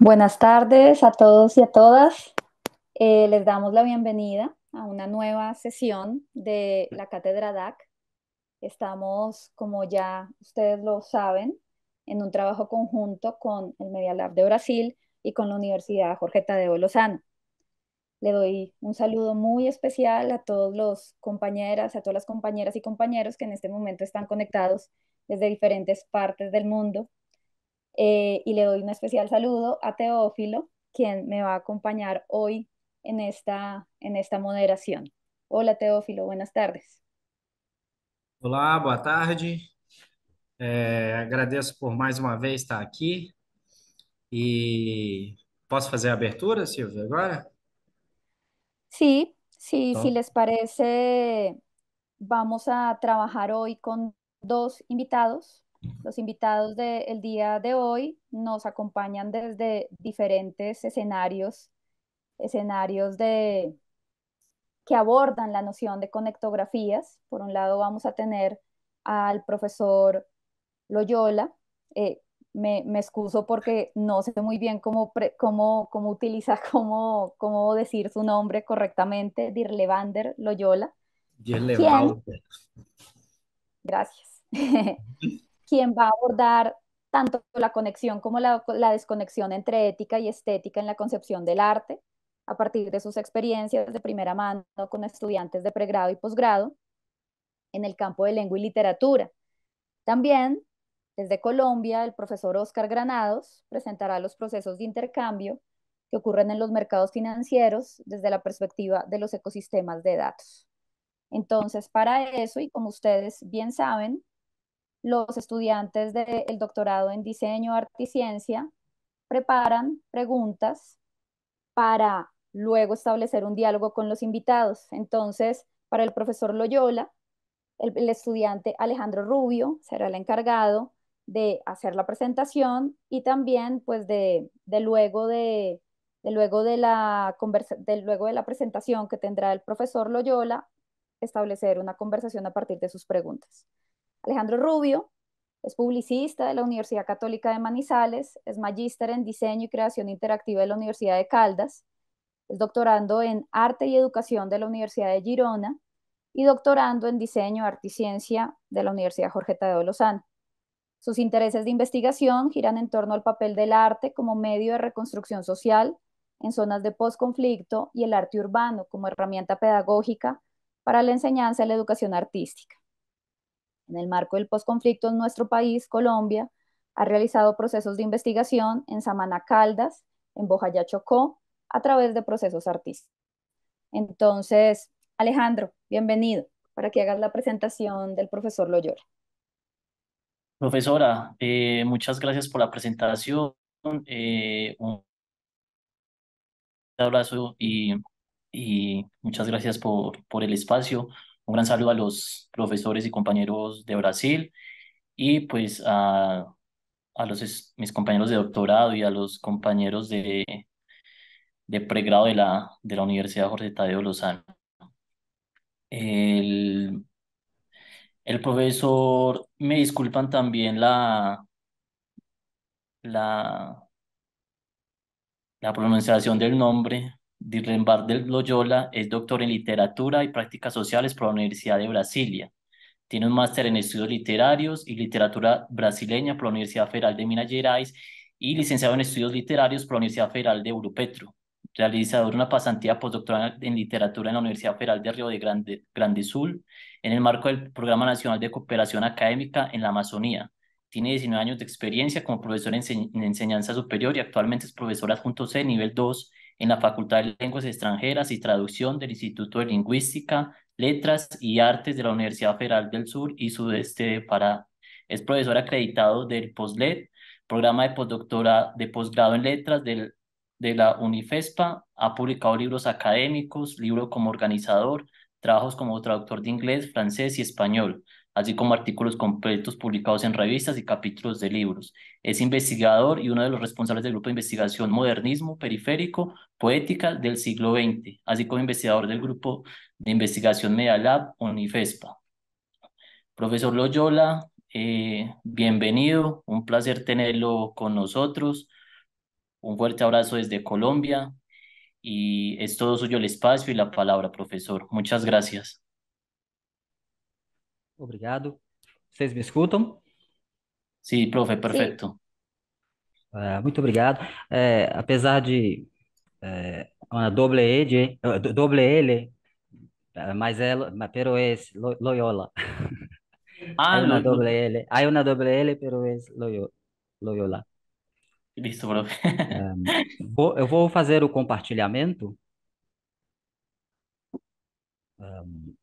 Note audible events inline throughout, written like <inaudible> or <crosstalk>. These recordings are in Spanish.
Buenas tardes a todos y a todas. Eh, les damos la bienvenida a una nueva sesión de la Cátedra DAC. Estamos, como ya ustedes lo saben, en un trabajo conjunto con el Media Lab de Brasil y con la Universidad Jorge Tadeo Lozano. Le doy un saludo muy especial a todos los compañeras, a todas las compañeras y compañeros que en este momento están conectados desde diferentes partes del mundo. Eh, y le doy un especial saludo a Teófilo, quien me va a acompañar hoy en esta, en esta moderación. Hola Teófilo, buenas tardes. Hola, buenas tardes. Eh, Agradezco por más una vez estar aquí. E posso fazer a abertura, Silvia, agora? Sí, sí, si les parece, vamos a trabajar hoy con dos invitados. Los invitados del día de hoy nos acompañan desde diferentes escenarios, escenarios de, que abordan la noción de conectografías. Por un lado vamos a tener al profesor Loyola, eh, me, me, excuso porque no sé muy bien cómo, cómo, cómo utilizar, <laughs> cómo, decir su nombre correctamente, Dirlevander Loyola. ¿Quién? Gracias. <laughs> quien va a abordar tanto la conexión como la, la desconexión entre ética y estética en la concepción del arte, a partir de sus experiencias de primera mano con estudiantes de pregrado y posgrado en el campo de lengua y literatura. También desde Colombia, el profesor Oscar Granados presentará los procesos de intercambio que ocurren en los mercados financieros desde la perspectiva de los ecosistemas de datos. Entonces, para eso, y como ustedes bien saben, los estudiantes del doctorado en diseño, arte y ciencia preparan preguntas para luego establecer un diálogo con los invitados. Entonces, para el profesor Loyola, el estudiante Alejandro Rubio será el encargado de hacer la presentación y también pues de, luego de, luego de la luego de la presentación que tendrá el profesor Loyola establecer una conversación a partir de sus preguntas. Alejandro Rubio es publicista de la Universidad Católica de Manizales, es magíster en diseño y creación interactiva de la Universidad de Caldas, es doctorando en arte y educación de la Universidad de Girona y doctorando en diseño, arte y ciencia de la Universidad Jorge Tadeo Lozano. Sus intereses de investigación giran en torno al papel del arte como medio de reconstrucción social en zonas de posconflicto y el arte urbano como herramienta pedagógica para la enseñanza y la educación artística. En el marco del posconflicto en nuestro país, Colombia, ha realizado procesos de investigación en Samana Caldas, en Bojayá Chocó, a través de procesos artísticos. Entonces, Alejandro, bienvenido para que hagas la presentación del profesor Loyola. Profesora, eh, muchas gracias por la presentación. Eh, un abrazo y, muchas gracias por, el espacio. Un gran saludo a los profesores y compañeros de Brasil y pues a, los, mis compañeros de doctorado y a los compañeros de, de pregrado de la, de la Universidad Jorge Tadeo Lozano. El profesor, me disculpan también la, la, pronunciación del nombre. Dirren del Loyola es doctor en literatura y prácticas sociales por la Universidad de Brasilia. Tiene un máster en estudios literarios y literatura brasileña por la Universidad Federal de Minas Gerais y licenciado en estudios literarios por la Universidad Federal de Urupetro realizador una pasantía postdoctoral en literatura en la Universidad Federal de Río de Grande, Grande Sur, en el marco del Programa Nacional de Cooperación Académica en la Amazonía. Tiene 19 años de experiencia como profesor en, enseñanza superior y actualmente es profesora adjunto C nivel 2 en la Facultad de Lenguas Extranjeras y Traducción del Instituto de Lingüística, Letras y Artes de la Universidad Federal del Sur y Sudeste de Pará. Es profesor acreditado del POSLED, programa de, postdoctora, de posgrado en letras del de la Unifespa, ha publicado libros académicos, libro como organizador, trabajos como traductor de inglés, francés y español, así como artículos completos publicados en revistas y capítulos de libros. Es investigador y uno de los responsables del grupo de investigación Modernismo Periférico Poética del siglo XX, así como investigador del grupo de investigación Medialab Unifespa. Profesor Loyola, eh, bienvenido, un placer tenerlo con nosotros. Un fuerte abrazo desde Colombia y es todo suyo el espacio y la palabra, profesor. Muchas gracias. Obrigado. Vocês me escutam? Sim, profe, perfeito. Uh, ah, muito obrigado. É, apesar de é, uma doble ele, é, doble ele, mas é, mas pero es Loyola. <laughs> Ah, hay una doble L, hay una doble L, pero es Loyola. Listo, bro. Um, vou, eu vou fazer o compartilhamento. Um,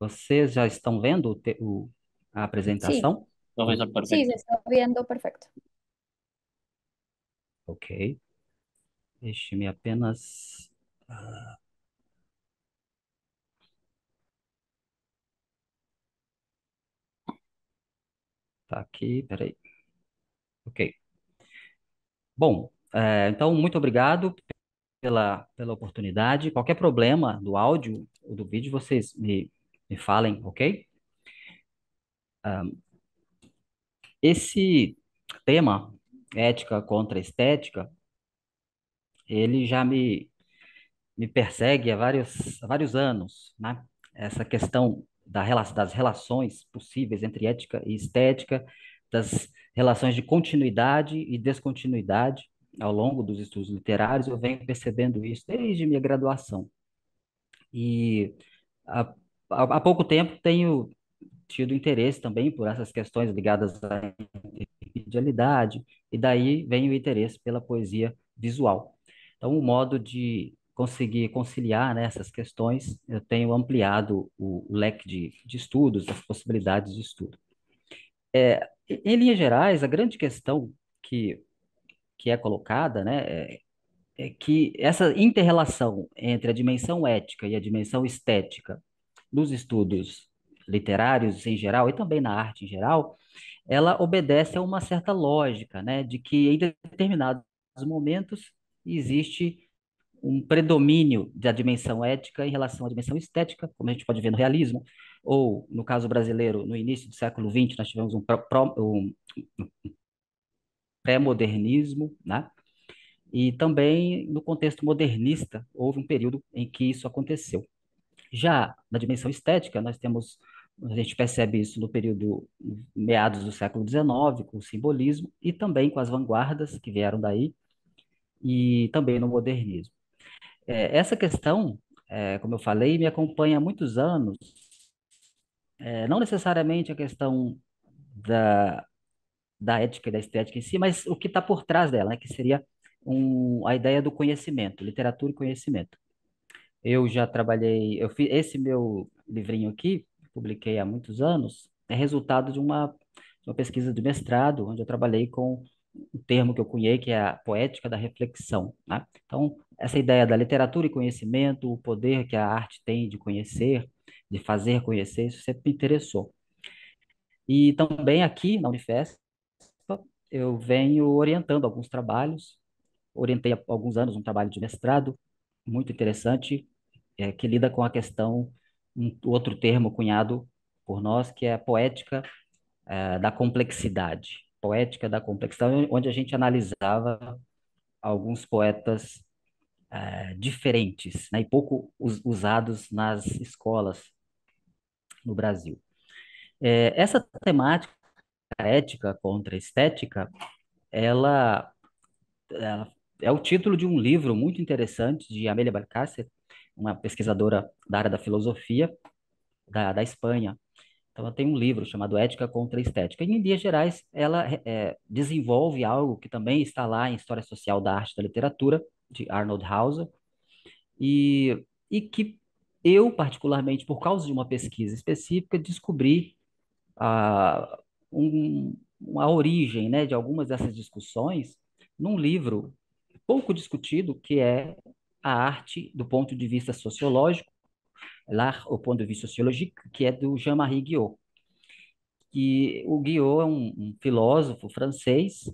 vocês já estão vendo o te, o, a apresentação? Sim. estou vendo, perfeito. Ok. Deixe-me apenas. Uh... Tá aqui, peraí. Ok. Bom, é, então, muito obrigado pela, pela oportunidade. Qualquer problema do áudio ou do vídeo, vocês me, me falem, ok? Um, ah, esse tema, ética contra estética, ele já me, me persegue há vários, há vários anos, né? Essa questão da, das relações possíveis entre ética e estética, das relações de continuidade e descontinuidade ao longo dos estudos literários, eu venho percebendo isso desde minha graduação. E há, há pouco tempo tenho tido interesse também por essas questões ligadas à intermedialidade, e daí vem o interesse pela poesia visual. Então, o modo de conseguir conciliar né, essas questões, eu tenho ampliado o, o leque de, de estudos, as possibilidades de estudo. É, em linhas gerais, a grande questão que, que é colocada, né, é, é que essa interrelação entre a dimensão ética e a dimensão estética nos estudos literários em geral e também na arte em geral, ela obedece a uma certa lógica, né, de que em determinados momentos existe um predomínio da dimensão ética em relação à dimensão estética, como a gente pode ver no realismo, ou, no caso brasileiro, no início do século XX, nós tivemos um, pré-modernismo, né? E também no contexto modernista houve um período em que isso aconteceu. Já na dimensão estética, nós temos a gente percebe isso no período meados do século XIX, com o simbolismo e também com as vanguardas que vieram daí e também no modernismo. É, essa questão, é, como eu falei, me acompanha há muitos anos é, não necessariamente a questão da, da ética e da estética em si, mas o que está por trás dela, né, que seria um, a ideia do conhecimento, literatura e conhecimento. Eu já trabalhei, eu fiz esse meu livrinho aqui, publiquei há muitos anos, é resultado de uma, uma pesquisa de mestrado, onde eu trabalhei com um termo que eu cunhei, que é a poética da reflexão. Né? Então, essa ideia da literatura e conhecimento, o poder que a arte tem de conhecer, de fazer conhecer, isso sempre me interessou. E também aqui na Unifesp, eu venho orientando alguns trabalhos, orientei há alguns anos um trabalho de mestrado, muito interessante, é, que lida com a questão, um, outro termo cunhado por nós, que é a poética é, da complexidade. Poética da complexidade, onde a gente analisava alguns poetas é, diferentes né, e pouco us usados nas escolas no Brasil. É, essa temática ética contra estética, ela, ela, é o título de um livro muito interessante de Amélia Balcácer, uma pesquisadora da área da filosofia da, da Espanha. Então, ela tem um livro chamado Ética contra Estética. E, em linhas gerais, ela é, desenvolve algo que também está lá em História Social da Arte e da Literatura, de Arnold Hauser, e, e que eu, particularmente, por causa de uma pesquisa específica, descobri a, ah, um, origem né, de algumas dessas discussões num livro pouco discutido, que é A Arte do Ponto de Vista Sociológico, lá o ponto de vista sociológico, que é do Jean-Marie Guillaume. Que o Guillot é um, um filósofo francês,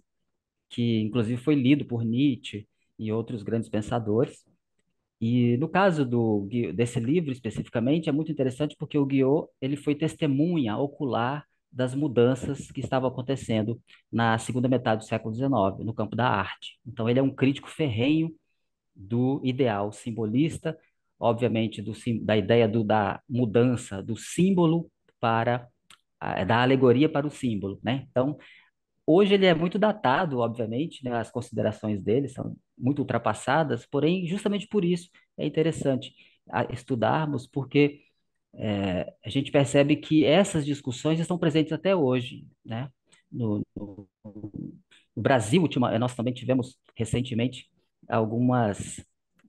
que inclusive foi lido por Nietzsche e outros grandes pensadores, e no caso do desse livro especificamente é muito interessante porque o Guiot ele foi testemunha ocular das mudanças que estavam acontecendo na segunda metade do século XIX no campo da arte. Então ele é um crítico ferrenho do ideal simbolista, obviamente do, da ideia do, da mudança do símbolo para da alegoria para o símbolo, né? Então hoje ele é muito datado, obviamente, né? as considerações dele são muito ultrapassadas, porém, justamente por isso é interessante estudarmos, porque é, a gente percebe que essas discussões estão presentes até hoje, né? No, no, no Brasil, ultima, nós também tivemos recentemente algumas,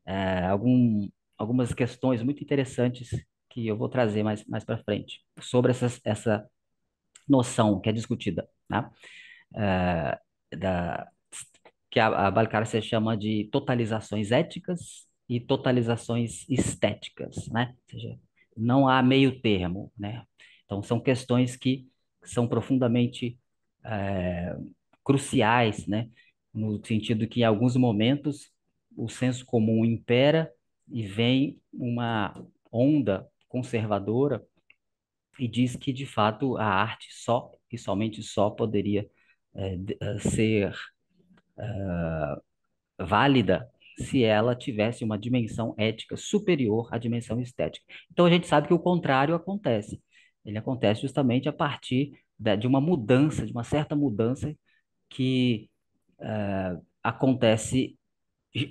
é, algum, algumas questões muito interessantes que eu vou trazer mais, mais para frente sobre essas, essa noção que é discutida, né? É, da, que a, a Balcarce chama de totalizações éticas e totalizações estéticas, né? Ou seja, não há meio termo, né? Então, são questões que são profundamente é, cruciais, né? No sentido que, em alguns momentos, o senso comum impera e vem uma onda conservadora e diz que, de fato, a arte só e somente só poderia é, é ser ah, válida se ela tivesse uma dimensão ética superior à dimensão estética. Então a gente sabe que o contrário acontece. Ele acontece justamente a partir da, de uma mudança, de uma certa mudança que uh, acontece,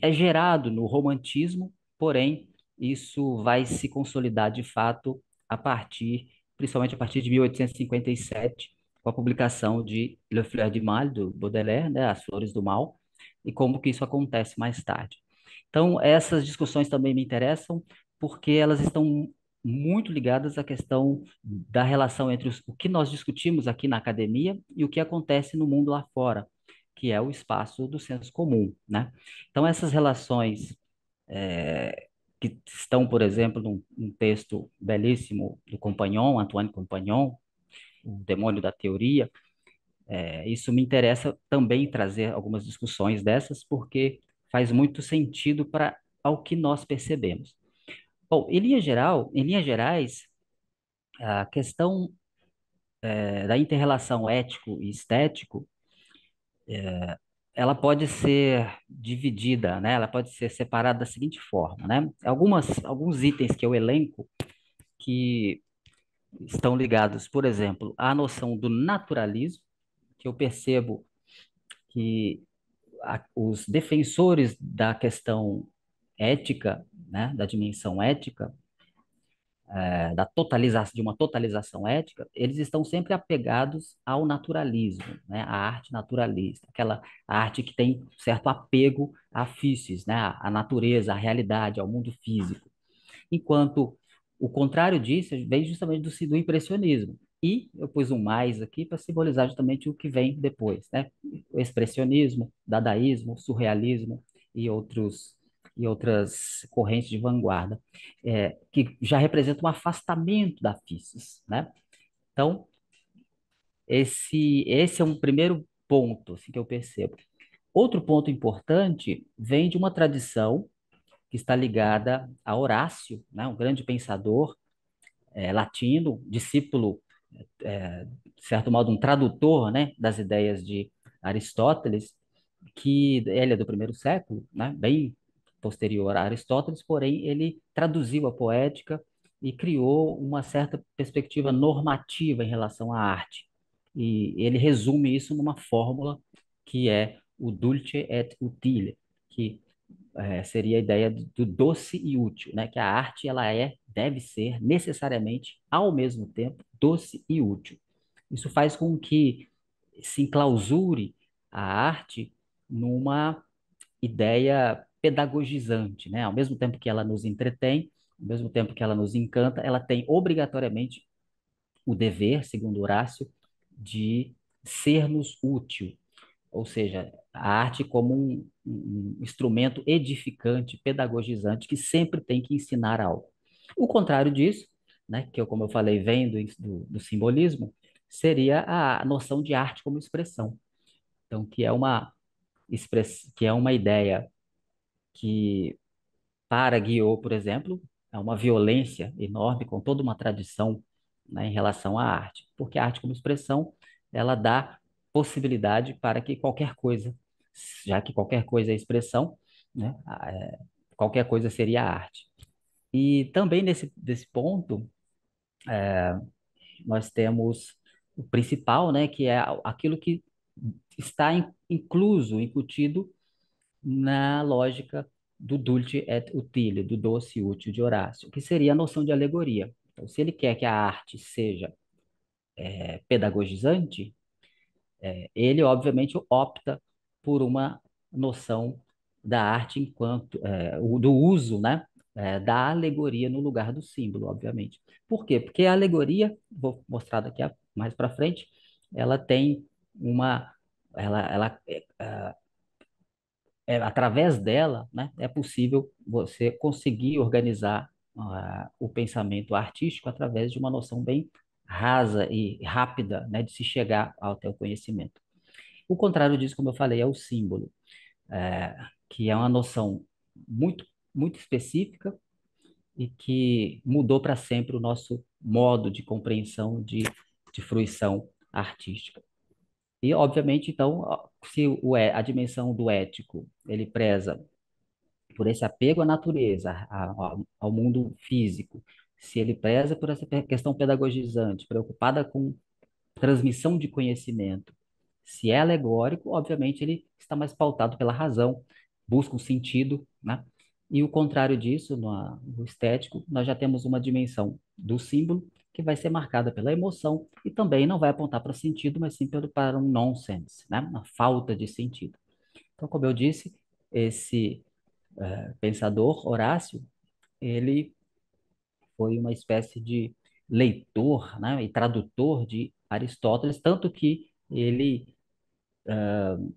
é gerado no romantismo, porém isso vai se consolidar de fato a partir, principalmente a partir de 1857, com a publicação de Le Fleur du Mal, do Baudelaire, né, As Flores do Mal, e como que isso acontece mais tarde. Então, essas discussões também me interessam, porque elas estão muito ligadas à questão da relação entre os, o que nós discutimos aqui na academia e o que acontece no mundo lá fora, que é o espaço do senso comum, né? Então, essas relações é, que estão, por exemplo, num, num, texto belíssimo do Compagnon, Antoine Compagnon, o demônio da teoria, é, isso me interessa também trazer algumas discussões dessas, porque faz muito sentido para ao que nós percebemos. Bom, em, linha geral, em linhas gerais, a questão é, da interrelação ético e estético, é, ela pode ser dividida, né? ela pode ser separada da seguinte forma. Né? Algumas, alguns itens que eu elenco que estão ligados, por exemplo, à noção do naturalismo, que eu percebo que a, os defensores da questão ética, né, da dimensão ética, é, da totalização, de uma totalização ética, eles estão sempre apegados ao naturalismo, né, à arte naturalista, aquela arte que tem certo apego né, à física, né, à natureza, à realidade, ao mundo físico. Enquanto o contrário disso vem justamente do, do impressionismo. E eu pus um mais aqui para simbolizar justamente o que vem depois, né? O expressionismo, dadaísmo, surrealismo e outros e outras correntes de vanguarda, é, que já representam um afastamento da physis, né? Então, esse, esse é um primeiro ponto assim, que eu percebo. Outro ponto importante vem de uma tradição que está ligada a Horácio, né? um grande pensador é, latino, discípulo, é, de certo modo, um tradutor né? das ideias de Aristóteles, que ele é do primeiro século, né? bem posterior a Aristóteles, porém ele traduziu a poética e criou uma certa perspectiva normativa em relação à arte. E ele resume isso numa fórmula que é o dulce et utile, que é, seria a ideia do doce e útil, né? Que a arte ela é, deve ser necessariamente ao mesmo tempo doce e útil. Isso faz com que se enclausure a arte numa ideia pedagogizante, né? Ao mesmo tempo que ela nos entretém, ao mesmo tempo que ela nos encanta, ela tem obrigatoriamente o dever, segundo Horácio, de sermos útil, ou seja, a arte como um, um instrumento edificante, pedagogizante, que sempre tem que ensinar algo. O contrário disso, né, que eu, como eu falei, vem do, do, do simbolismo, seria a noção de arte como expressão. Então, que é uma, express... que é uma ideia que, para Guiot, por exemplo, é uma violência enorme, com toda uma tradição né, em relação à arte, porque a arte como expressão, ela dá possibilidade para que qualquer coisa já que qualquer coisa é expressão, né? É, qualquer coisa seria arte. E também nesse, desse ponto, é, nós temos o principal, né, que é aquilo que está incluso, incutido na lógica do dulce et utile, do doce e útil de Horácio, que seria a noção de alegoria. Então, se ele quer que a arte seja é, pedagogizante, é, ele obviamente opta por uma noção da arte enquanto é, do uso, né, é, da alegoria no lugar do símbolo, obviamente. Por quê? Porque a alegoria, vou mostrar daqui a, mais para frente, ela tem uma, ela, ela é, é, é, através dela, né, é possível você conseguir organizar uh, o pensamento artístico através de uma noção bem rasa e rápida, né, de se chegar até o conhecimento. O contrário disso, como eu falei, é o símbolo, é, que é uma noção muito, muito específica e que mudou para sempre o nosso modo de compreensão de, de fruição artística. E, obviamente, então, se o, é, a dimensão do ético ele preza por esse apego à natureza, a, ao mundo físico, se ele preza por essa questão pedagogizante, preocupada com transmissão de conhecimento, se é alegórico, obviamente ele está mais pautado pela razão, busca um sentido, né? E o contrário disso, no, no estético, nós já temos uma dimensão do símbolo que vai ser marcada pela emoção e também não vai apontar para sentido, mas sim para um nonsense, né? Uma falta de sentido. Então, como eu disse, esse eh, pensador Horácio, ele foi uma espécie de leitor né, e tradutor de Aristóteles, tanto que ele, uh,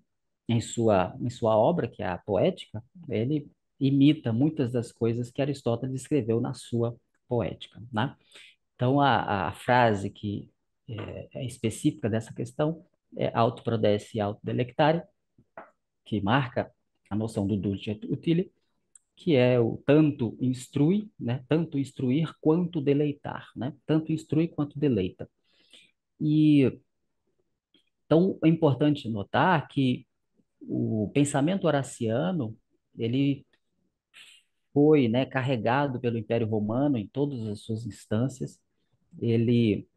em, sua, em sua obra, que é a Poética, ele imita muitas das coisas que Aristóteles escreveu na sua Poética. Né? Então, a, a frase que é, é específica dessa questão é autoprodesse e autodelectare, que marca a noção do dulce utile, que é o tanto instrui, né? tanto instruir quanto deleitar, né? tanto instrui quanto deleita. E então, é importante notar que o pensamento horaciano, ele foi né, carregado pelo Império Romano em todas as suas instâncias, ele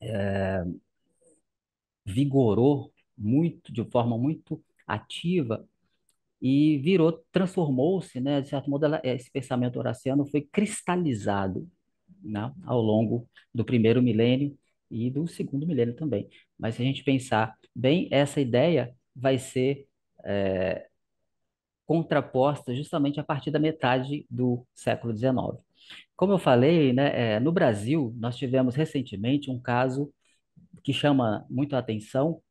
é, vigorou muito, de forma muito ativa, e virou, transformou-se, né, de certo modo, ela, esse pensamento horaciano foi cristalizado né, ao longo do primeiro milênio e do segundo milênio também. Mas se a gente pensar bem, essa ideia vai ser é, contraposta justamente a partir da metade do século XIX. Como eu falei, né, é, no Brasil, nós tivemos recentemente um caso que chama muito a atenção,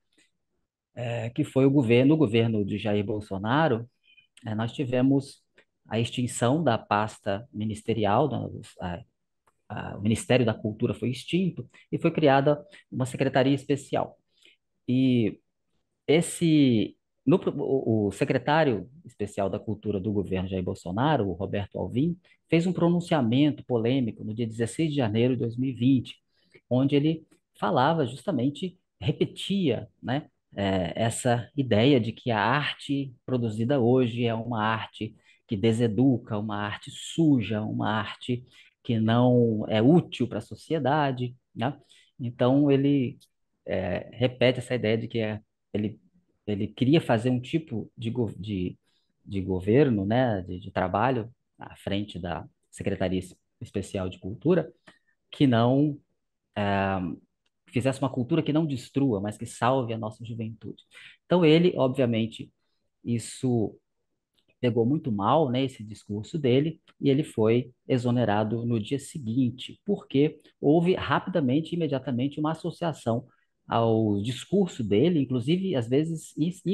é, que foi o governo, o governo de Jair Bolsonaro, é, nós tivemos a extinção da pasta ministerial, a o Ministério da Cultura foi extinto e foi criada uma secretaria especial. E esse no, o, o secretário especial da Cultura do governo Jair Bolsonaro, o Roberto Alvim, fez um pronunciamento polêmico no dia 16 de janeiro de 2020, onde ele falava justamente, repetia, né, é, essa ideia de que a arte produzida hoje é uma arte que deseduca, uma arte suja, uma arte que não é útil para a sociedade, né? Então ele é, repete essa ideia de que é, ele ele queria fazer um tipo de, de, de governo, né, de, de trabalho à frente da Secretaria Especial de Cultura, que não é, fizesse uma cultura que não destrua, mas que salve a nossa juventude. Então ele, obviamente, isso pegou muito mal, né, esse discurso dele, e ele foi exonerado no dia seguinte, porque houve rapidamente, imediatamente, uma associação ao discurso dele, inclusive, às vezes,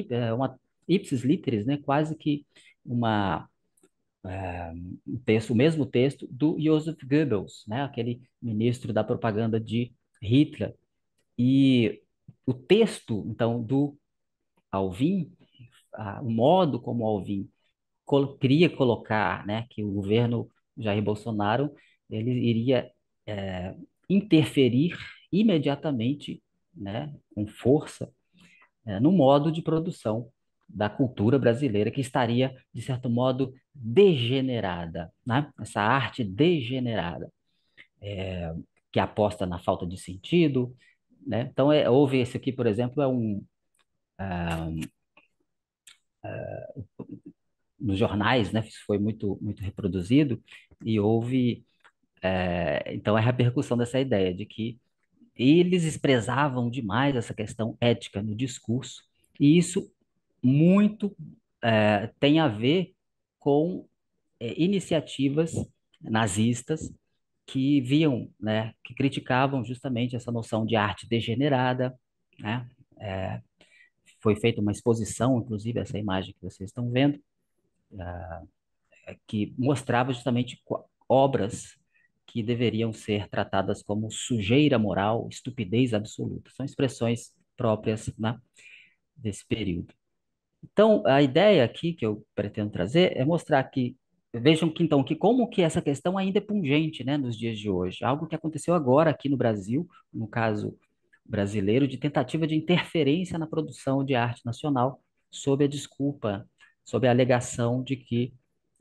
é, uma ipsis literis, né, quase que uma eh, um texto, o mesmo texto do Joseph Goebbels, né, aquele ministro da propaganda de Hitler. E o texto, então, do Alvin, o modo como Alvin queria colocar, né, que o governo Jair Bolsonaro ele iria é, interferir imediatamente, né, com força, é, no modo de produção da cultura brasileira que estaria de certo modo degenerada, né? Essa arte degenerada é, que aposta na falta de sentido, né? Então é, houve esse aqui, por exemplo, é um, ah, um uh, nos jornais, né? Isso foi muito, muito reproduzido e houve, é, então, a repercussão dessa ideia de que eles expressavam demais essa questão ética no discurso e isso muito é, tem a ver com é, iniciativas nazistas que viam, né, que criticavam justamente essa noção de arte degenerada, né? É, foi feita uma exposição, inclusive, essa imagem que vocês estão vendo, ah, é, que mostrava justamente obras que deveriam ser tratadas como sujeira moral, estupidez absoluta. São expressões próprias né, desse período. Então, a ideia aqui que eu pretendo trazer é mostrar que vejam que então que como que essa questão ainda é pungente, né, nos dias de hoje, algo que aconteceu agora aqui no Brasil, no caso brasileiro, de tentativa de interferência na produção de arte nacional sob a desculpa sob a alegação de que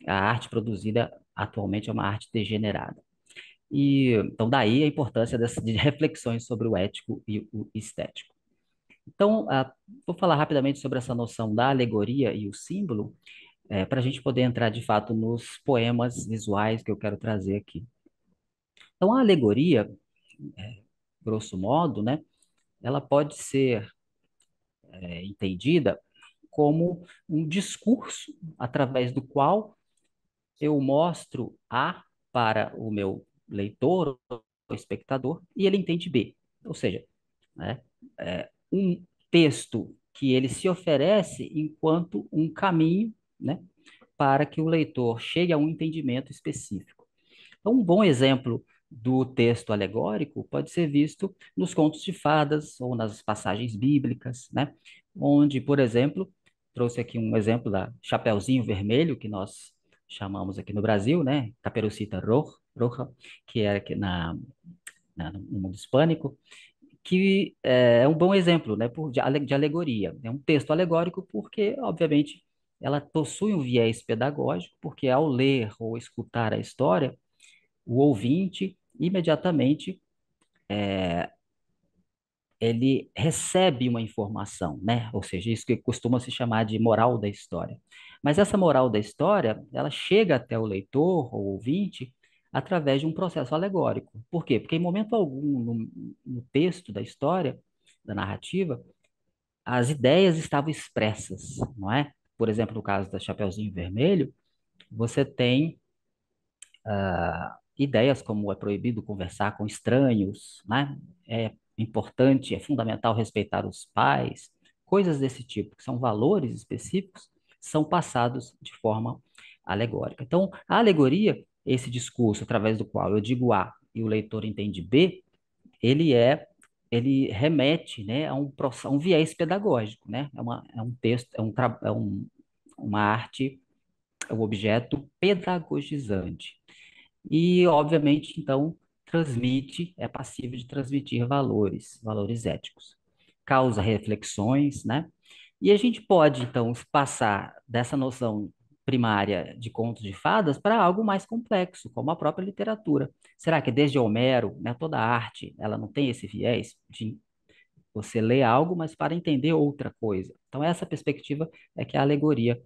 a arte produzida atualmente é uma arte degenerada. E, então, daí a importância dessas de reflexões sobre o ético e o estético. Então, uh, vou falar rapidamente sobre essa noção da alegoria e o símbolo, é, eh, para a gente poder entrar de fato nos poemas visuais que eu quero trazer aqui. Então, a alegoria, é, grosso modo, né, ela pode ser é, entendida como um discurso através do qual eu mostro A para o meu leitor ou espectador e ele entende B. Ou seja, né, é um texto que ele se oferece enquanto um caminho né, para que o leitor chegue a um entendimento específico. Então, um bom exemplo do texto alegórico pode ser visto nos contos de fadas ou nas passagens bíblicas, né? onde, por exemplo, trouxe aqui um exemplo da Chapeuzinho Vermelho, que nós chamamos aqui no Brasil, né? Caperucita roja, que era é aqui na, na, no mundo hispânico, que eh, é um bom exemplo né, por, de, de alegoria. É um texto alegórico porque, obviamente, ela possui um viés pedagógico, porque ao ler ou escutar a história, o ouvinte imediatamente é, ele recebe uma informação, né? Ou seja, isso que costuma se chamar de moral da história. Mas essa moral da história, ela chega até o leitor ou ouvinte através de um processo alegórico. Por quê? Porque em momento algum no, no texto da história, da narrativa, as ideias estavam expressas, não é? Por exemplo, no caso da Chapeuzinho Vermelho, você tem uh, ideias como é proibido conversar com estranhos, né? é importante, é fundamental respeitar os pais, coisas desse tipo, que são valores específicos, são passados de forma alegórica. Então, a alegoria, esse discurso através do qual eu digo A e o leitor entende B, ele é ele remete né, a, um, a um viés pedagógico, né? é, uma, é um texto, é, um, é um, uma arte, é um objeto pedagogizante. E, obviamente, então, transmite, é passível de transmitir valores, valores éticos. Causa reflexões, né? E a gente pode, então, passar dessa noção primária de contos de fadas para algo mais complexo, como a própria literatura. Será que desde Homero, né, toda a arte, ela não tem esse viés de você ler algo, mas para entender outra coisa? Então, essa perspectiva é que é a alegoria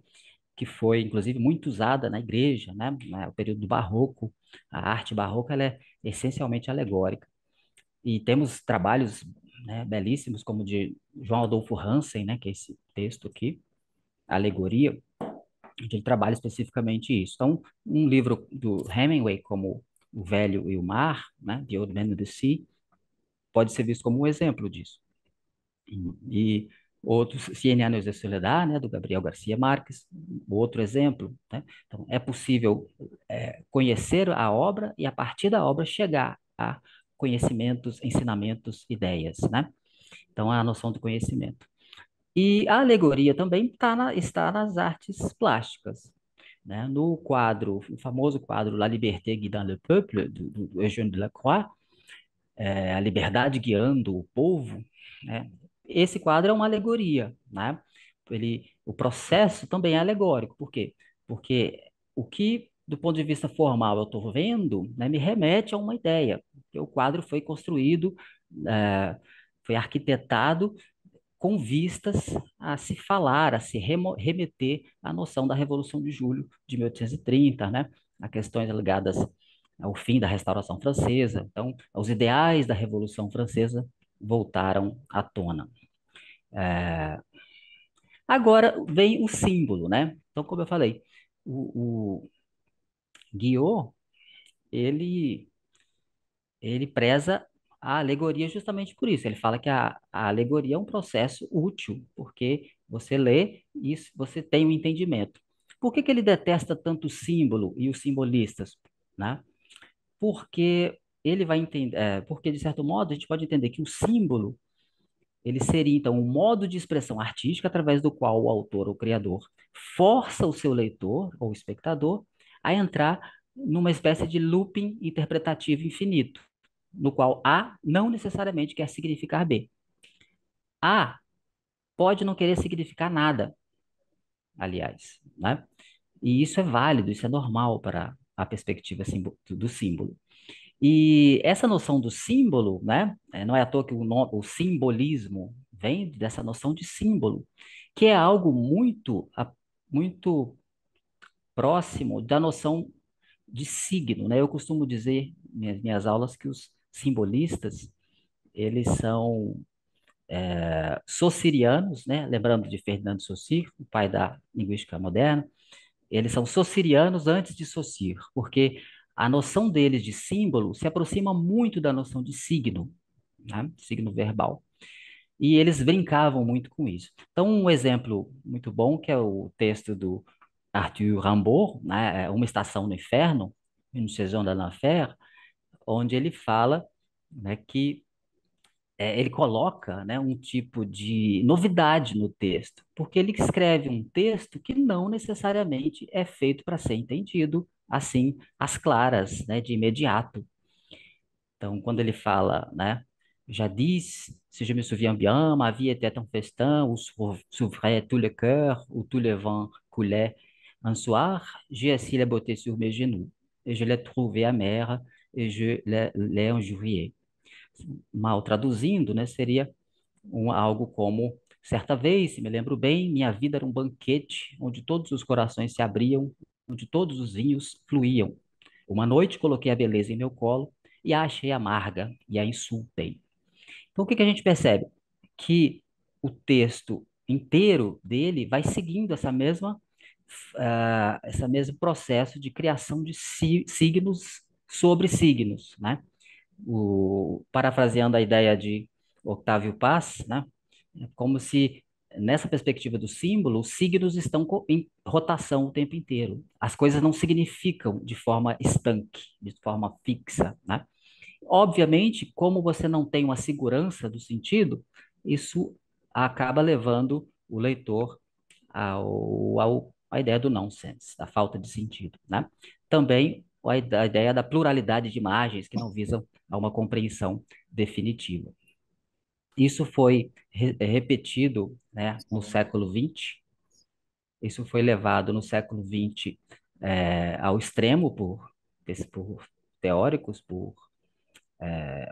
que foi inclusive muito usada na igreja, né? O período do barroco, a arte barroca ela é essencialmente alegórica. E temos trabalhos né, belíssimos como de João Adolfo Hansen, né, que é esse texto aqui, Alegoria, onde ele trabalha especificamente isso. Então, um livro do Hemingway como O Velho e o Mar, né, The Old Man and the Sea, pode ser visto como um exemplo disso. E, Outros, CNA é Anos de Soledad, né, do Gabriel Garcia Marques, outro exemplo. Né? Então, é possível é, conhecer a obra e, a partir da obra, chegar a conhecimentos, ensinamentos, ideias. Né? Então, a noção do conhecimento. E a alegoria também tá na, está nas artes plásticas. Né? No quadro, o famoso quadro La Liberté guidant le peuple, do, do Eugène Delacroix, é, A Liberdade guiando o povo, né? esse quadro é uma alegoria, né? Ele, o processo também é alegórico, por quê? Porque o que, do ponto de vista formal, eu estou vendo, né, me remete a uma ideia, que o quadro foi construído, é, foi arquitetado com vistas a se falar, a se remeter à noção da Revolução de Julho de 1830, né? a questões ligadas ao fim da Restauração Francesa, então aos ideais da Revolução Francesa voltaram à tona. É... Agora vem o símbolo, né? Então, como eu falei, o, o Guiot, ele, ele preza a alegoria justamente por isso. Ele fala que a, a alegoria é um processo útil, porque você lê e você tem o um entendimento. Por que, que ele detesta tanto o símbolo e os simbolistas? Né? Porque ele vai entender, é, porque de certo modo a gente pode entender que o símbolo ele seria então um modo de expressão artística através do qual o autor ou criador força o seu leitor ou espectador a entrar numa espécie de looping interpretativo infinito, no qual A não necessariamente quer significar B. A pode não querer significar nada, aliás, né? E isso é válido, isso é normal para a perspectiva do símbolo. E essa noção do símbolo, né? É, não é à toa que o, nome, o simbolismo vem dessa noção de símbolo, que é algo muito, muito próximo da noção de signo, né? Eu costumo dizer nas minhas aulas que os simbolistas eles são é, socirianos, né? Lembrando de Fernando Saussure, o pai da linguística moderna, eles são socirianos antes de Saussure, porque a noção deles de símbolo se aproxima muito da noção de signo, né? signo verbal. E eles brincavam muito com isso. Então, um exemplo muito bom, que é o texto do Arthur Rimbaud, né? É Uma Estação no Inferno, Une Saison de l'Enfer, onde ele fala né, que é, ele coloca né, um tipo de novidade no texto, porque ele escreve um texto que não necessariamente é feito para ser entendido assim as claras, né, de imediato. Então, quando ele fala, né, já diz, se je me souviens bien, ma vie était un festin où s'ouvrait tout le cœur, où tout le vent coulait. Un soir, j'ai assis la beauté sur mes genoux, et je l'ai trouvée amère, e je l'ai injuriée. Mal traduzindo, né, seria um, algo como Certa vez, se me lembro bem, minha vida era um banquete onde todos os corações se abriam onde todos os vinhos fluíam. Uma noite coloquei a beleza em meu colo e a achei amarga e a insultei. Então, o que, que a gente percebe? Que o texto inteiro dele vai seguindo essa mesma uh, ah, esse mesmo processo de criação de si, signos sobre signos, né? O, parafraseando a ideia de Octávio Paz, né? É como se nessa perspectiva do símbolo, os signos estão em rotação o tempo inteiro. As coisas não significam de forma estanque, de forma fixa, né? Obviamente, como você não tem uma segurança do sentido, isso acaba levando o leitor ao, ao a ideia do nonsense, da falta de sentido, né? Também a ideia da pluralidade de imagens que não visam a uma compreensão definitiva. Isso foi re é, repetido né, no século XX, isso foi levado no século XX é, ao extremo por, por teóricos, por, é,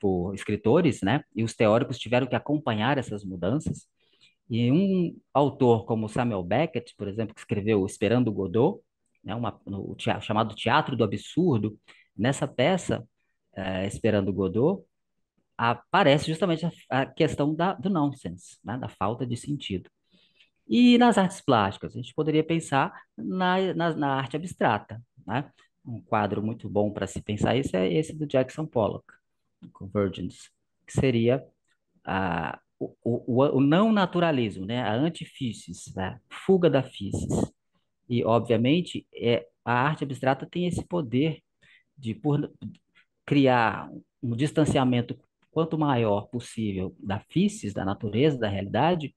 por escritores, né? E os teóricos tiveram que acompanhar essas mudanças. E um autor como Samuel Beckett, por exemplo, que escreveu Esperando Godot, né, uma, no, teatro, chamado Teatro do Absurdo, nessa peça, é, Esperando Godot, aparece justamente a, a questão da, do nonsense, né? da falta de sentido. E nas artes plásticas, a gente poderia pensar na, na, na arte abstrata. Né? Um quadro muito bom para se pensar isso é esse do Jackson Pollock, Convergence, que seria a, o, o, o não naturalismo, né? a antifísis, a né? fuga da físis. E, obviamente, é, a arte abstrata tem esse poder de, por, criar um distanciamento quanto maior possível da física, da natureza, da realidade,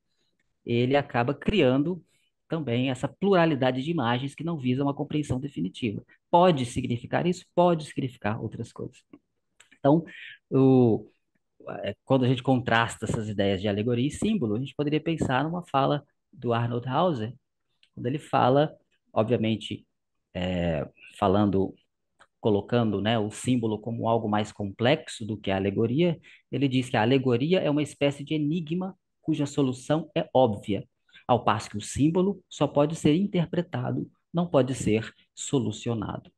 ele acaba criando também essa pluralidade de imagens que não visa uma compreensão definitiva. Pode significar isso, pode significar outras coisas. Então, o, é, quando a gente contrasta essas ideias de alegoria e símbolo, a gente poderia pensar numa fala do Arnold Hauser, quando ele fala, obviamente, é, falando colocando né, o símbolo como algo mais complexo do que a alegoria, ele diz que a alegoria é uma espécie de enigma cuja solução é óbvia, ao passo que o símbolo só pode ser interpretado, não pode ser solucionado.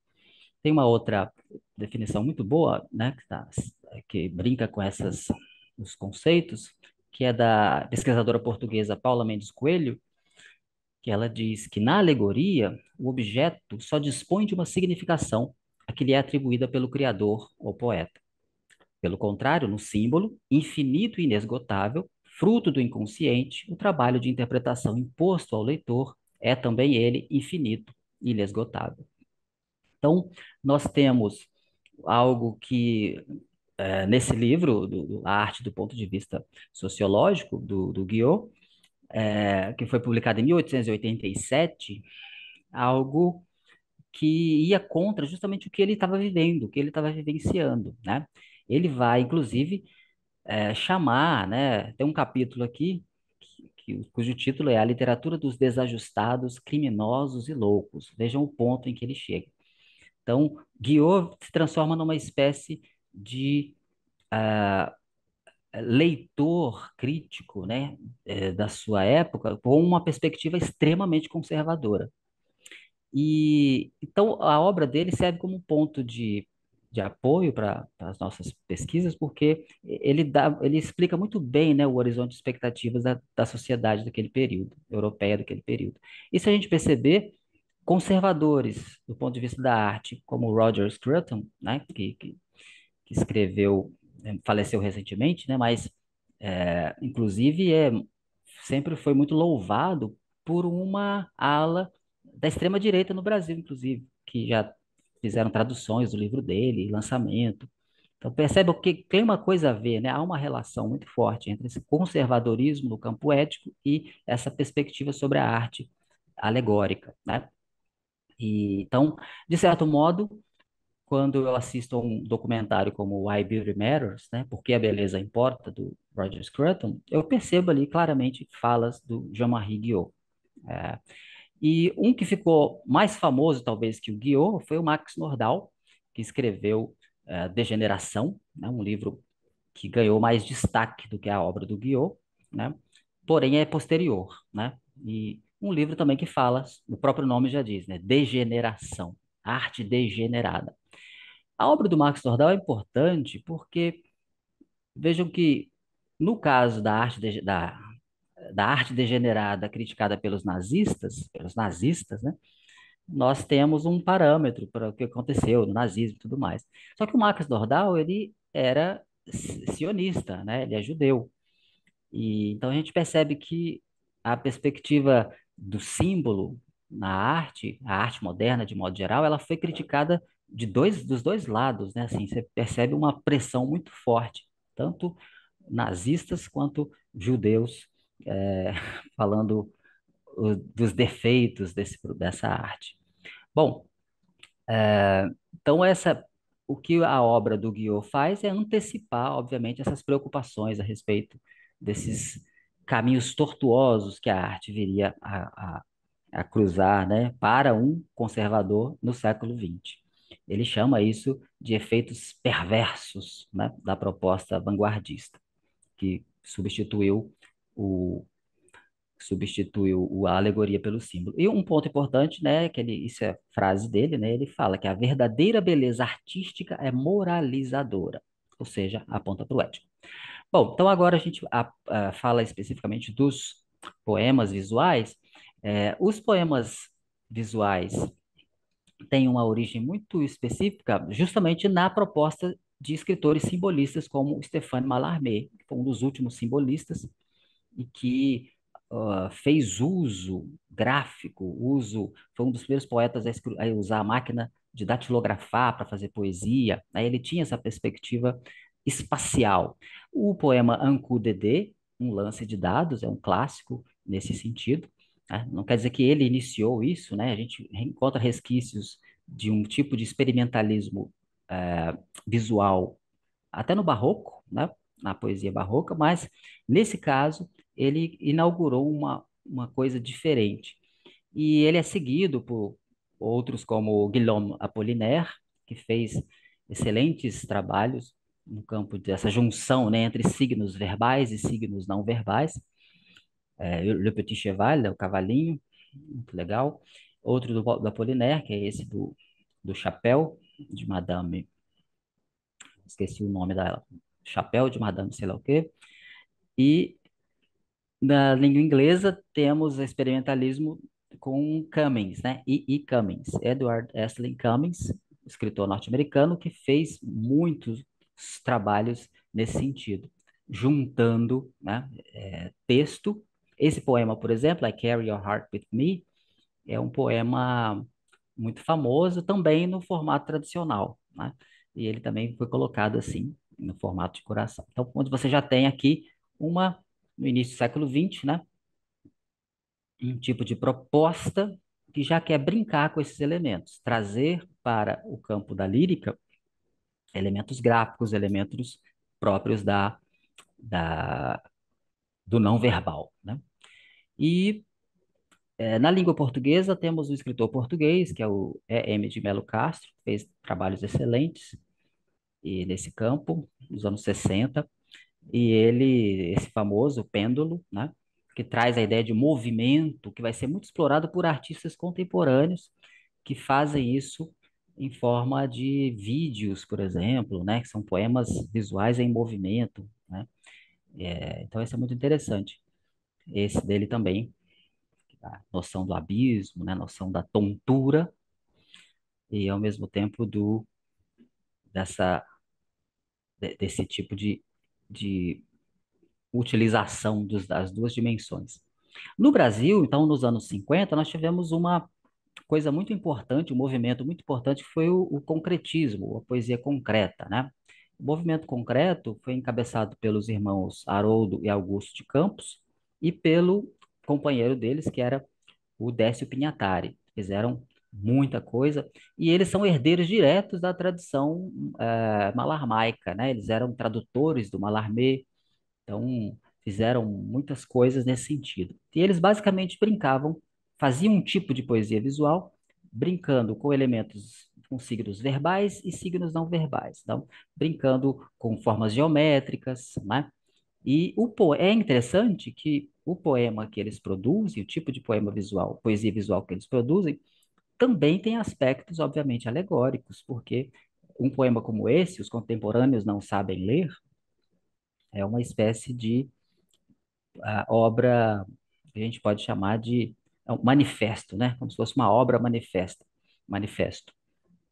Tem uma outra definição muito boa, né, que, tá, que brinca com essas os conceitos, que é da pesquisadora portuguesa Paula Mendes Coelho, que ela diz que na alegoria o objeto só dispõe de uma significação que lhe é atribuída pelo criador ou poeta. Pelo contrário, no símbolo, infinito e inesgotável, fruto do inconsciente, o trabalho de interpretação imposto ao leitor é também ele infinito e inesgotável. Então, nós temos algo que, é, nesse livro, do, do, A Arte do Ponto de Vista Sociológico, do, do Guillot, é, que foi publicado em 1887, algo que ia contra justamente o que ele estava vivendo, o que ele estava vivenciando, né? Ele vai, inclusive, é, chamar, né? Tem um capítulo aqui que, cujo título é A Literatura dos Desajustados, Criminosos e Loucos. Vejam o ponto em que ele chega. Então, Guillaume se transforma numa espécie de uh, leitor crítico né, é, da sua época, com uma perspectiva extremamente conservadora. E então a obra dele serve como um ponto de, de apoio para as nossas pesquisas, porque ele, dá, ele explica muito bem né, o horizonte de expectativas da, da sociedade daquele período, europeia daquele período. E se a gente perceber, conservadores do ponto de vista da arte, como Roger Scruton, né, que, que, que escreveu, é, faleceu recentemente, né, mas é, inclusive é, sempre foi muito louvado por uma ala da extrema-direita no Brasil, inclusive, que já fizeram traduções do livro dele, lançamento. Então, perceba que tem uma coisa a ver, né? há uma relação muito forte entre esse conservadorismo no campo ético e essa perspectiva sobre a arte alegórica. Né? E, então, de certo modo, quando eu assisto a um documentário como Why Beauty Matters, né, Por que a Beleza Importa, do Roger Scruton, eu percebo ali claramente falas do Jean-Marie Guillaume. É, e um que ficou mais famoso, talvez, que o guiou foi o Max Nordau, que escreveu uh, Degeneração, né? um livro que ganhou mais destaque do que a obra do Guiot, né? porém é posterior. Né? E um livro também que fala, o próprio nome já diz, né? Degeneração, arte degenerada. A obra do Max Nordau é importante porque, vejam que, no caso da arte, de, da da arte degenerada criticada pelos nazistas, pelos nazistas, né? Nós temos um parâmetro para o que aconteceu no nazismo e tudo mais. Só que o Marcos Nordau, ele era sionista, né? Ele é judeu. E então a gente percebe que a perspectiva do símbolo na arte, a arte moderna de modo geral, ela foi criticada de dois dos dois lados, né? Assim, você percebe uma pressão muito forte, tanto nazistas quanto judeus é, <laughs> falando o, dos defeitos desse, dessa arte. Bom, é, então essa o que a obra do Guiot faz é antecipar, obviamente, essas preocupações a respeito desses caminhos tortuosos que a arte viria a, a, a cruzar né, para um conservador no século XX. Ele chama isso de efeitos perversos né, da proposta vanguardista, que substituiu o substituiu a alegoria pelo símbolo. E um ponto importante, né, que ele, isso é frase dele, né, ele fala que a verdadeira beleza artística é moralizadora, ou seja, aponta para o ético. Bom, então agora a gente a, a, fala especificamente dos poemas visuais. É, os poemas visuais têm uma origem muito específica justamente na proposta de escritores simbolistas como Stéphane Mallarmé, que foi um dos últimos simbolistas, e que uh, fez uso gráfico, uso foi um dos primeiros poetas a, a usar a máquina de datilografar para fazer poesia. Aí né? ele tinha essa perspectiva espacial. O poema Anku Dedê, um lance de dados, é um clássico nesse sentido. Né? Não quer dizer que ele iniciou isso, né? A gente encontra resquícios de um tipo de experimentalismo eh, visual até no barroco, né? na poesia barroca, mas nesse caso ele inaugurou uma, uma coisa diferente. E ele é seguido por outros como Guillaume Apollinaire, que fez excelentes trabalhos no campo dessa junção né, entre signos verbais e signos não verbais. É, Le Petit Cheval, né, o cavalinho, muito legal. Outro do, do Apollinaire, que é esse do, do chapéu, de Madame... Esqueci o nome dela, chapéu de madame sei lá o quê. E na língua inglesa temos experimentalismo com Cummings, né? E. E. Cummings, Edward Estlin Cummings, escritor norte-americano que fez muitos trabalhos nesse sentido, juntando né, é, texto. Esse poema, por exemplo, I Carry Your Heart With Me, é um poema muito famoso também no formato tradicional, né? E ele também foi colocado assim no formato de coração. Então, onde você já tem aqui uma, no início do século XX, né? um tipo de proposta que já quer brincar com esses elementos, trazer para o campo da lírica elementos gráficos, elementos próprios da, da do não verbal. Né? E é, na língua portuguesa temos o escritor português, que é o E.M. de Melo Castro, que fez trabalhos excelentes e nesse campo, nos anos 60, e ele, esse famoso pêndulo, né, que traz a ideia de movimento, que vai ser muito explorado por artistas contemporâneos que fazem isso em forma de vídeos, por exemplo, né, que são poemas visuais em movimento, né? É, então, isso é muito interessante. Esse dele também, a noção do abismo, né, a noção da tontura, e ao mesmo tempo do dessa desse tipo de, de utilização dos, das duas dimensões. No Brasil, então, nos anos 50, nós tivemos uma coisa muito importante, um movimento muito importante, foi o, o concretismo, a poesia concreta, né? O movimento concreto foi encabeçado pelos irmãos Haroldo e Augusto de Campos e pelo companheiro deles, que era o Décio Pinhatari. Fizeram muita coisa, e eles são herdeiros diretos da tradição é, malarmaica, né? Eles eram tradutores do malarmé, então fizeram muitas coisas nesse sentido. E eles basicamente brincavam, faziam um tipo de poesia visual, brincando com elementos com signos verbais e signos não verbais, então brincando com formas geométricas, né? E o po... é interessante que o poema que eles produzem, o tipo de poema visual, poesia visual que eles produzem, também tem aspectos, obviamente, alegóricos, porque um poema como esse, os contemporâneos não sabem ler, é uma espécie de uh, obra que a gente pode chamar de é um manifesto, né? Como se fosse uma obra manifesta, manifesto,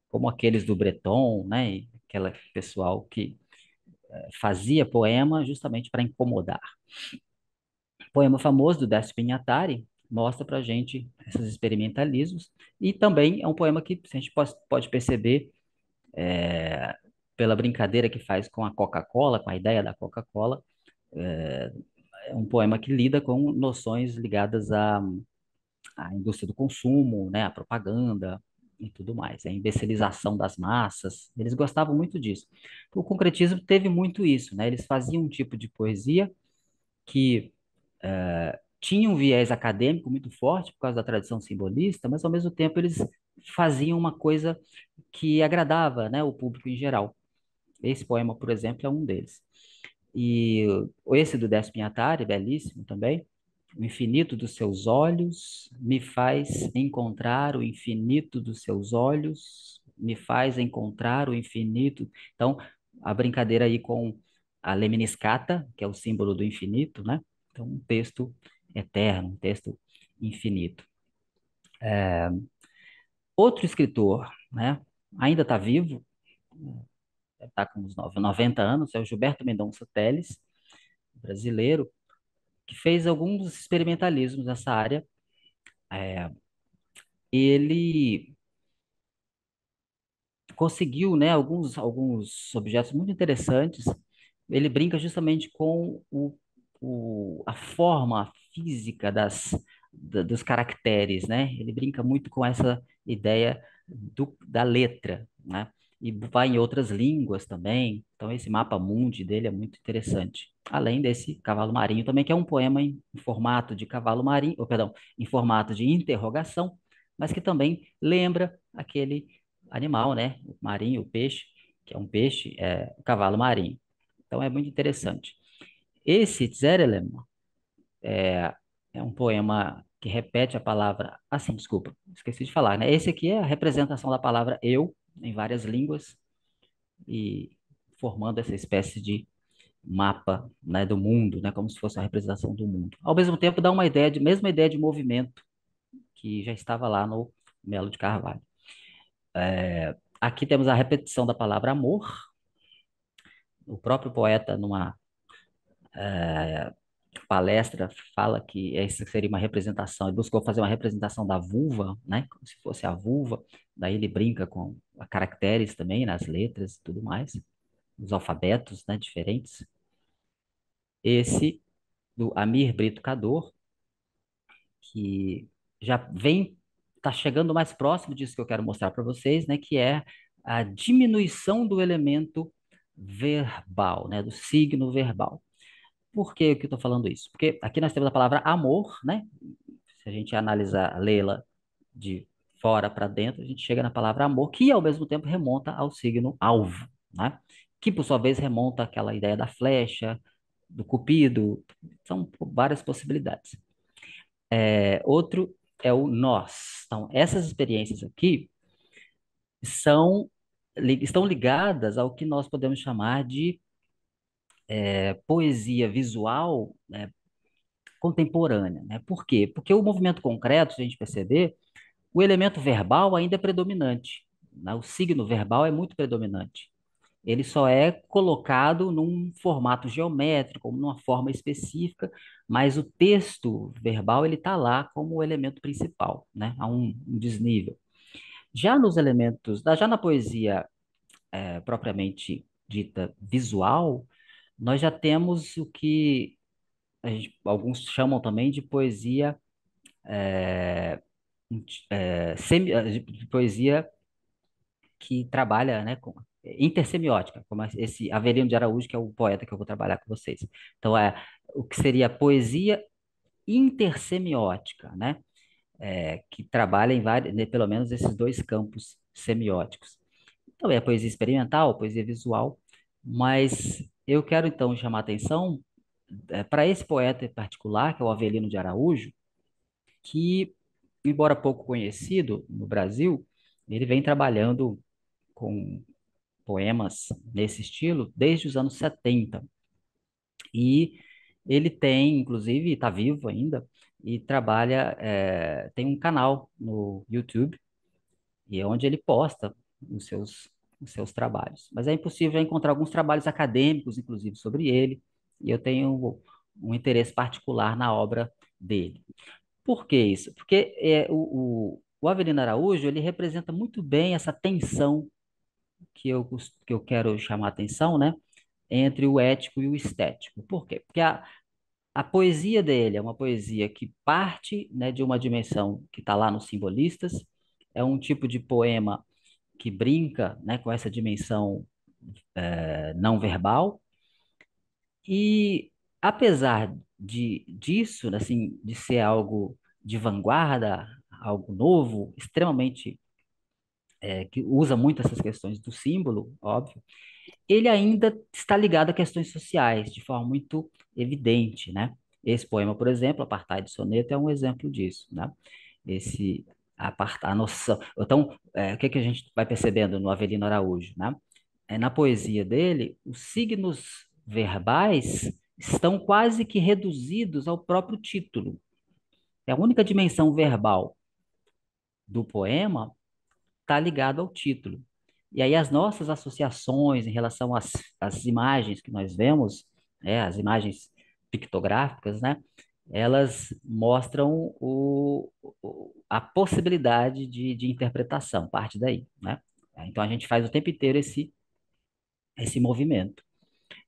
como aqueles do Breton, né? E aquela pessoal que eh, fazia poema justamente para incomodar. Poema famoso do Décio Pignatari, mostra para a gente esses experimentalismos. E também é um poema que a gente pode perceber é, pela brincadeira que faz com a Coca-Cola, com a ideia da Coca-Cola, é, é, um poema que lida com noções ligadas à, à indústria do consumo, né, à propaganda e tudo mais, a imbecilização das massas. Eles gostavam muito disso. O concretismo teve muito isso, né? Eles faziam um tipo de poesia que é, tinham um viés acadêmico muito forte por causa da tradição simbolista, mas ao mesmo tempo eles faziam uma coisa que agradava, né, o público em geral. Esse poema, por exemplo, é um deles. E esse do Despinhatari, belíssimo também. O infinito dos seus olhos me faz encontrar o infinito dos seus olhos, me faz encontrar o infinito. Então, a brincadeira aí com a lemniscata, que é o símbolo do infinito, né? Então, um texto eterno, um texto infinito. É, outro escritor, né, ainda está vivo, está com uns 90 anos, é o Gilberto Mendonça Teles, brasileiro, que fez alguns experimentalismos nessa área. É, ele conseguiu né, alguns, alguns objetos muito interessantes. Ele brinca justamente com o, o, a forma, física das, da, dos caracteres, né? Ele brinca muito com essa ideia do, da letra, né? E vai em outras línguas também. Então, esse mapa mundi dele é muito interessante. Além desse Cavalo Marinho também, que é um poema em, em formato de cavalo marinho, ou, perdão, em formato de interrogação, mas que também lembra aquele animal, né? O marinho, o peixe, que é um peixe, é o cavalo marinho. Então, é muito interessante. Esse Zerelema é, é um poema que repete a palavra. Assim, desculpa, esqueci de falar, né? Esse aqui é a representação da palavra eu em várias línguas e formando essa espécie de mapa, né, do mundo, né, como se fosse a representação do mundo. Ao mesmo tempo, dá uma ideia de mesma ideia de movimento que já estava lá no Melo de Carvalho. É, aqui temos a repetição da palavra amor. O próprio poeta, numa é, palestra fala que essa seria uma representação, ele buscou fazer uma representação da vulva, né, como se fosse a vulva, daí ele brinca com caracteres também, nas né, letras e tudo mais, os alfabetos, né, diferentes. Esse do Amir Brito Cador, que já vem está chegando mais próximo disso que eu quero mostrar para vocês, né, que é a diminuição do elemento verbal, né, do signo verbal. Por que eu estou falando isso? Porque aqui nós temos a palavra amor, né? Se a gente analisar, lê-la de fora para dentro, a gente chega na palavra amor, que ao mesmo tempo remonta ao signo alvo, né? Que por sua vez remonta àquela ideia da flecha, do cupido, são várias possibilidades. É, outro é o nós. Então, essas experiências aqui são, li, estão ligadas ao que nós podemos chamar de é, poesia visual né, contemporânea. Né? Por quê? Porque o movimento concreto, se a gente perceber, o elemento verbal ainda é predominante. Né? O signo verbal é muito predominante. Ele só é colocado num formato geométrico, numa forma específica, mas o texto verbal ele está lá como o elemento principal, né? a um, um desnível. Já nos elementos, já na poesia é, propriamente dita visual, nós já temos o que gente, alguns chamam também de poesia é, é, semi, eh, de poesia que trabalha né, com, intersemiótica, como esse Averino de Araújo, que é o poeta que eu vou trabalhar com vocês. Então, é o que seria poesia intersemiótica, né? É, que trabalha em vários, né, pelo menos esses dois campos semióticos. Então, é a poesia experimental, a poesia visual, mas eu quero então chamar a atenção é, eh, para esse poeta em particular, que é o Avelino de Araújo, que, embora pouco conhecido no Brasil, ele vem trabalhando com poemas nesse estilo desde os anos 70. E ele tem, inclusive, está vivo ainda, e trabalha, é, tem um canal no YouTube, e é onde ele posta os seus os seus trabalhos. Mas é impossível encontrar alguns trabalhos acadêmicos, inclusive, sobre ele, e eu tenho um interesse particular na obra dele. Por que isso? Porque é, o, o, o Avelino Araújo ele representa muito bem essa tensão que eu, que eu quero chamar a atenção, né? entre o ético e o estético. Por quê? Porque a, a poesia dele é uma poesia que parte né, de uma dimensão que está lá nos simbolistas, é um tipo de poema que brinca né, com essa dimensão é, não verbal. E apesar de, disso, assim, de ser algo de vanguarda, algo novo, extremamente é, que usa muito essas questões do símbolo, óbvio, ele ainda está ligado a questões sociais de forma muito evidente, né? Esse poema, por exemplo, Apartheid Soneto, é um exemplo disso, né? Esse a, part, a noção. Então, é, o que, que a gente vai percebendo no Avelino Araújo? Né? É, na poesia dele, os signos verbais estão quase que reduzidos ao próprio título. É a única dimensão verbal do poema está ligada ao título. E aí as nossas associações em relação às, às imagens que nós vemos, né, as imagens pictográficas, né, elas mostram o, a possibilidade de, de interpretação, parte daí, né? Então a gente faz o tempo inteiro esse, esse movimento.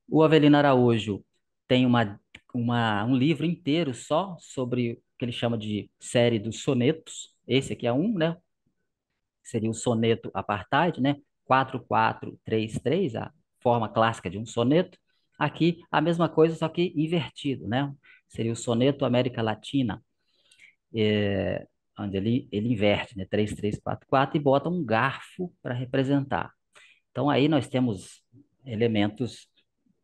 O Avelino Araújo tem uma, uma, um livro inteiro só sobre o que ele chama de série dos sonetos. Esse aqui é um, né? Seria o soneto apartheid, né? 4433, a forma clássica de um soneto. Aqui a mesma coisa, só que invertido, né? Seria o soneto América Latina, é, onde ele, ele inverte, né? 3, 3, 4, 4 e bota um garfo para representar. Então aí nós temos elementos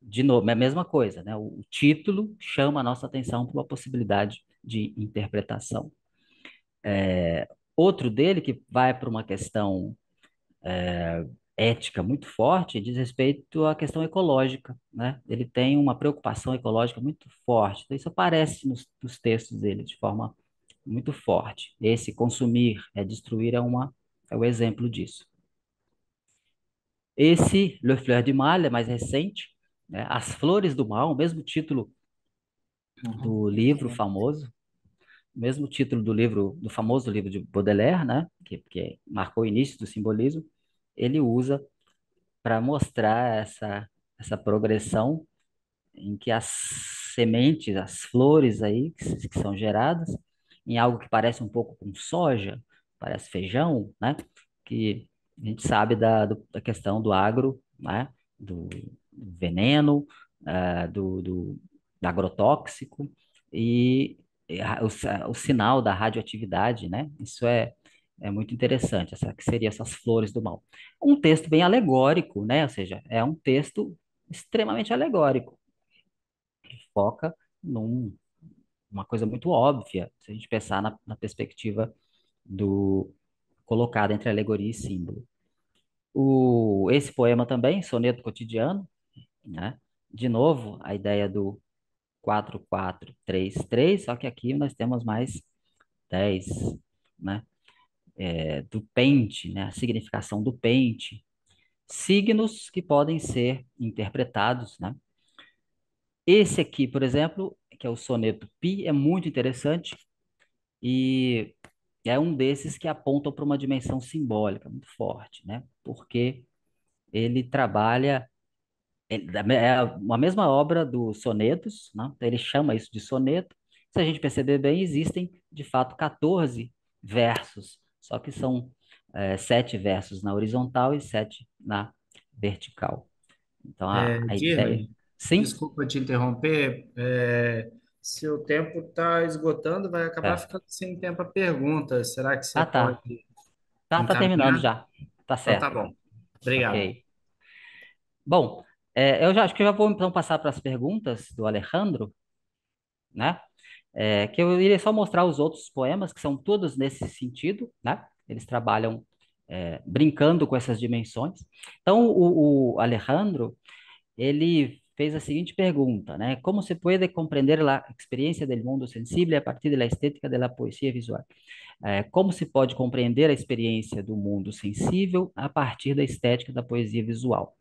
de novo, é a mesma coisa, né? O título chama a nossa atenção para uma possibilidade de interpretação. É, outro dele que vai para uma questão é, ética muito forte diz respeito à questão ecológica, né? Ele tem uma preocupação ecológica muito forte. Então, isso aparece nos, nos textos dele de forma muito forte. Esse consumir é destruir é uma é o exemplo disso. Esse Le Fleur de Mal é mais recente, né? As Flores do Mal, o mesmo título do livro famoso, mesmo título do livro do famoso livro de Baudelaire, né? Que, que marcou o início do simbolismo ele usa para mostrar essa, essa progressão em que as sementes, as flores aí que, que são geradas, em algo que parece um pouco com soja, parece feijão, né? Que a gente sabe da, do, da questão do agro, né? Do veneno, uh, do, do, do agrotóxico e o, o, sinal da radioatividade, né? Isso é é muito interessante, essa que seria essas flores do mal. Um texto bem alegórico, né? Ou seja, é um texto extremamente alegórico. Que foca numa uma coisa muito óbvia, se a gente pensar na, na perspectiva do colocada entre alegoria e símbolo. O, esse poema também, Soneto Cotidiano, né? De novo, a ideia do 4433, só que aqui nós temos mais 10, né? é, do pente, né, a significação do pente, signos que podem ser interpretados. Né? Esse aqui, por exemplo, que é o soneto Pi, é muito interessante e é um desses que apontam para uma dimensão simbólica muito forte, né? porque ele trabalha é uma mesma obra dos sonetos, né? ele chama isso de soneto. Se a gente perceber bem, existem de fato 14 versos só que são é, sete versos na horizontal e sete na vertical. Então, a, é, a ideia. Sim? Desculpa te interromper. É, se o tempo está esgotando, vai acabar é. ficando sem tempo a pergunta. Será que você ah, tá. pode. Tá, tá terminando já. Tá certo. Então, tá bom. Obrigado. Okay. Bom, é, eu já acho que eu já vou então passar para as perguntas do Alejandro, né? é, que eu irei só mostrar os outros poemas, que são todos nesse sentido, né? Eles trabalham é, brincando com essas dimensões. Então, o, o, Alejandro, ele fez a seguinte pergunta, né? Como se pode compreender a experiência do mundo sensível a partir da estética da poesia visual? É, como se pode compreender a experiência do mundo sensível a partir da estética da poesia visual?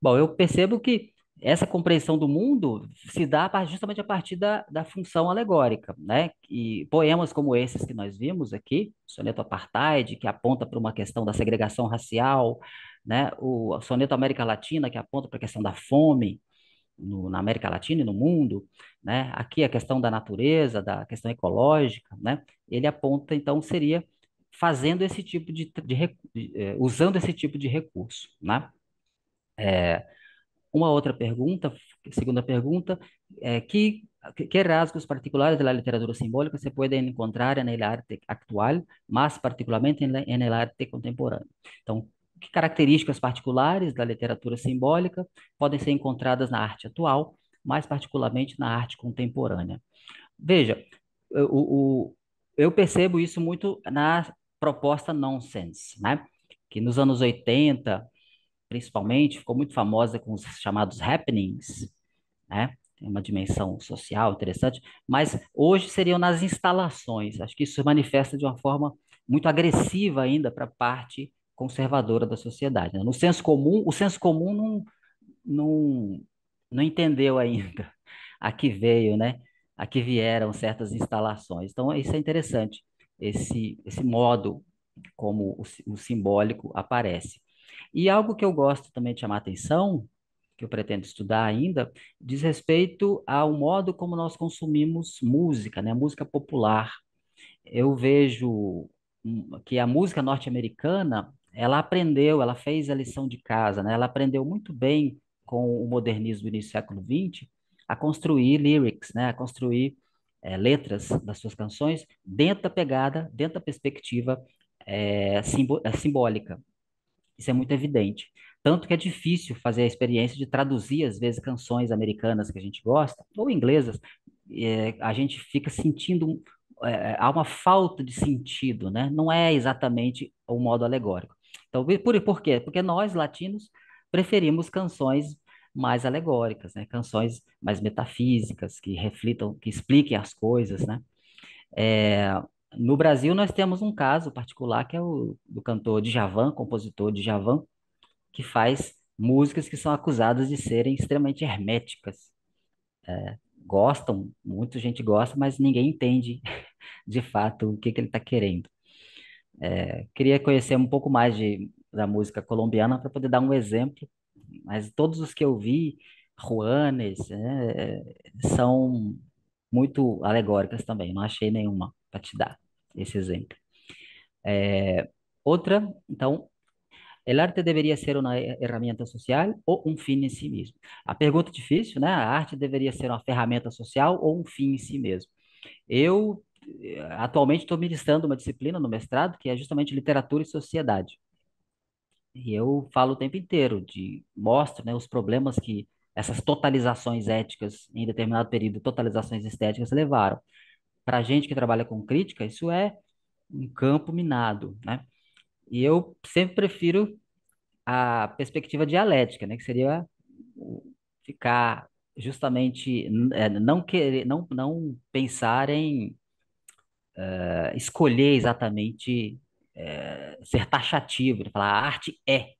Bom, eu percebo que essa compreensão do mundo se dá justamente a partir da, da função alegórica, né? E poemas como esses que nós vimos aqui, soneto Apartheid, que aponta para uma questão da segregação racial, né? O soneto América Latina, que aponta para a questão da fome no, na América Latina e no mundo, né? Aqui a questão da natureza, da questão ecológica, né? Ele aponta, então, seria fazendo esse tipo de, de, de, de eh, usando esse tipo de recurso, né? É, uma outra pergunta, segunda pergunta, é que que rasgos particulares da literatura simbólica se podem encontrar na arte atual, mas particularmente na arte contemporânea? Então, que características particulares da literatura simbólica podem ser encontradas na arte atual, mais particularmente na arte contemporânea? Veja, o, o, eu percebo isso muito na proposta nonsense, né? que nos anos 80 principalmente, ficou muito famosa com os chamados happenings, né? Tem uma dimensão social interessante, mas hoje seriam nas instalações. Acho que isso se manifesta de uma forma muito agressiva ainda para a parte conservadora da sociedade. Né? No senso comum, o senso comum não, não, não entendeu ainda <laughs> a que veio, né? A que vieram certas instalações. Então, isso é interessante, esse, esse modo como o, o simbólico aparece. E algo que eu gosto também de chamar atenção, que eu pretendo estudar ainda, diz respeito ao modo como nós consumimos música, né? Música popular. Eu vejo que a música norte-americana, ela aprendeu, ela fez a lição de casa, né? Ela aprendeu muito bem com o modernismo do início do século XX a construir lyrics, né? A construir é, letras das suas canções dentro da pegada, dentro da perspectiva é, simbólica. Isso é muito evidente. Tanto que é difícil fazer a experiência de traduzir, às vezes, canções americanas que a gente gosta, ou inglesas. É, a gente fica sentindo. É, é, há uma falta de sentido, né? Não é exatamente o modo alegórico. Então, por, por quê? Porque nós, latinos, preferimos canções mais alegóricas, né? Canções mais metafísicas, que reflitam, que expliquem as coisas, né? É, no Brasil, nós temos um caso particular que é o do cantor Djavan, compositor Djavan, que faz músicas que são acusadas de serem extremamente herméticas. É, gostam, muita gente gosta, mas ninguém entende <laughs> de fato o que, que ele está querendo. É, queria conhecer um pouco mais de, da música colombiana para poder dar um exemplo, mas todos os que eu vi, Juanes, né, é, são muito alegóricas também, não achei nenhuma para te dar esse exemplo. É, outra, então, o arte deveria ser uma ferramenta social ou um fim em si mesmo? A pergunta é difícil, né? A arte deveria ser uma ferramenta social ou um fim em si mesmo? Eu atualmente estou ministrando uma disciplina no mestrado que é justamente literatura e sociedade. E eu falo o tempo inteiro de mostro, né, os problemas que essas totalizações éticas em determinado período, totalizações estéticas levaram. Para a gente que trabalha com crítica, isso é um campo minado, né? E eu sempre prefiro a perspectiva dialética, né? Que seria ficar justamente é, não querer, não, não pensar em é, escolher exatamente é, ser taxativo, falar a arte é.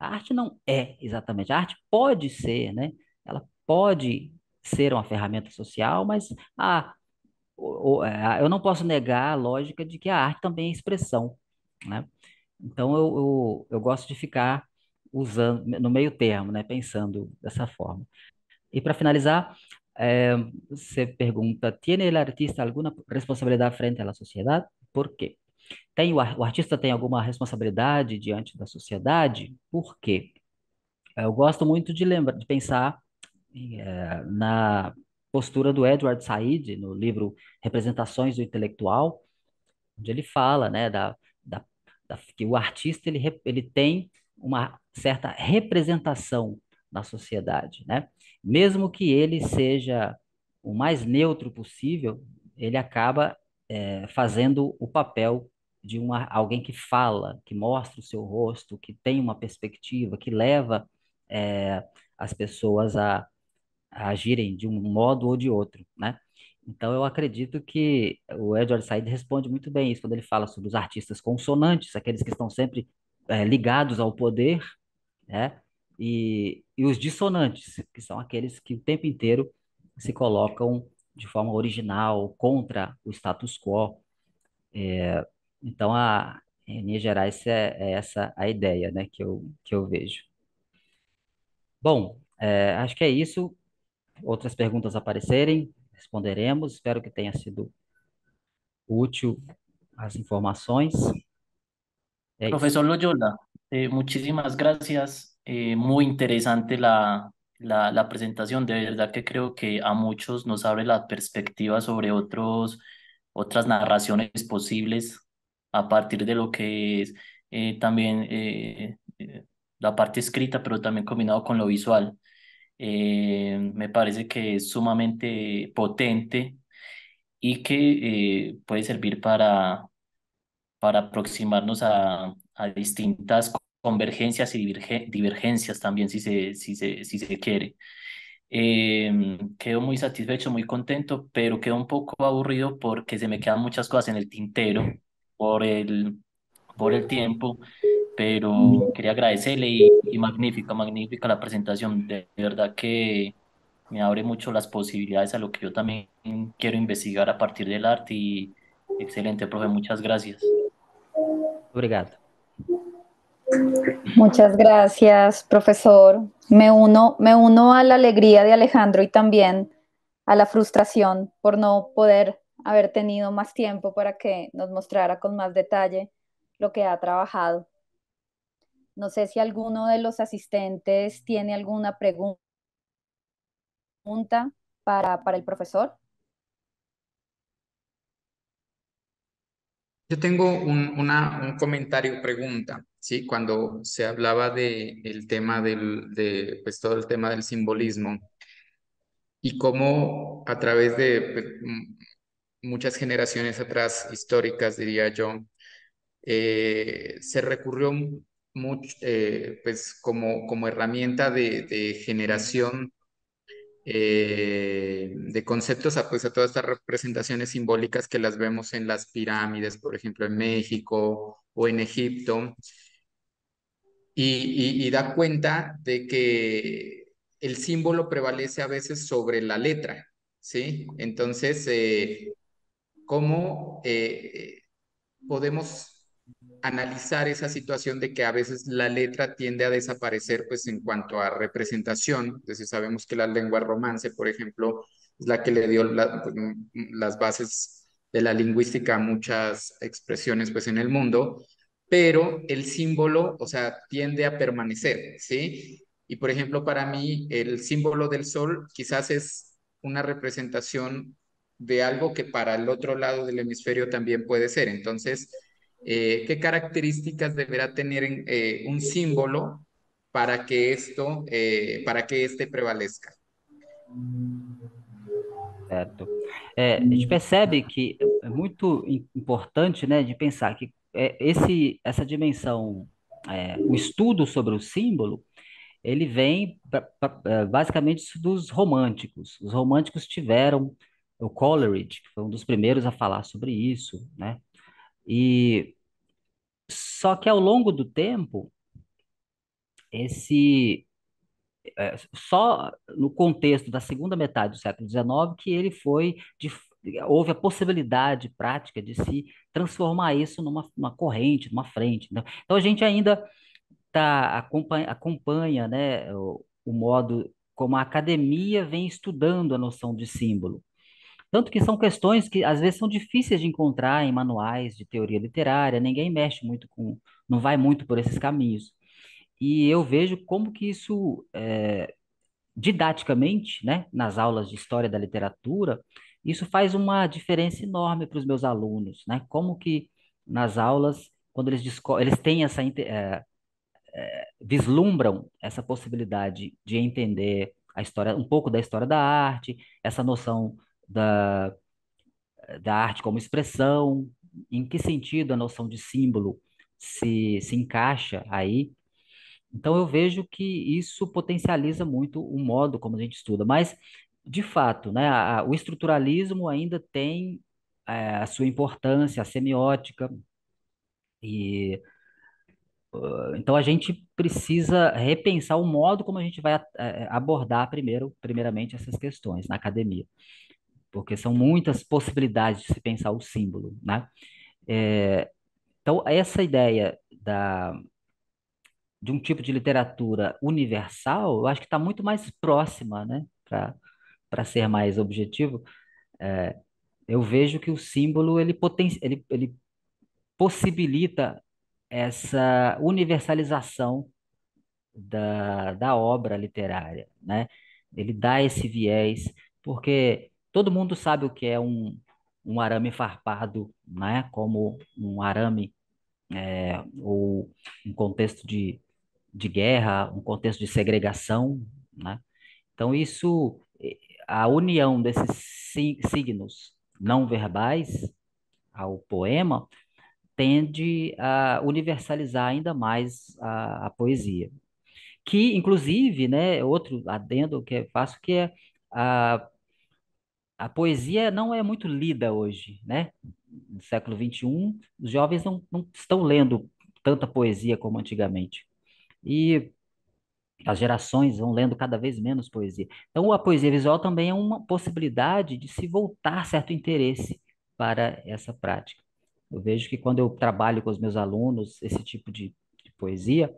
A arte não é exatamente, a arte pode ser, né? Ela pode ser uma ferramenta social, mas a ah, é, eu não posso negar a lógica de que a arte também é expressão, né? Então eu, eu, eu gosto de ficar usando no meio termo, né? Pensando dessa forma. E para finalizar, é, você pergunta: tiene el artista alguma responsabilidade frente à sociedade? Por quê? Tem, o, artista tem alguma responsabilidade diante da sociedade? Por quê? É, eu gosto muito de lembrar, de pensar é, na postura do Edward Said no livro Representações do Intelectual, onde ele fala, né, da, da, da que o artista ele, ele tem uma certa representação na sociedade, né? Mesmo que ele seja o mais neutro possível, ele acaba é, fazendo o papel de uma, alguém que fala, que mostra o seu rosto, que tem uma perspectiva, que leva é, as pessoas a, agirem de um modo ou de outro, né? Então, eu acredito que o Edward Said responde muito bem isso quando ele fala sobre os artistas consonantes, aqueles que estão sempre é, ligados ao poder, né? E, e os dissonantes, que são aqueles que o tempo inteiro se colocam de forma original, contra o status quo. É, então, a, em linhas gerais, é, é, essa a ideia né, que, eu, que eu vejo. Bom, é, acho que é isso. Otras preguntas aparecerem, responderemos. Espero que tenha sido útil las informaciones. Profesor Loyola, eh, muchísimas gracias. Eh, muy interesante la, presentación. De verdad que creo que a muchos nos abre la perspectiva sobre otros, otras narraciones posibles a partir de lo que es eh, también la parte escrita, pero también combinado con lo visual. Eh, me parece que es sumamente potente y que eh, puede servir para, para aproximarnos a, a distintas convergencias y divergencias también si se, si se, si se quiere. Eh, quedo muy satisfecho, muy contento, pero quedo un poco aburrido porque se me quedan muchas cosas en el tintero por el, por el tiempo, pero quería agradecerle y y magnífica, magnífica la presentación. De verdad que me abre mucho las posibilidades a lo que yo también quiero investigar a partir del arte y excelente, profe, muchas gracias. Obrigado. Muchas gracias, profesor. Me uno, me uno a la alegría de Alejandro y también a la frustración por no poder haber tenido más tiempo para que nos mostrara con más detalle lo que ha trabajado. No sé si alguno de los asistentes tiene alguna pregunta para, para el profesor. Yo tengo un, una, un, comentario, pregunta, ¿sí? Cuando se hablaba de el tema del, de, pues todo el tema del simbolismo y cómo a través de pues, muchas generaciones atrás, históricas diría yo, eh, se recurrió eh, pues como, como herramienta de, generación eh, de conceptos a, pues, a todas estas representaciones simbólicas que las vemos en las pirámides, por ejemplo, en México o en Egipto, y, da cuenta de que el símbolo prevalece a veces sobre la letra, ¿sí? Entonces, eh, ¿cómo podemos analizar esa situación de que a veces la letra tiende a desaparecer pues en cuanto a representación, entonces sabemos que la lengua romance, por ejemplo, es la que le dio pues, las bases de la lingüística a muchas expresiones pues en el mundo, pero el símbolo, o sea, tiende a permanecer, ¿sí? Y por ejemplo, para mí el símbolo del sol quizás es una representación de algo que para el otro lado del hemisferio también puede ser. Entonces, eh, qué características deberá tener eh, un símbolo para que esto, eh, para que este prevalezca. Certo. É, a gente percebe que é muito importante, né, de pensar que é, esse, essa dimensão, é, o estudo sobre o símbolo, ele vem pra, pra, é, basicamente dos românticos. Os românticos tiveram o Coleridge, que foi um dos primeiros a falar sobre isso, né? E só que ao longo do tempo, esse é, só no contexto da segunda metade do século XIX que ele foi de, houve a possibilidade prática de se transformar isso numa, numa corrente, numa frente. Né? Então a gente ainda tá, acompanha, acompanha né, o, o modo como a academia vem estudando a noção de símbolo. Tanto que são questões que às vezes são difíceis de encontrar em manuais de teoria literária, ninguém mexe muito com, não vai muito por esses caminhos. E eu vejo como que isso, é, didaticamente, né, nas aulas de história da literatura, isso faz uma diferença enorme para os meus alunos, né? Como que nas aulas, quando eles, eles têm essa, é, é, vislumbram essa possibilidade de entender a história, um pouco da história da arte, essa noção da, da arte como expressão, em que sentido a noção de símbolo se, se encaixa aí. Então, eu vejo que isso potencializa muito o modo como a gente estuda, mas, de fato, né, a, o estruturalismo ainda tem é, a sua importância, a semiótica, e ah, então a gente precisa repensar o modo como a gente vai é, abordar primeiro, primeiramente essas questões na academia porque são muitas possibilidades de se pensar o símbolo, né? É, então, essa ideia da, de um tipo de literatura universal, eu acho que está muito mais próxima, né? Para ser mais objetivo, é, eu vejo que o símbolo ele, poten ele, ele possibilita essa universalização da, da obra literária, né? Ele dá esse viés, porque Todo mundo sabe o que é um, um arame farpado, né? Como um arame é, ou um contexto de, de guerra, um contexto de segregação, né? Então isso, a união desses signos não verbais ao poema tende a universalizar ainda mais a, a poesia, que inclusive, né? Outro adendo que eu faço que é a a poesia não é muito lida hoje, né? No século XXI, os jovens não, não estão lendo tanta poesia como antigamente. E as gerações vão lendo cada vez menos poesia. Então, a poesia visual também é uma possibilidade de se voltar certo interesse para essa prática. Eu vejo que quando eu trabalho com os meus alunos esse tipo de, de poesia,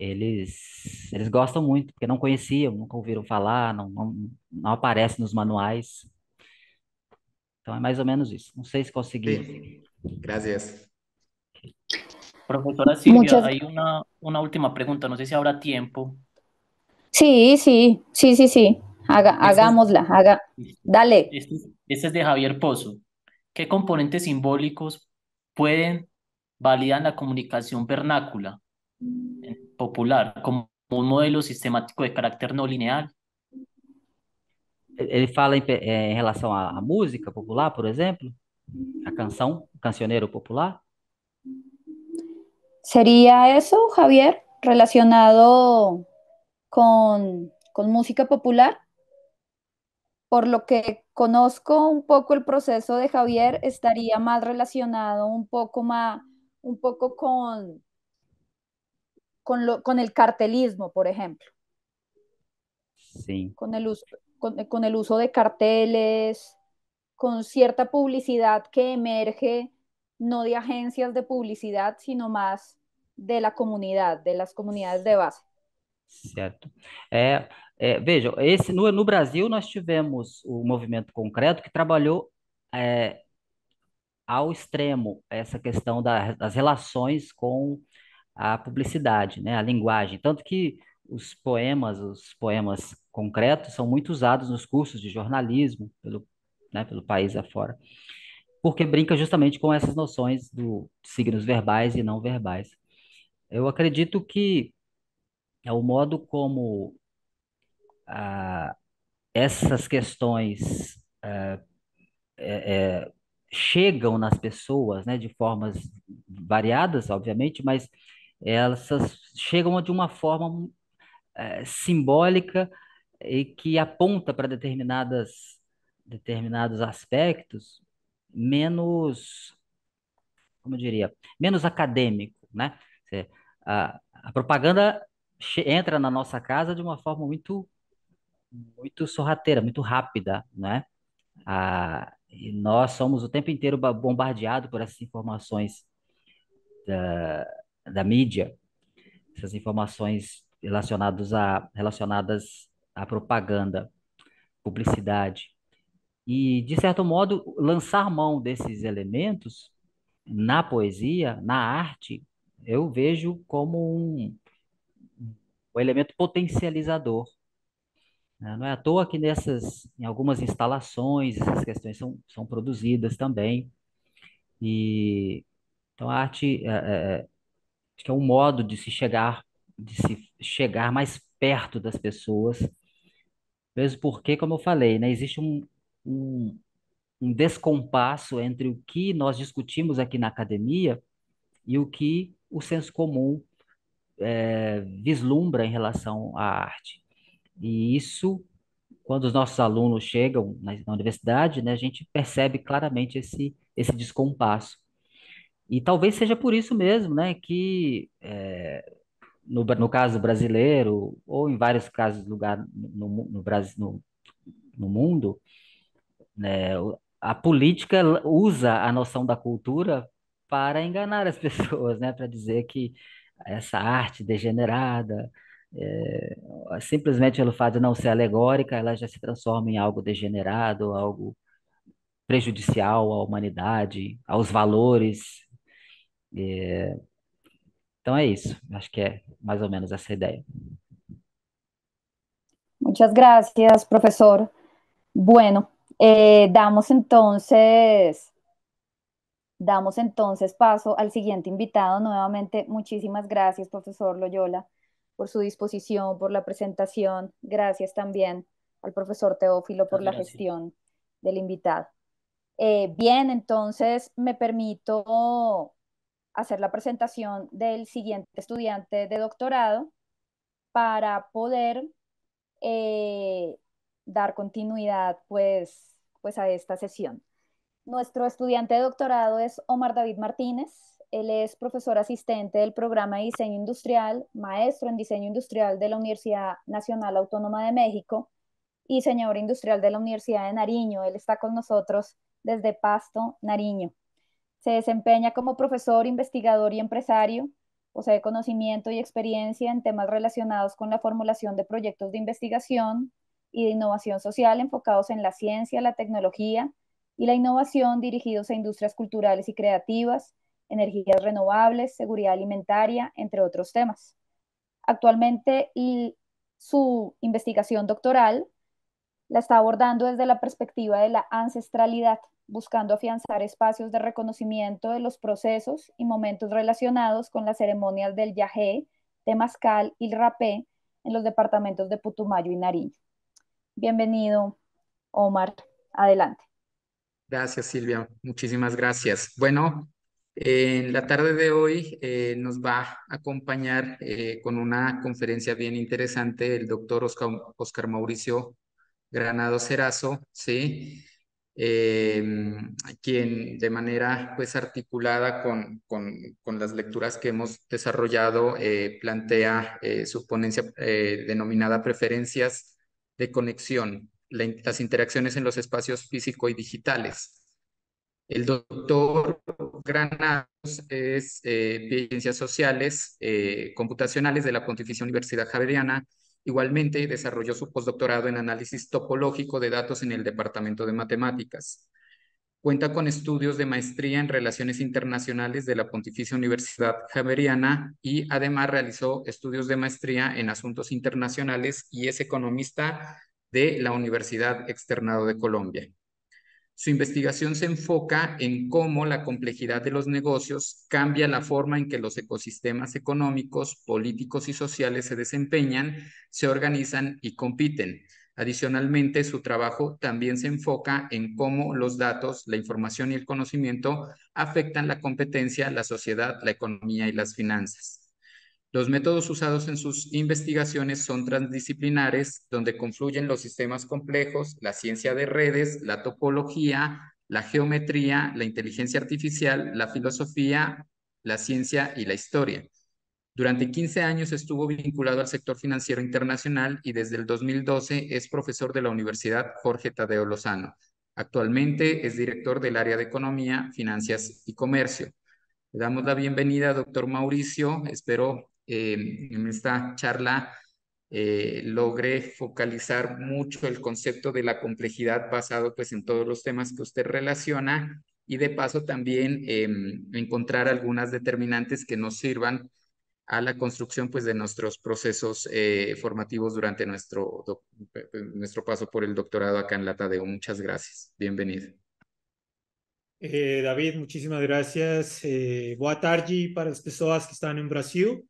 eles eles gostam muito, porque não conheciam, nunca ouviram falar, não, não, não aparece nos manuais. Então é mais ou menos isso. Não sei se consegui. Sí. professora Silvia, Muchas... hay una, una, última pregunta, no sé si habrá sim Sí, sí, sí, sí, sí. Haga, hagámosla, haga, dale. Este, este es de Javier Pozo. ¿Qué componentes simbólicos pueden validar la comunicación vernácula? popular, como un modelo sistemático de carácter no lineal. Él fala en relación a la música popular, por ejemplo, a canción, cancionero popular. ¿Sería eso, Javier, relacionado con, con música popular? por lo que conozco un poco el proceso de Javier, estaría más relacionado un poco más, un poco con, con, lo, con el cartelismo, por ejemplo. Sí. Con el, uso, con, el uso de carteles, con cierta publicidad que emerge no de agencias de publicidad, sino más de la comunidad, de las comunidades de base. Cierto. É, é, no, Brasil nós tivemos un movimiento concreto que trabalhou al ao extremo esa questão da, das relações con a publicidade, né, a linguagem. Tanto que os poemas, os poemas concretos, são muito usados nos cursos de jornalismo pelo, né, pelo país afora, porque brinca justamente com essas noções do signos verbais e não verbais. Eu acredito que é o modo como ah, essas questões ah, é, é, chegam nas pessoas, né, de formas variadas, obviamente, mas elas chegam de uma forma é, simbólica e que aponta para determinadas determinados aspectos menos como eu diria menos acadêmico né a, a propaganda entra na nossa casa de uma forma muito muito sorrateira muito rápida né a, e nós somos o tempo inteiro bombardeados por essas informações da, da mídia, essas informações relacionadas a, relacionadas à propaganda, publicidade, e, de certo modo, lançar mão desses elementos na poesia, na arte, eu vejo como um, um elemento potencializador. Né? Não é à toa que nessas, em algumas instalações, essas questões são, são produzidas também. E, então, a arte, é, é, é, Acho que é um modo de se chegar, de se chegar mais perto das pessoas, mesmo porque, como eu falei, né, existe um, um, um descompasso entre o que nós discutimos aqui na academia e o que o senso comum é, vislumbra em relação à arte. E isso, quando os nossos alunos chegam na, na universidade, né, a gente percebe claramente esse, esse descompasso. E talvez seja por isso mesmo, né, que é, no, no caso brasileiro, ou em vários casos lugar no, no, Brasil, no, no mundo, né, a política usa a noção da cultura para enganar as <laughs> pessoas, né, para dizer que essa arte degenerada, é, simplesmente pelo fato de não ser alegórica, ela já se transforma em algo degenerado, algo prejudicial à humanidade, aos valores entonces es eso, isso. Acho que es más o menos esa idea Muchas gracias, profesor. Bueno, eh, damos entonces, damos entonces paso al siguiente invitado. Nuevamente, muchísimas gracias, profesor Loyola, por su disposición, por la presentación. Gracias también al profesor Teófilo por la gestión del invitado. Eh, bien, entonces me permito hacer la presentación del siguiente estudiante de doctorado para poder eh, dar continuidad pues, pues a esta sesión. Nuestro estudiante de doctorado es Omar David Martínez. Él es profesor asistente del programa de diseño industrial, maestro en diseño industrial de la Universidad Nacional Autónoma de México y diseñador industrial de la Universidad de Nariño. Él está con nosotros desde Pasto, Nariño. Se desempeña como profesor, investigador y empresario. Posee conocimiento y experiencia en temas relacionados con la formulación de proyectos de investigación y de innovación social enfocados en la ciencia, la tecnología y la innovación dirigidos a industrias culturales y creativas, energías renovables, seguridad alimentaria, entre otros temas. Actualmente y su investigación doctoral la está abordando desde la perspectiva de la ancestralidad, buscando afianzar espacios de reconocimiento de los procesos y momentos relacionados con las ceremonias del yajé, temascal y rapé en los departamentos de Putumayo y Nariño. Bienvenido, Omar. Adelante. Gracias, Silvia. Muchísimas gracias. Bueno, en la tarde de hoy eh, nos va a acompañar eh, con una conferencia bien interesante el doctor Oscar Mauricio Granado Cerazo, ¿sí? Em, quien de manera pues articulada con, con, las lecturas que hemos desarrollado eh, plantea eh, su ponencia eh, denominada Preferencias de Conexión, las interacciones en los espacios físico y digitales. El doctor Granados es Ciencias Sociales Computacionales de la Pontificia Universidad Javeriana, Igualmente, desarrolló su postdoctorado en análisis topológico de datos en el Departamento de Matemáticas. Cuenta con estudios de maestría en Relaciones Internacionales de la Pontificia Universidad Javeriana y además realizó estudios de maestría en Asuntos Internacionales y es economista de la Universidad Externado de Colombia. Su investigación se enfoca en cómo la complejidad de los negocios cambia la forma en que los ecosistemas económicos, políticos y sociales se desempeñan, se organizan y compiten. Adicionalmente, su trabajo también se enfoca en cómo los datos, la información y el conocimiento afectan la competencia, la sociedad, la economía y las finanzas. Los métodos usados en sus investigaciones son transdisciplinares, donde confluyen los sistemas complejos, la ciencia de redes, la topología, la geometría, la inteligencia artificial, la filosofía, la ciencia y la historia. Durante 15 años estuvo vinculado al sector financiero internacional y desde el 2012 es profesor de la Universidad Jorge Tadeo Lozano. Actualmente es director del área de Economía, Finanzas y Comercio. Le damos la bienvenida, doctor Mauricio. Espero eh, en esta charla eh, logré focalizar mucho el concepto de la complejidad basado pues en todos los temas que usted relaciona y de paso también eh, encontrar algunas determinantes que nos sirvan a la construcción pues de nuestros procesos eh, formativos durante nuestro, nuestro paso por el doctorado acá en la Tadeo. Muchas gracias. Bienvenido. David, muchísimas gracias. boa tarde para las personas que están en Brasil.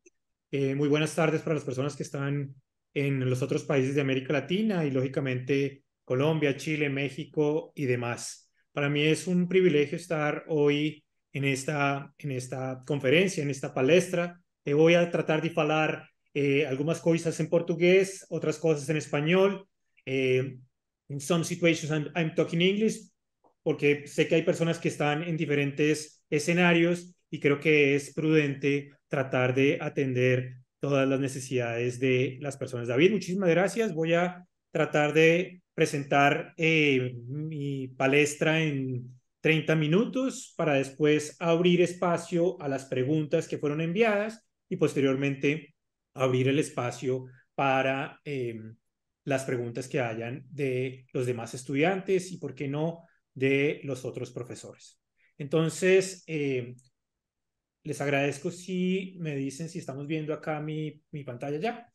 Eh, muy buenas tardes para las personas que están en los otros países de América Latina y lógicamente Colombia, Chile, México y demás. Para mí es un privilegio estar hoy en esta, en esta conferencia, en esta palestra. Eh, voy a tratar de hablar eh, algunas cosas en portugués, otras cosas en español. en some situations I'm, I'm talking English porque sé que hay personas que están en diferentes escenarios y creo que es prudente tratar de atender todas las necesidades de las personas. David, muchísimas gracias. Voy a tratar de presentar eh, mi palestra en 30 minutos para después abrir espacio a las preguntas que fueron enviadas y posteriormente abrir el espacio para eh, las preguntas que hayan de los demás estudiantes y, por qué no, de los otros profesores. Entonces, eh, les agradezco si me dicen si estamos viendo acá mi, pantalla ya.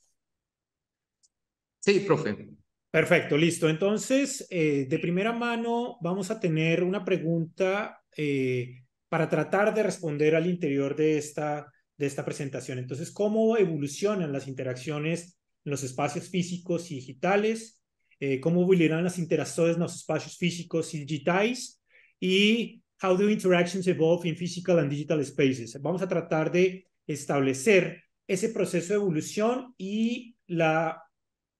Sí, profe. Perfecto, listo. Entonces, eh, de primera mano vamos a tener una pregunta eh, para tratar de responder al interior de esta, de esta presentación. Entonces, ¿cómo evolucionan las interacciones en los espacios físicos y digitales? Eh, ¿Cómo evolucionan las interacciones en los espacios físicos y digitales? Y How do interactions evolve in physical and digital spaces? Vamos a tratar de establecer ese proceso de evolución y la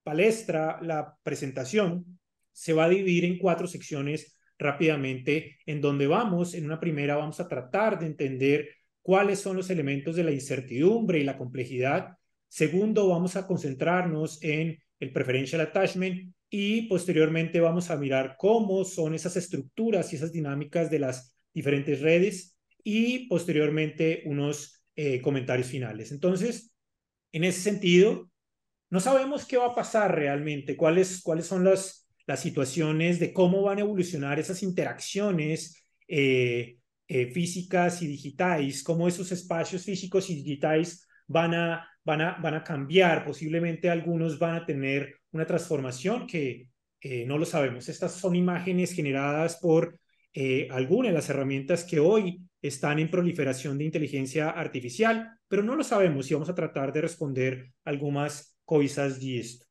palestra, la presentación, se va a dividir en cuatro secciones rápidamente, en donde vamos, en una primera vamos a tratar de entender cuáles son los elementos de la incertidumbre y la complejidad. Segundo, vamos a concentrarnos en el preferential attachment y posteriormente vamos a mirar cómo son esas estructuras y esas dinámicas de las diferentes redes y posteriormente unos eh, comentarios finales. Entonces, en ese sentido, no sabemos qué va a pasar realmente, cuáles, cuáles son las, las situaciones de cómo van a evolucionar esas interacciones eh, eh, físicas y digitales, cómo esos espacios físicos y digitales van a, van a, van a cambiar, posiblemente algunos van a tener una transformación que no lo sabemos. Estas son imágenes generadas por eh, algunas de las herramientas que hoy están en proliferación de inteligencia artificial, pero no lo sabemos y vamos a tratar de responder algunas cosas de esto.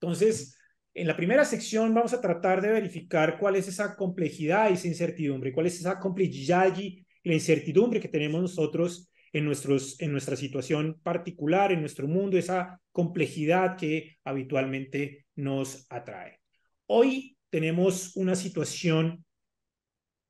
Entonces, en la primera sección vamos a tratar de verificar cuál es esa complejidad y esa incertidumbre, cuál es esa complejidad y la incertidumbre que tenemos nosotros en, nuestros, en nuestra situación particular, en nuestro mundo, esa complejidad que habitualmente nos atrae. Hoy tenemos una situación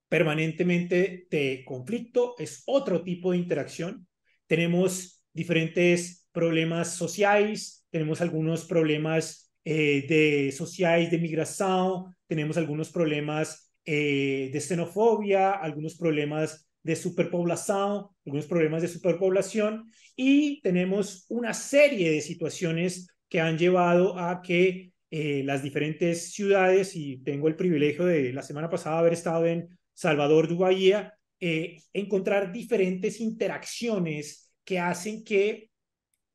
permanentemente de conflicto, es otro tipo de interacción. Tenemos diferentes problemas sociales, tenemos algunos problemas eh, de sociales de migración, tenemos algunos problemas eh, de xenofobia, algunos problemas de superpoblación, algunos problemas de superpoblación y tenemos una serie de situaciones que han llevado a que eh, las diferentes ciudades, y tengo el privilegio de la semana pasada haber estado en Salvador Dubahía, eh, encontrar diferentes interacciones que hacen que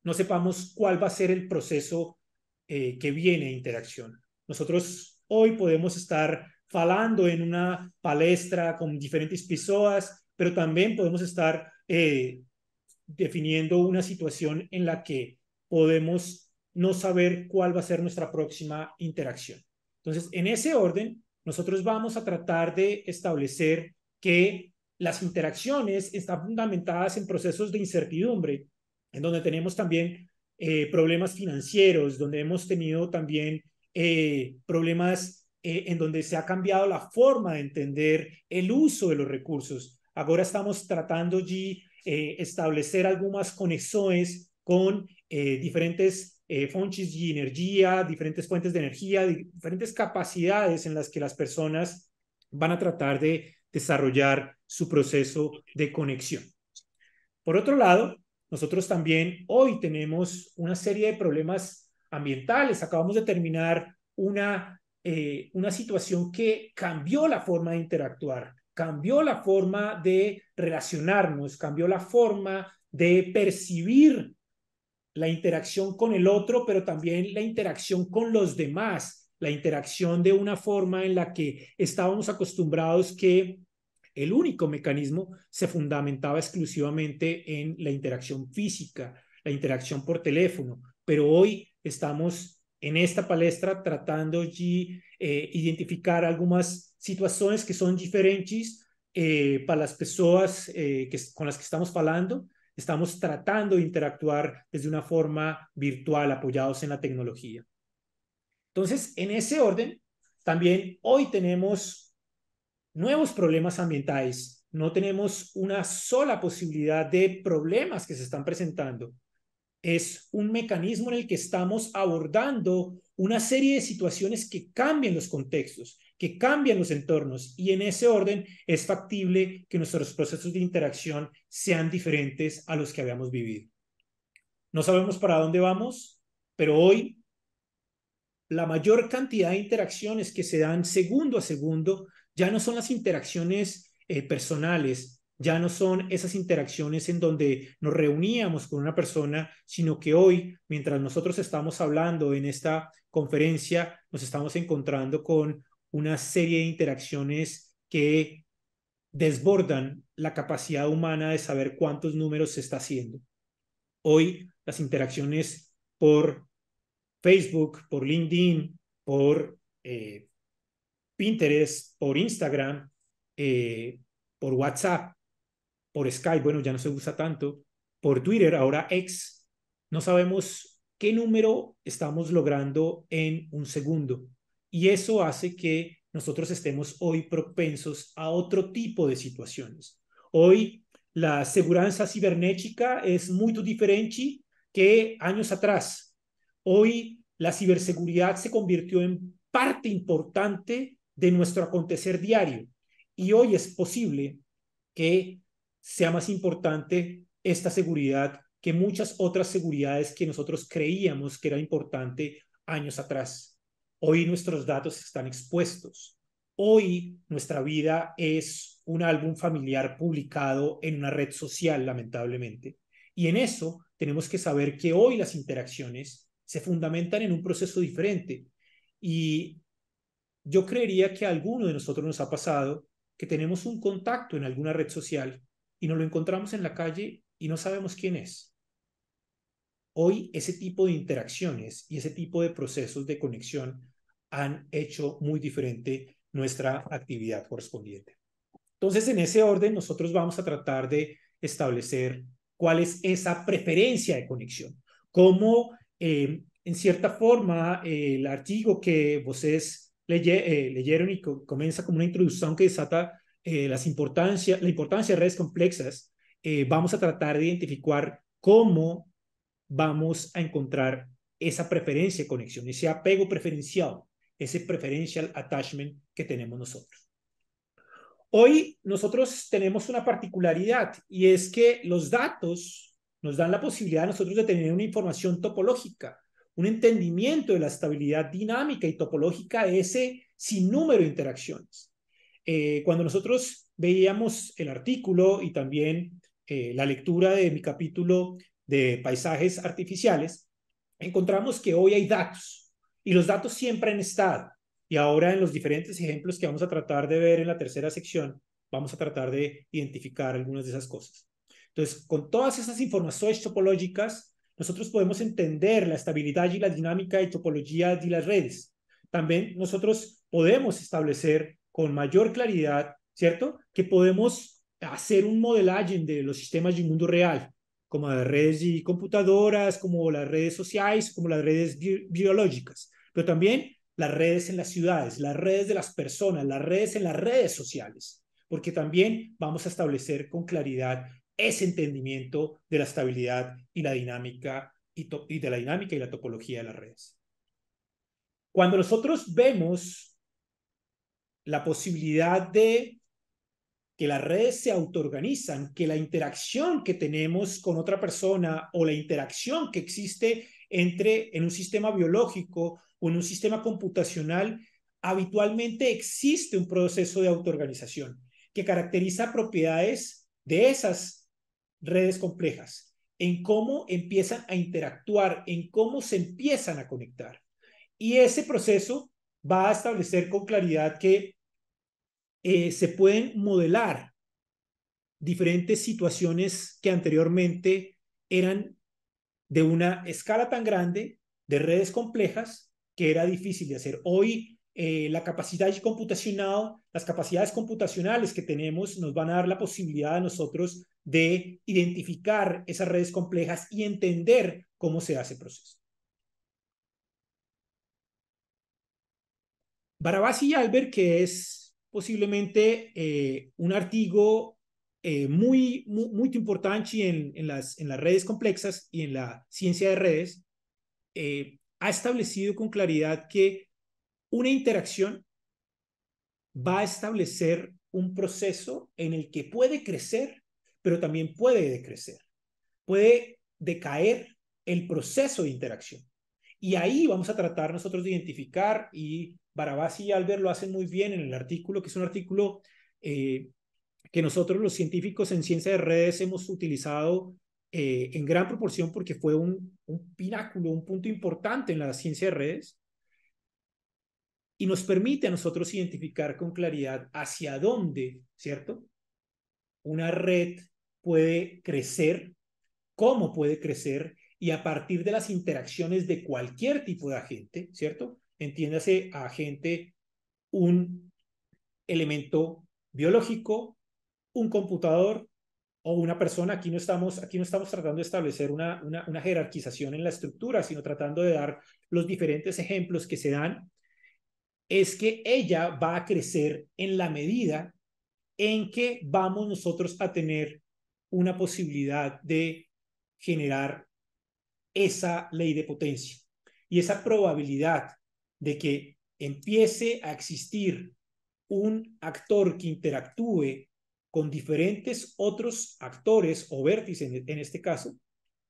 no sepamos cuál va a ser el proceso eh, que viene interacción. Nosotros hoy podemos estar falando en una palestra con diferentes personas, pero también podemos estar eh, definiendo una situación en la que podemos no saber cuál va a ser nuestra próxima interacción. Entonces, en ese orden, nosotros vamos a tratar de establecer que las interacciones están fundamentadas en procesos de incertidumbre, en donde tenemos también eh, problemas financieros, donde hemos tenido también eh, problemas eh, en donde se ha cambiado la forma de entender el uso de los recursos. Ahora estamos tratando allí establecer algunas conexiones con diferentes eh, fonches y energía, diferentes fuentes de energía, diferentes capacidades en las que las personas van a tratar de desarrollar su proceso de conexión. Por otro lado, nosotros también hoy tenemos una serie de problemas ambientales. Acabamos de terminar una, eh, una situación que cambió la forma de interactuar, cambió la forma de relacionarnos, cambió la forma de percibir la interacción con el otro, pero también la interacción con los demás, la interacción de una forma en la que estábamos acostumbrados que el único mecanismo se fundamentaba exclusivamente en la interacción física, la interacción por teléfono, pero hoy estamos en esta palestra tratando de eh, identificar algunas situaciones que son diferentes eh, para las personas eh, que, con las que estamos hablando estamos tratando de interactuar desde una forma virtual apoyados en la tecnología. Entonces, en ese orden, también hoy tenemos nuevos problemas ambientales. No tenemos una sola posibilidad de problemas que se están presentando es un mecanismo en el que estamos abordando una serie de situaciones que cambian los contextos, que cambian los entornos y en ese orden es factible que nuestros procesos de interacción sean diferentes a los que habíamos vivido. No sabemos para dónde vamos, pero hoy la mayor cantidad de interacciones que se dan segundo a segundo ya no son las interacciones eh, personales, ya no son esas interacciones en donde nos reuníamos con una persona, sino que hoy, mientras nosotros estamos hablando en esta conferencia, nos estamos encontrando con una serie de interacciones que desbordan la capacidad humana de saber cuántos números se está haciendo. Hoy las interacciones por Facebook, por LinkedIn, por eh, Pinterest, por Instagram, eh, por WhatsApp, por Skype, bueno, ya no se usa tanto, por Twitter, ahora X, no sabemos qué número estamos logrando en un segundo. Y eso hace que nosotros estemos hoy propensos a otro tipo de situaciones. Hoy la seguridad cibernética es muy diferente que años atrás. Hoy la ciberseguridad se convirtió en parte importante de nuestro acontecer diario y hoy es posible que sea más importante esta seguridad que muchas otras seguridades que nosotros creíamos que era importante años atrás. Hoy nuestros datos están expuestos. Hoy nuestra vida es un álbum familiar publicado en una red social, lamentablemente. Y en eso tenemos que saber que hoy las interacciones se fundamentan en un proceso diferente. Y yo creería que a alguno de nosotros nos ha pasado que tenemos un contacto en alguna red social y nos lo encontramos en la calle y no sabemos quién es. Hoy ese tipo de interacciones y ese tipo de procesos de conexión han hecho muy diferente nuestra actividad correspondiente. Entonces, en ese orden, nosotros vamos a tratar de establecer cuál es esa preferencia de conexión, cómo, eh, en cierta forma, el artículo que ustedes eh, leyeron y comienza como una introducción que desata eh, las la importancia de redes complejas, eh, vamos a tratar de identificar cómo vamos a encontrar esa preferencia de conexión, ese apego preferencial, ese preferencial attachment que tenemos nosotros. Hoy nosotros tenemos una particularidad y es que los datos nos dan la posibilidad a nosotros de tener una información topológica, un entendimiento de la estabilidad dinámica y topológica de ese sinnúmero de interacciones. Eh, cuando nosotros veíamos el artículo y también eh, la lectura de mi capítulo de paisajes artificiales, encontramos que hoy hay datos y los datos siempre han estado. Y ahora en los diferentes ejemplos que vamos a tratar de ver en la tercera sección, vamos a tratar de identificar algunas de esas cosas. Entonces, con todas esas informaciones topológicas, nosotros podemos entender la estabilidad y la dinámica y topología de las redes. También nosotros podemos establecer con mayor claridad, ¿cierto? Que podemos hacer un modelaje de los sistemas del mundo real, como las redes y computadoras, como las redes sociales, como las redes biológicas, pero también las redes en las ciudades, las redes de las personas, las redes en las redes sociales, porque también vamos a establecer con claridad ese entendimiento de la estabilidad y la dinámica y, y de la dinámica y la topología de las redes. Cuando nosotros vemos la posibilidad de que las redes se autoorganizan, que la interacción que tenemos con otra persona o la interacción que existe entre en un sistema biológico o en un sistema computacional, habitualmente existe un proceso de autoorganización que caracteriza propiedades de esas redes complejas, en cómo empiezan a interactuar, en cómo se empiezan a conectar. Y ese proceso va a establecer con claridad que eh, se pueden modelar diferentes situaciones que anteriormente eran de una escala tan grande, de redes complejas, que era difícil de hacer. Hoy eh, la capacidad computacional, las capacidades computacionales que tenemos nos van a dar la posibilidad a nosotros de identificar esas redes complejas y entender cómo se hace el proceso. Barabasi y Albert, que es posiblemente eh, un artículo eh, muy, muy, importante en, las, en las redes complejas y en la ciencia de redes, eh, ha establecido con claridad que una interacción va a establecer un proceso en el que puede crecer, pero también puede decrecer, puede decaer el proceso de interacción. Y ahí vamos a tratar nosotros de identificar y Barabás y Albert lo hacen muy bien en el artículo, que es un artículo eh, que nosotros los científicos en ciencia de redes hemos utilizado eh, en gran proporción porque fue un pináculo, un punto importante en la ciencia de redes y nos permite a nosotros identificar con claridad hacia dónde, ¿cierto? Una red puede crecer, cómo puede crecer y a partir de las interacciones de cualquier tipo de agente, ¿cierto? entiéndase a gente un elemento biológico, un computador o una persona. Aquí no estamos, aquí no estamos tratando de establecer una, una jerarquización en la estructura, sino tratando de dar los diferentes ejemplos que se dan. Es que ella va a crecer en la medida en que vamos nosotros a tener una posibilidad de generar esa ley de potencia y esa probabilidad de que empiece a existir un actor que interactúe con diferentes otros actores o vértices en, este caso,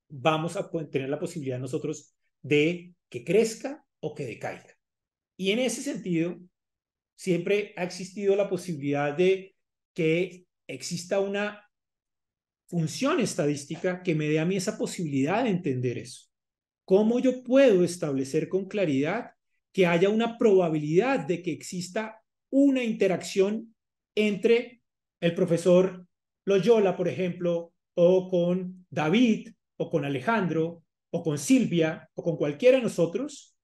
vamos a tener la posibilidad nosotros de que crezca o que decaiga. Y en ese sentido, siempre ha existido la posibilidad de que exista una función estadística que me dé a mí esa posibilidad de entender eso. ¿Cómo yo puedo establecer con claridad que haya una probabilidad de que exista una interacción entre el profesor Loyola, por ejemplo, o con David, o con Alejandro, o con Silvia, o con cualquiera de nosotros,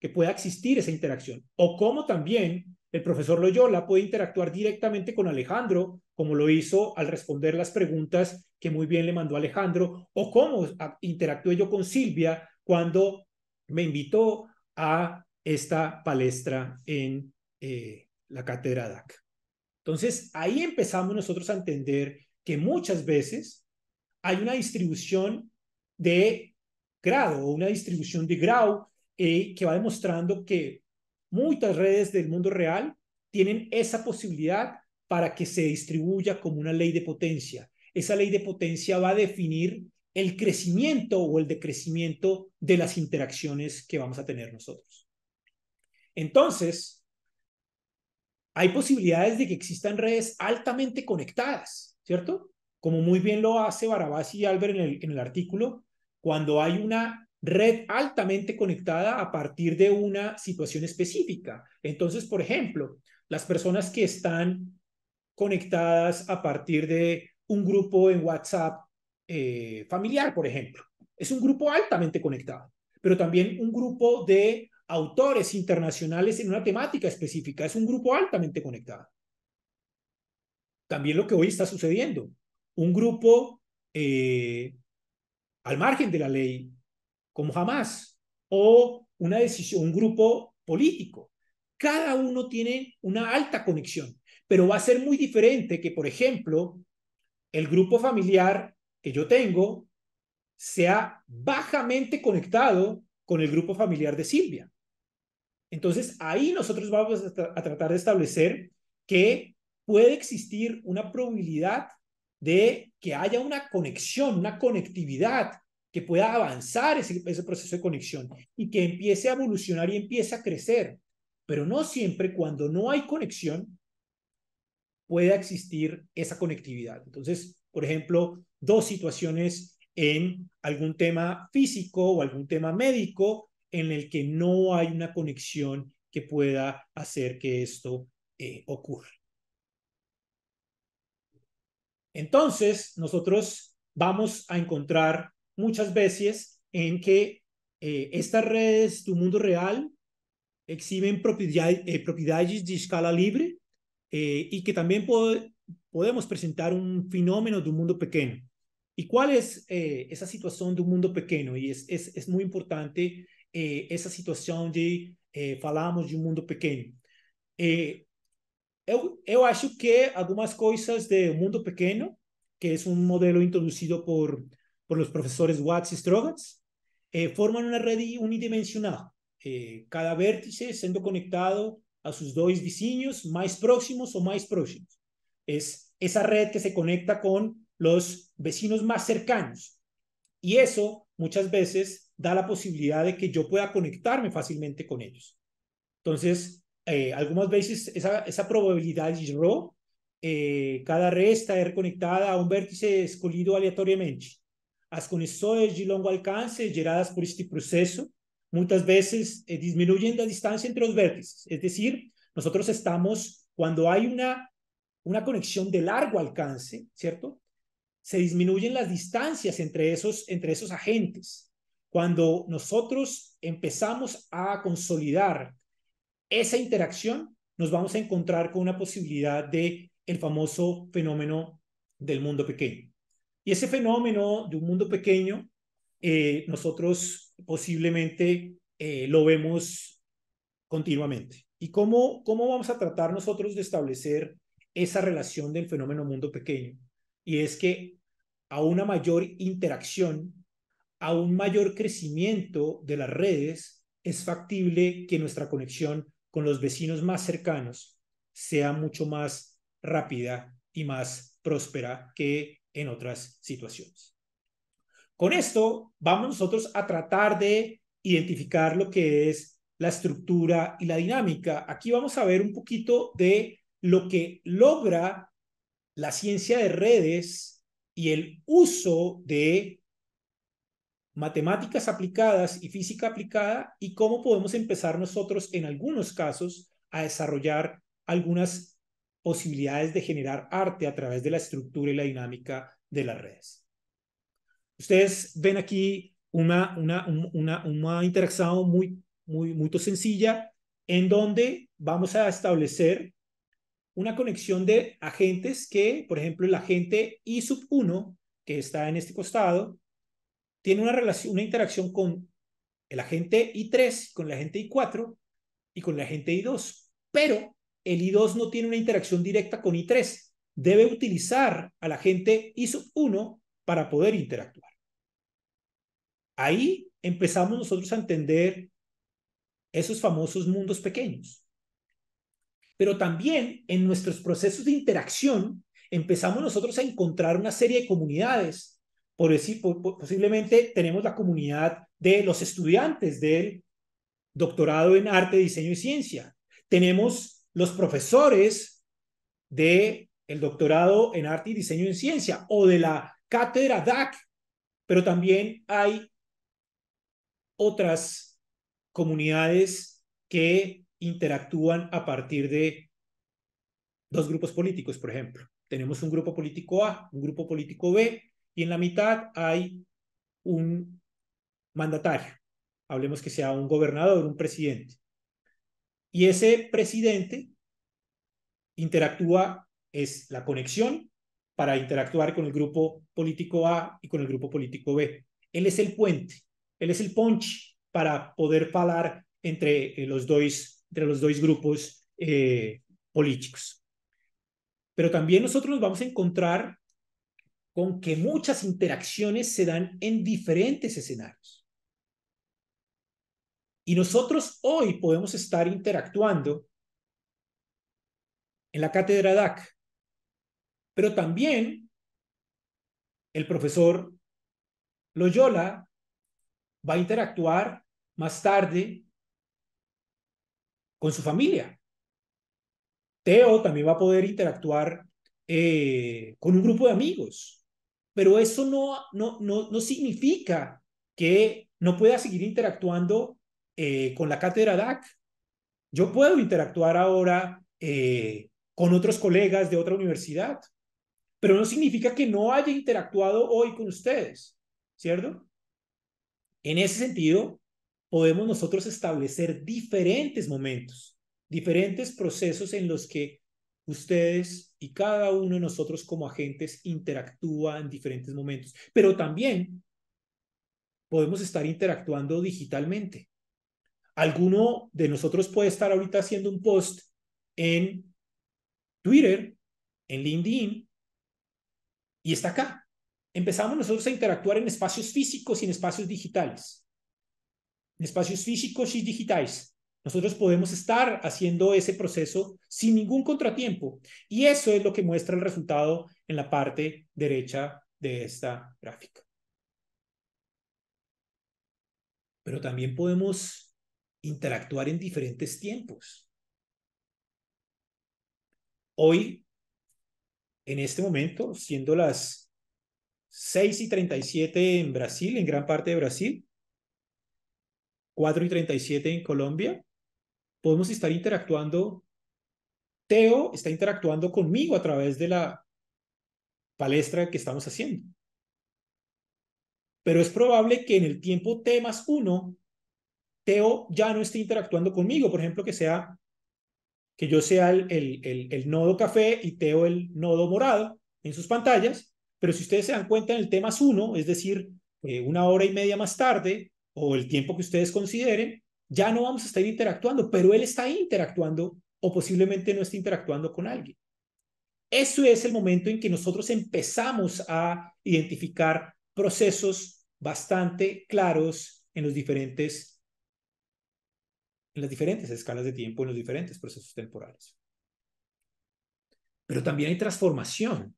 que pueda existir esa interacción. O cómo también el profesor Loyola puede interactuar directamente con Alejandro, como lo hizo al responder las preguntas que muy bien le mandó Alejandro, o cómo interactué yo con Silvia cuando me invitó a esta palestra en eh, la cátedra DAC. Entonces, ahí empezamos nosotros a entender que muchas veces hay una distribución de grado o una distribución de grado eh, que va demostrando que muchas redes del mundo real tienen esa posibilidad para que se distribuya como una ley de potencia. Esa ley de potencia va a definir el crecimiento o el decrecimiento de las interacciones que vamos a tener nosotros. Entonces, hay posibilidades de que existan redes altamente conectadas, ¿cierto? Como muy bien lo hace Barabás y Albert en el, artículo, cuando hay una red altamente conectada a partir de una situación específica. Entonces, por ejemplo, las personas que están conectadas a partir de un grupo en WhatsApp eh, familiar, por ejemplo, es un grupo altamente conectado, pero también un grupo de autores internacionales en una temática específica. Es un grupo altamente conectado. También lo que hoy está sucediendo. Un grupo eh, al margen de la ley, como jamás, o una decisión, un grupo político. Cada uno tiene una alta conexión, pero va a ser muy diferente que, por ejemplo, el grupo familiar que yo tengo sea bajamente conectado con el grupo familiar de Silvia. Entonces, ahí nosotros vamos a, tratar de establecer que puede existir una probabilidad de que haya una conexión, una conectividad que pueda avanzar ese, ese, proceso de conexión y que empiece a evolucionar y empiece a crecer. Pero no siempre cuando no hay conexión puede existir esa conectividad. Entonces, por ejemplo, dos situaciones en algún tema físico o algún tema médico en el que no hay una conexión que pueda hacer que esto eh, ocurra. Entonces, nosotros vamos a encontrar muchas veces en que eh, estas redes tu mundo real exhiben eh, propiedades de escala libre y que también podemos presentar un fenómeno de un mundo pequeño. ¿Y cuál es esa situación de un mundo pequeño? Y es, es, es muy importante essa eh, situação de eh, falarmos de um mundo pequeno. Eh, eu, eu acho que algumas coisas de mundo pequeno, que é um modelo introduzido por, por os professores Watts e Strogatz, eh, formam uma rede unidimensional, cada vértice sendo conectado a seus dois vizinhos mais próximos ou mais próximos. É essa rede que se conecta com os vecinos mais cercanos. E isso, muitas vezes, da la posibilidad de que yo pueda conectarme fácilmente con ellos. Entonces, eh, algunas veces esa, probabilidad es rho, eh, cada red está conectada a un vértice escolhido aleatoriamente. Las conexiones de largo alcance generadas por este proceso muchas veces eh, disminuyen la distancia entre los vértices. Es decir, nosotros estamos, cuando hay una, una conexión de largo alcance, ¿cierto? Se disminuyen las distancias entre esos, entre esos agentes. Cuando nosotros empezamos a consolidar esa interacción, nos vamos a encontrar con una posibilidad de el famoso fenómeno del mundo pequeño. Y ese fenómeno de un mundo pequeño, eh, nosotros posiblemente eh, lo vemos continuamente. ¿Y cómo, cómo vamos a tratar nosotros de establecer esa relación del fenómeno mundo pequeño? Y es que a una mayor interacción a un mayor crecimiento de las redes, es factible que nuestra conexión con los vecinos más cercanos sea mucho más rápida y más próspera que en otras situaciones. Con esto vamos nosotros a tratar de identificar lo que es la estructura y la dinámica. Aquí vamos a ver un poquito de lo que logra la ciencia de redes y el uso de matemáticas aplicadas y física aplicada y cómo podemos empezar nosotros en algunos casos a desarrollar algunas posibilidades de generar arte a través de la estructura y la dinámica de las redes. Ustedes ven aquí una, una, una, una interacción muy, muy, muy sencilla en donde vamos a establecer una conexión de agentes que, por ejemplo, el agente I sub 1, que está en este costado, tiene una, relación, una interacción con el agente I3, con el agente I4 y con el agente I2. Pero el I2 no tiene una interacción directa con I3. Debe utilizar al agente I1 para poder interactuar. Ahí empezamos nosotros a entender esos famosos mundos pequeños. Pero también en nuestros procesos de interacción empezamos nosotros a encontrar una serie de comunidades por, posiblemente tenemos la comunidad de los estudiantes del doctorado en arte, diseño y ciencia. Tenemos los profesores de el doctorado en arte y diseño en ciencia o de la cátedra DAC, pero también hay otras comunidades que interactúan a partir de dos grupos políticos, por ejemplo. Tenemos un grupo político A, un grupo político B, y en la mitad hay un mandatario, hablemos que sea un gobernador, un presidente. Y ese presidente interactúa, es la conexión para interactuar con el grupo político A y con el grupo político B. Él es el puente, él es el ponche para poder hablar entre eh, los dos, entre los dos grupos eh, políticos. Pero también nosotros vamos a encontrar con que muchas interacciones se dan en diferentes escenarios. Y nosotros hoy podemos estar interactuando en la cátedra DAC, pero también el profesor Loyola va a interactuar más tarde con su familia. Teo también va a poder interactuar eh, con un grupo de amigos pero eso no, no, no, significa que no pueda seguir interactuando eh, con la cátedra DAC. Yo puedo interactuar ahora eh, con otros colegas de otra universidad, pero no significa que no haya interactuado hoy con ustedes, ¿cierto? En ese sentido, podemos nosotros establecer diferentes momentos, diferentes procesos en los que ustedes y cada uno de nosotros como agentes interactúa en diferentes momentos, pero también podemos estar interactuando digitalmente. Alguno de nosotros puede estar ahorita haciendo un post en Twitter, en LinkedIn, y está acá. Empezamos nosotros a interactuar en espacios físicos y en espacios digitales. En espacios físicos y digitales. Nosotros podemos estar haciendo ese proceso sin ningún contratiempo y eso es lo que muestra el resultado en la parte derecha de esta gráfica. Pero también podemos interactuar en diferentes tiempos. Hoy, en este momento, siendo las 6 y 37 en Brasil, en gran parte de Brasil, 4 y 37 en Colombia, podemos estar interactuando, Teo está interactuando conmigo a través de la palestra que estamos haciendo. Pero es probable que en el tiempo T más 1, Teo ya no esté interactuando conmigo. Por ejemplo, que sea que yo sea el, el, nodo café y Teo el nodo morado en sus pantallas. Pero si ustedes se dan cuenta en el T más 1, es decir, eh, una hora y media más tarde o el tiempo que ustedes consideren, ya no vamos a estar interactuando, pero él está interactuando o posiblemente no está interactuando con alguien. Eso es el momento en que nosotros empezamos a identificar procesos bastante claros en los diferentes en las diferentes escalas de tiempo, en los diferentes procesos temporales. Pero también hay transformación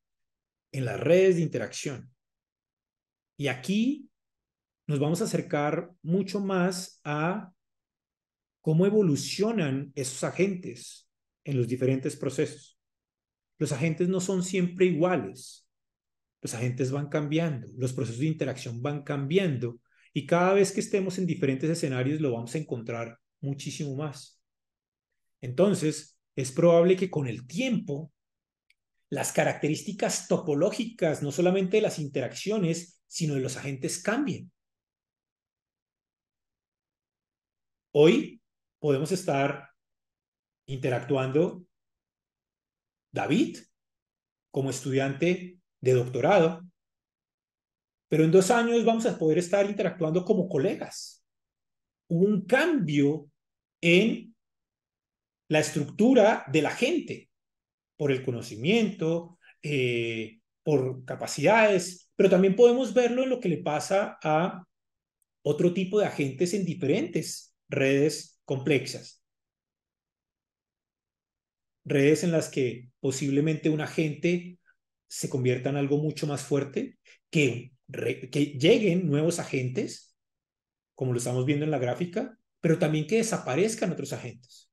en las redes de interacción. Y aquí nos vamos a acercar mucho más a cómo evolucionan esos agentes en los diferentes procesos. Los agentes no son siempre iguales. Los agentes van cambiando, los procesos de interacción van cambiando y cada vez que estemos en diferentes escenarios lo vamos a encontrar muchísimo más. Entonces, es probable que con el tiempo las características topológicas, no solamente de las interacciones, sino de los agentes cambien. Hoy podemos estar interactuando David como estudiante de doctorado, pero en dos años vamos a poder estar interactuando como colegas. Hubo un cambio en la estructura de la gente por el conocimiento, eh, por capacidades, pero también podemos verlo en lo que le pasa a otro tipo de agentes en diferentes redes complejas. Redes en las que posiblemente un agente se convierta en algo mucho más fuerte, que, que lleguen nuevos agentes, como lo estamos viendo en la gráfica, pero también que desaparezcan otros agentes.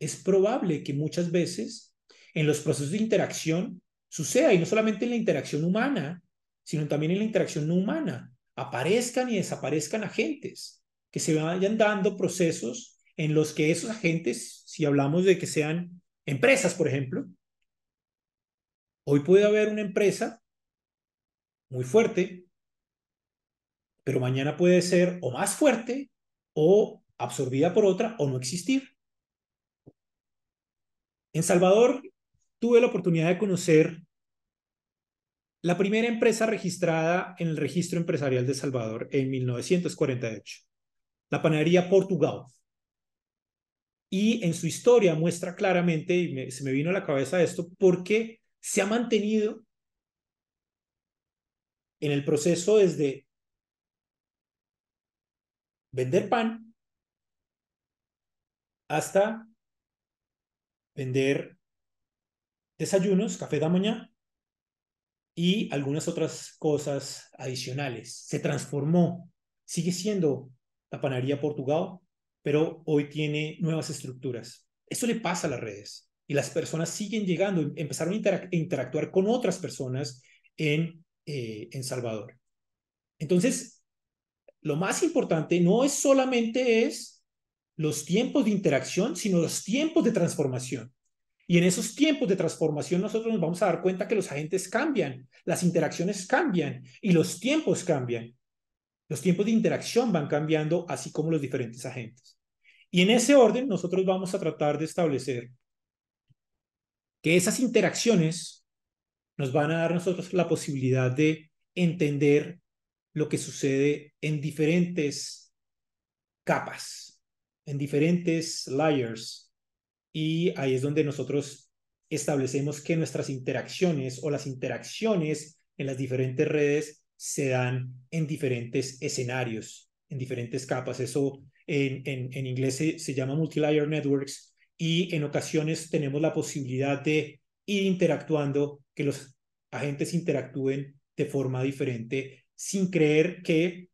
Es probable que muchas veces en los procesos de interacción suceda, y no solamente en la interacción humana, sino también en la interacción no humana, aparezcan y desaparezcan agentes que se vayan dando procesos en los que esos agentes, si hablamos de que sean empresas, por ejemplo, hoy puede haber una empresa muy fuerte, pero mañana puede ser o más fuerte o absorbida por otra o no existir. En Salvador tuve la oportunidad de conocer la primera empresa registrada en el registro empresarial de Salvador en 1948 la panadería Portugal. Y en su historia muestra claramente, y se me vino a la cabeza esto, porque se ha mantenido en el proceso desde vender pan hasta vender desayunos, café de mañana y algunas otras cosas adicionales. Se transformó, sigue siendo la panadería Portugal, pero hoy tiene nuevas estructuras. Eso le pasa a las redes y las personas siguen llegando, empezaron a interactuar con otras personas en, eh, en Salvador. Entonces, lo más importante no es solamente es los tiempos de interacción, sino los tiempos de transformación. Y en esos tiempos de transformación nosotros nos vamos a dar cuenta que los agentes cambian, las interacciones cambian y los tiempos cambian. Los tiempos de interacción van cambiando, así como los diferentes agentes. Y en ese orden, nosotros vamos a tratar de establecer que esas interacciones nos van a dar nosotros la posibilidad de entender lo que sucede en diferentes capas, en diferentes layers. Y ahí es donde nosotros establecemos que nuestras interacciones o las interacciones en las diferentes redes se dan en diferentes escenarios, en diferentes capas. Eso en, en, inglés se, se llama multilayer networks y en ocasiones tenemos la posibilidad de ir interactuando, que los agentes interactúen de forma diferente sin creer que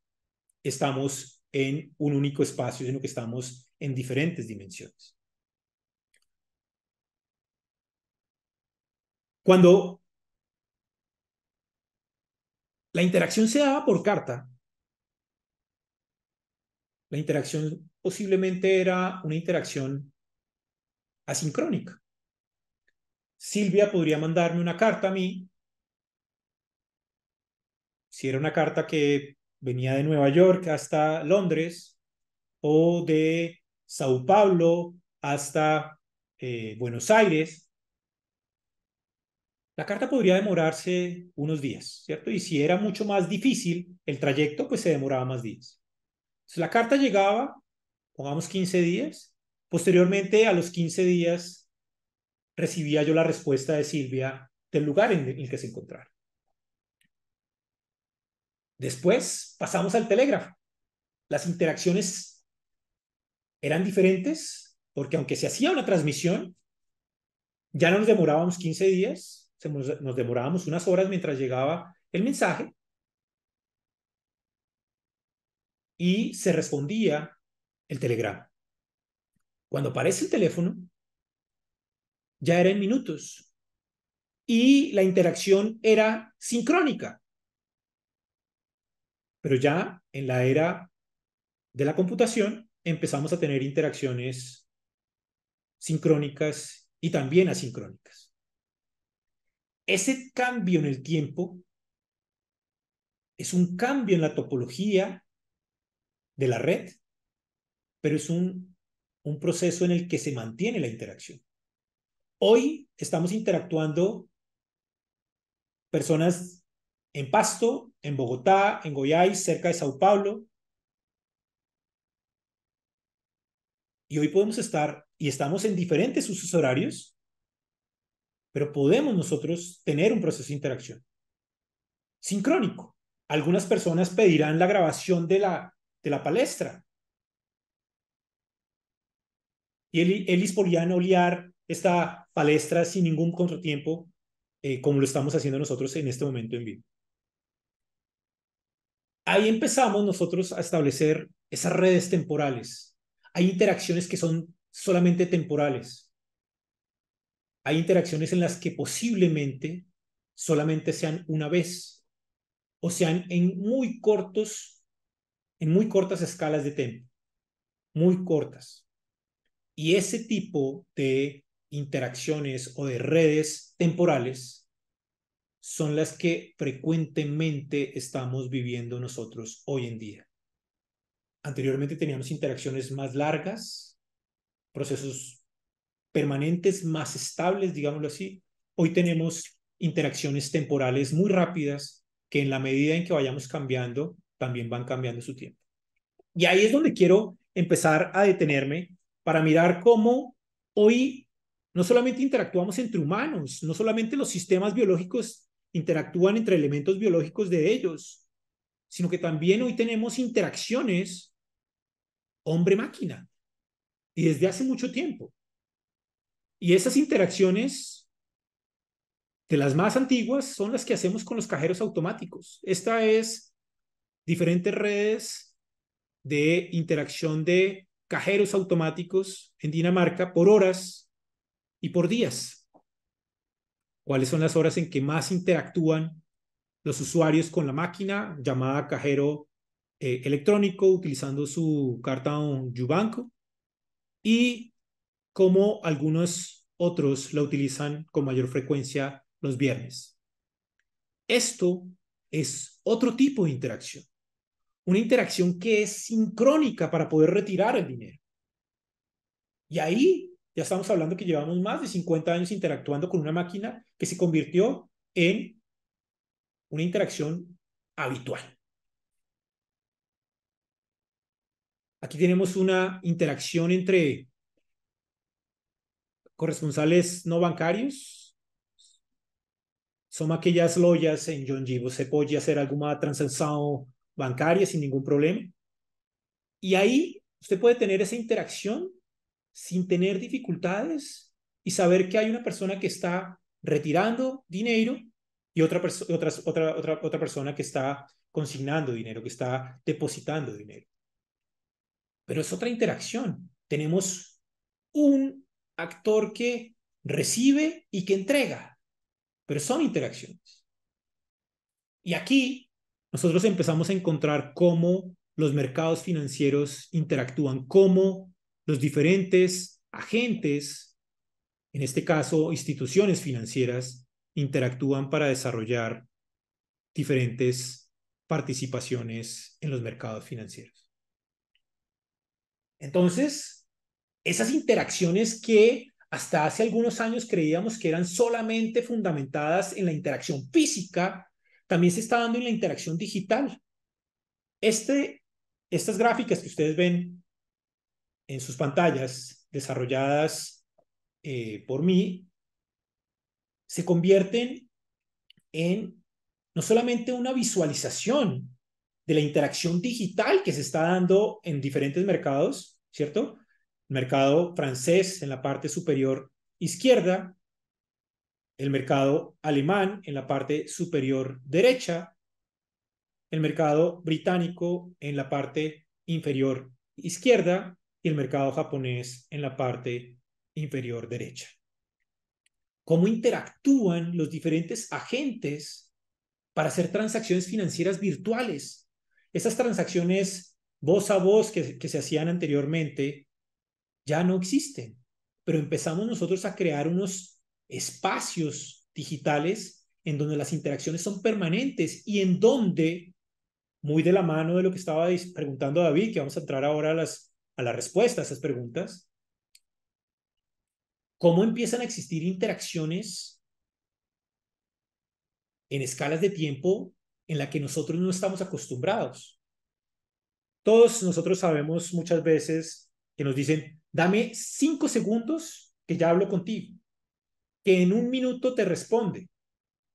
estamos en un único espacio, sino que estamos en diferentes dimensiones. Cuando la interacción se daba por carta. La interacción posiblemente era una interacción asincrónica. Silvia podría mandarme una carta a mí. Si era una carta que venía de Nueva York hasta Londres o de Sao Paulo hasta eh, Buenos Aires, la carta podría demorarse unos días, ¿cierto? Y si era mucho más difícil el trayecto, pues se demoraba más días. Entonces, la carta llegaba, pongamos 15 días. Posteriormente, a los 15 días, recibía yo la respuesta de Silvia del lugar en el que se encontraba. Después pasamos al telégrafo. Las interacciones eran diferentes porque aunque se hacía una transmisión, ya no nos demorábamos 15 días, nos, nos demorábamos unas horas mientras llegaba el mensaje y se respondía el telegrama. Cuando aparece el teléfono, ya era en minutos y la interacción era sincrónica. Pero ya en la era de la computación empezamos a tener interacciones sincrónicas y también asincrónicas ese cambio en el tiempo es un cambio en la topología de la red, pero es un, proceso en el que se mantiene la interacción. Hoy estamos interactuando personas en Pasto, en Bogotá, en Goiás, cerca de Sao Paulo. Y hoy podemos estar y estamos en diferentes usos horarios pero podemos nosotros tener un proceso de interacción sincrónico. Algunas personas pedirán la grabación de la, de la palestra. Y él Elis podría olear esta palestra sin ningún contratiempo, eh, como lo estamos haciendo nosotros en este momento en vivo. Ahí empezamos nosotros a establecer esas redes temporales. Hay interacciones que son solamente temporales hay interacciones en las que posiblemente solamente sean una vez o sean en muy cortos, en muy cortas escalas de tiempo, muy cortas. Y ese tipo de interacciones o de redes temporales son las que frecuentemente estamos viviendo nosotros hoy en día. Anteriormente teníamos interacciones más largas, procesos permanentes, más estables, digámoslo así. Hoy tenemos interacciones temporales muy rápidas que en la medida en que vayamos cambiando, también van cambiando su tiempo. Y ahí es donde quiero empezar a detenerme para mirar cómo hoy no solamente interactuamos entre humanos, no solamente los sistemas biológicos interactúan entre elementos biológicos de ellos, sino que también hoy tenemos interacciones hombre-máquina. Y desde hace mucho tiempo. Y esas interacciones de las más antiguas son las que hacemos con los cajeros automáticos. Esta es diferentes redes de interacción de cajeros automáticos en Dinamarca por horas y por días. ¿Cuáles son las horas en que más interactúan los usuarios con la máquina llamada cajero eh, electrónico utilizando su cartón Yubanco? Y como algunos otros la utilizan con mayor frecuencia los viernes. Esto es otro tipo de interacción, una interacción que es sincrónica para poder retirar el dinero. Y ahí ya estamos hablando que llevamos más de 50 años interactuando con una máquina que se convirtió en una interacción habitual. Aquí tenemos una interacción entre corresponsales no bancarios son aquellas loyas en donde se puede hacer alguna transacción bancaria sin ningún problema. y ahí usted puede tener esa interacción sin tener dificultades y saber que hay una persona que está retirando dinero y otra persona otra otra que está consignando dinero, que está depositando dinero Pero es otra interacción. Tenemos un actor que recibe y que entrega, pero son interacciones. Y aquí nosotros empezamos a encontrar cómo los mercados financieros interactúan, cómo los diferentes agentes, en este caso instituciones financieras, interactúan para desarrollar diferentes participaciones en los mercados financieros. Entonces, esas interacciones que hasta hace algunos años creíamos que eran solamente fundamentadas en la interacción física, también se está dando en la interacción digital. Este, estas gráficas que ustedes ven en sus pantallas, desarrolladas eh, por mí, se convierten en no solamente una visualización de la interacción digital que se está dando en diferentes mercados, ¿cierto? mercado francés en la parte superior izquierda, el mercado alemán en la parte superior derecha, el mercado británico en la parte inferior izquierda y el mercado japonés en la parte inferior derecha. Cómo interactúan los diferentes agentes para hacer transacciones financieras virtuales. Esas transacciones voz a voz que, que se hacían anteriormente ya no existen, pero empezamos nosotros a crear unos espacios digitales en donde las interacciones son permanentes y en donde, muy de la mano de lo que estaba preguntando David, que vamos a entrar ahora a las, a respuestas a esas preguntas, cómo empiezan a existir interacciones en escalas de tiempo en la que nosotros no estamos acostumbrados. Todos nosotros sabemos muchas veces que nos dicen, Dame cinco segundos que ya hablo contigo, que en un minuto te responde,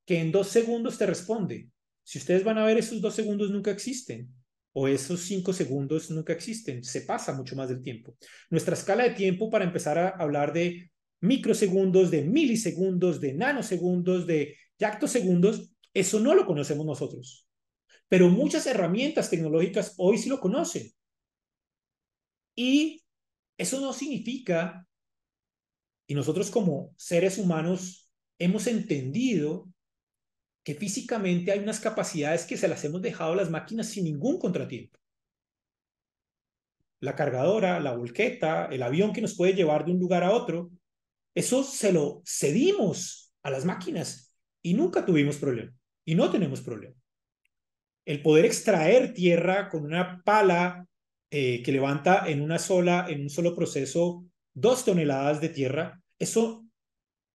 que en dos segundos te responde. Si ustedes van a ver, esos dos segundos nunca existen o esos cinco segundos nunca existen, se pasa mucho más del tiempo. Nuestra escala de tiempo para empezar a hablar de microsegundos, de milisegundos, de nanosegundos, de yactosegundos, eso no lo conocemos nosotros. Pero muchas herramientas tecnológicas hoy sí lo conocen. Y eso no significa, y nosotros como seres humanos hemos entendido que físicamente hay unas capacidades que se las hemos dejado a las máquinas sin ningún contratiempo. La cargadora, la volqueta, el avión que nos puede llevar de un lugar a otro, eso se lo cedimos a las máquinas y nunca tuvimos problema y no tenemos problema. El poder extraer tierra con una pala eh, que levanta en, una sola, en un solo proceso dos toneladas de tierra, eso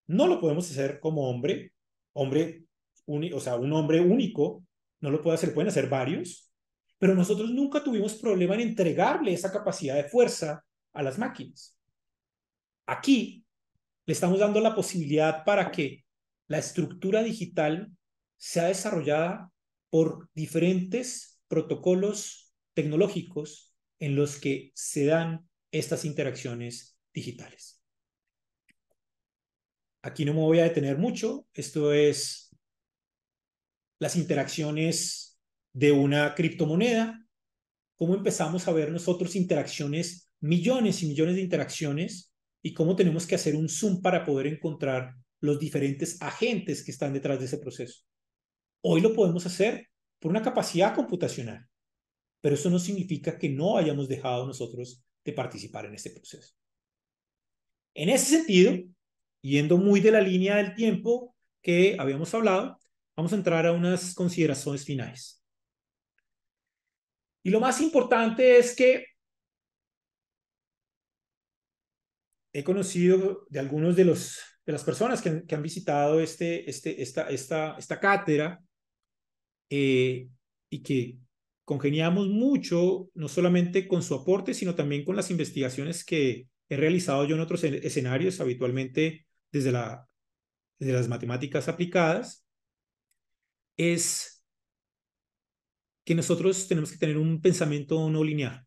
no lo podemos hacer como hombre, hombre, único o sea, un hombre único, no lo puede hacer, pueden hacer varios, pero nosotros nunca tuvimos problema en entregarle esa capacidad de fuerza a las máquinas. Aquí le estamos dando la posibilidad para que la estructura digital sea desarrollada por diferentes protocolos tecnológicos en los que se dan estas interacciones digitales. Aquí no me voy a detener mucho. Esto es las interacciones de una criptomoneda. Cómo empezamos a ver nosotros interacciones, millones y millones de interacciones, y cómo tenemos que hacer un zoom para poder encontrar los diferentes agentes que están detrás de ese proceso. Hoy lo podemos hacer por una capacidad computacional pero eso no significa que no hayamos dejado nosotros de participar en este proceso. En ese sentido, yendo muy de la línea del tiempo que habíamos hablado, vamos a entrar a unas consideraciones finales. Y lo más importante es que he conocido de algunos de los de las personas que han, visitado este, este, esta, esta, esta cátedra eh, y que congeniamos mucho, no solamente con su aporte, sino también con las investigaciones que he realizado yo en otros e-, escenarios, habitualmente desde, la, desde las matemáticas aplicadas, es que nosotros tenemos que tener un pensamiento no lineal.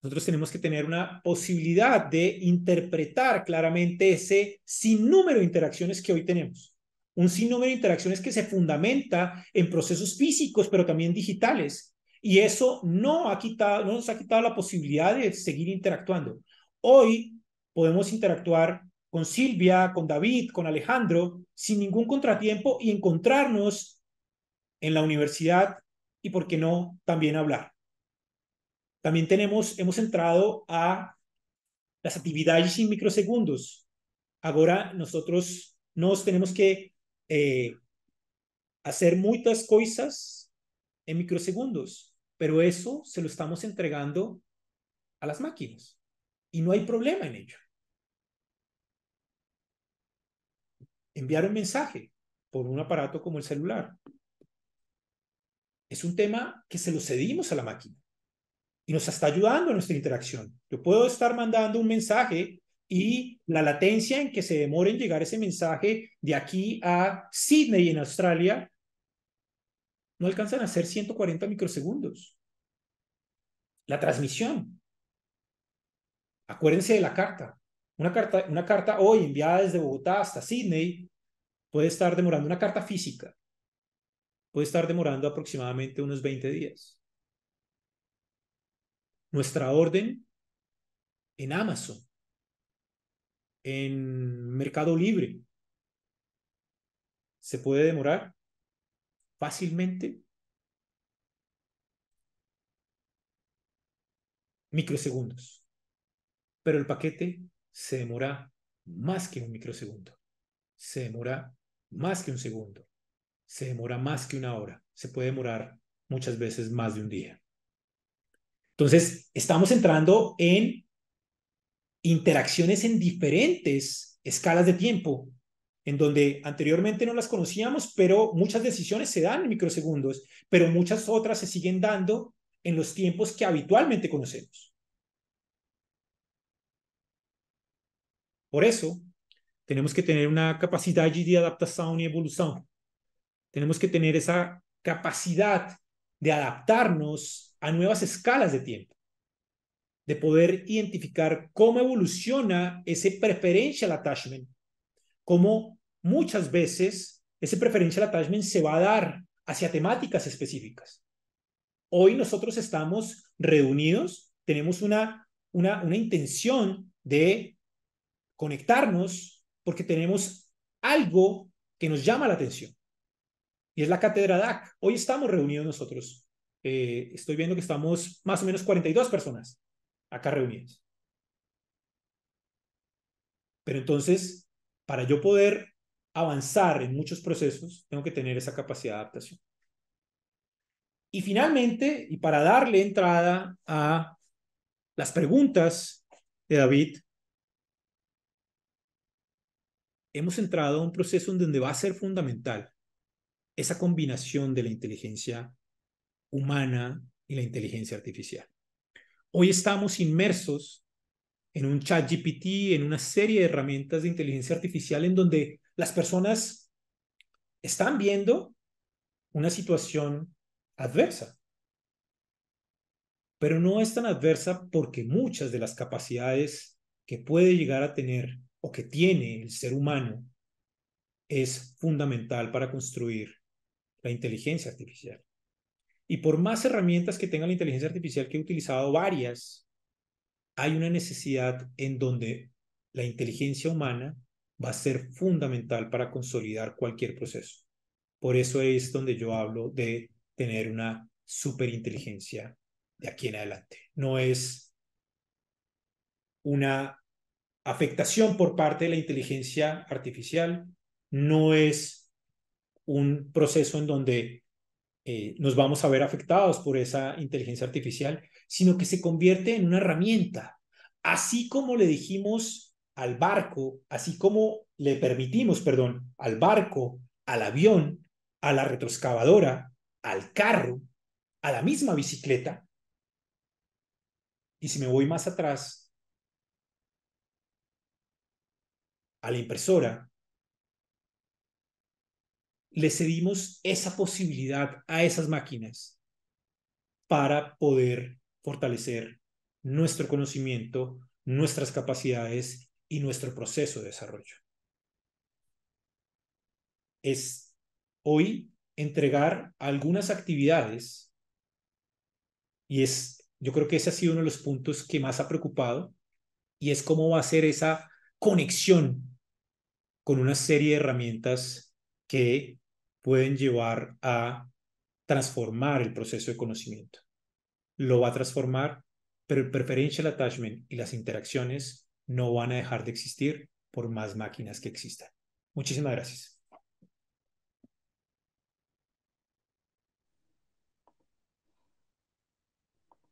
Nosotros tenemos que tener una posibilidad de interpretar claramente ese sinnúmero de interacciones que hoy tenemos. Un sinnúmero de interacciones que se fundamenta en procesos físicos, pero también digitales, y eso no, ha quitado, no nos ha quitado la posibilidad de seguir interactuando. Hoy podemos interactuar con Silvia, con David, con Alejandro, sin ningún contratiempo y encontrarnos en la universidad y, por qué no, también hablar. También tenemos, hemos entrado a las actividades en microsegundos. Ahora nosotros nos tenemos que eh, hacer muchas cosas en microsegundos pero eso se lo estamos entregando a las máquinas y no hay problema en ello. Enviar un mensaje por un aparato como el celular es un tema que se lo cedimos a la máquina y nos está ayudando en nuestra interacción. Yo puedo estar mandando un mensaje y la latencia en que se demore en llegar ese mensaje de aquí a Sydney en Australia no alcanzan a ser 140 microsegundos. La transmisión. Acuérdense de la carta. Una carta, una carta hoy enviada desde Bogotá hasta Sydney puede estar demorando, una carta física, puede estar demorando aproximadamente unos 20 días. Nuestra orden en Amazon, en Mercado Libre, se puede demorar fácilmente microsegundos, pero el paquete se demora más que un microsegundo, se demora más que un segundo, se demora más que una hora, se puede demorar muchas veces más de un día. Entonces, estamos entrando en interacciones en diferentes escalas de tiempo en donde anteriormente no las conocíamos, pero muchas decisiones se dan en microsegundos, pero muchas otras se siguen dando en los tiempos que habitualmente conocemos. Por eso, tenemos que tener una capacidad de adaptación y evolución. Tenemos que tener esa capacidad de adaptarnos a nuevas escalas de tiempo, de poder identificar cómo evoluciona ese preferencial attachment como muchas veces ese preferencial attachment se va a dar hacia temáticas específicas. Hoy nosotros estamos reunidos, tenemos una, una, una intención de conectarnos porque tenemos algo que nos llama la atención. Y es la cátedra DAC. Hoy estamos reunidos nosotros. Eh, estoy viendo que estamos más o menos 42 personas acá reunidas. Pero entonces, para yo poder avanzar en muchos procesos, tengo que tener esa capacidad de adaptación. Y finalmente, y para darle entrada a las preguntas de David, hemos entrado a un proceso en donde va a ser fundamental esa combinación de la inteligencia humana y la inteligencia artificial. Hoy estamos inmersos en un chat GPT, en una serie de herramientas de inteligencia artificial en donde las personas están viendo una situación adversa. Pero no es tan adversa porque muchas de las capacidades que puede llegar a tener o que tiene el ser humano es fundamental para construir la inteligencia artificial. Y por más herramientas que tenga la inteligencia artificial, que he utilizado varias hay una necesidad en donde la inteligencia humana va a ser fundamental para consolidar cualquier proceso. Por eso es donde yo hablo de tener una superinteligencia de aquí en adelante. No es una afectación por parte de la inteligencia artificial, no es un proceso en donde eh, nos vamos a ver afectados por esa inteligencia artificial, sino que se convierte en una herramienta. Así como le dijimos al barco, así como le permitimos, perdón, al barco, al avión, a la retroexcavadora, al carro, a la misma bicicleta. Y si me voy más atrás, a la impresora, le cedimos esa posibilidad a esas máquinas para poder fortalecer nuestro conocimiento, nuestras capacidades y nuestro proceso de desarrollo. Es hoy entregar algunas actividades y es, yo creo que ese ha sido uno de los puntos que más ha preocupado y es cómo va a ser esa conexión con una serie de herramientas que pueden llevar a transformar el proceso de conocimiento lo va a transformar, pero el preferential attachment y las interacciones no van a dejar de existir por más máquinas que existan. Muchísimas gracias.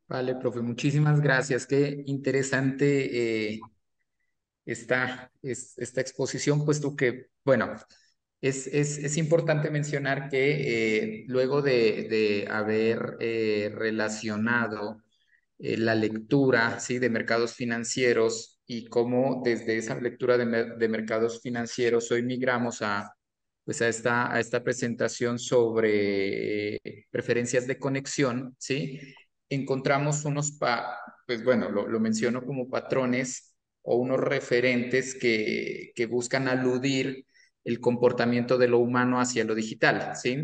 Vale, profe, muchísimas gracias. Qué interesante eh, esta, esta exposición, puesto que, bueno, es, importante mencionar que eh, luego de, haber eh, relacionado eh, la lectura ¿sí? de mercados financieros y cómo desde esa lectura de, mercados financieros hoy migramos a, pues a esta, a esta presentación sobre preferencias de conexión, ¿sí? Encontramos unos, pues bueno, lo, lo, menciono como patrones o unos referentes que, que buscan aludir el comportamiento de lo humano hacia lo digital, ¿sí?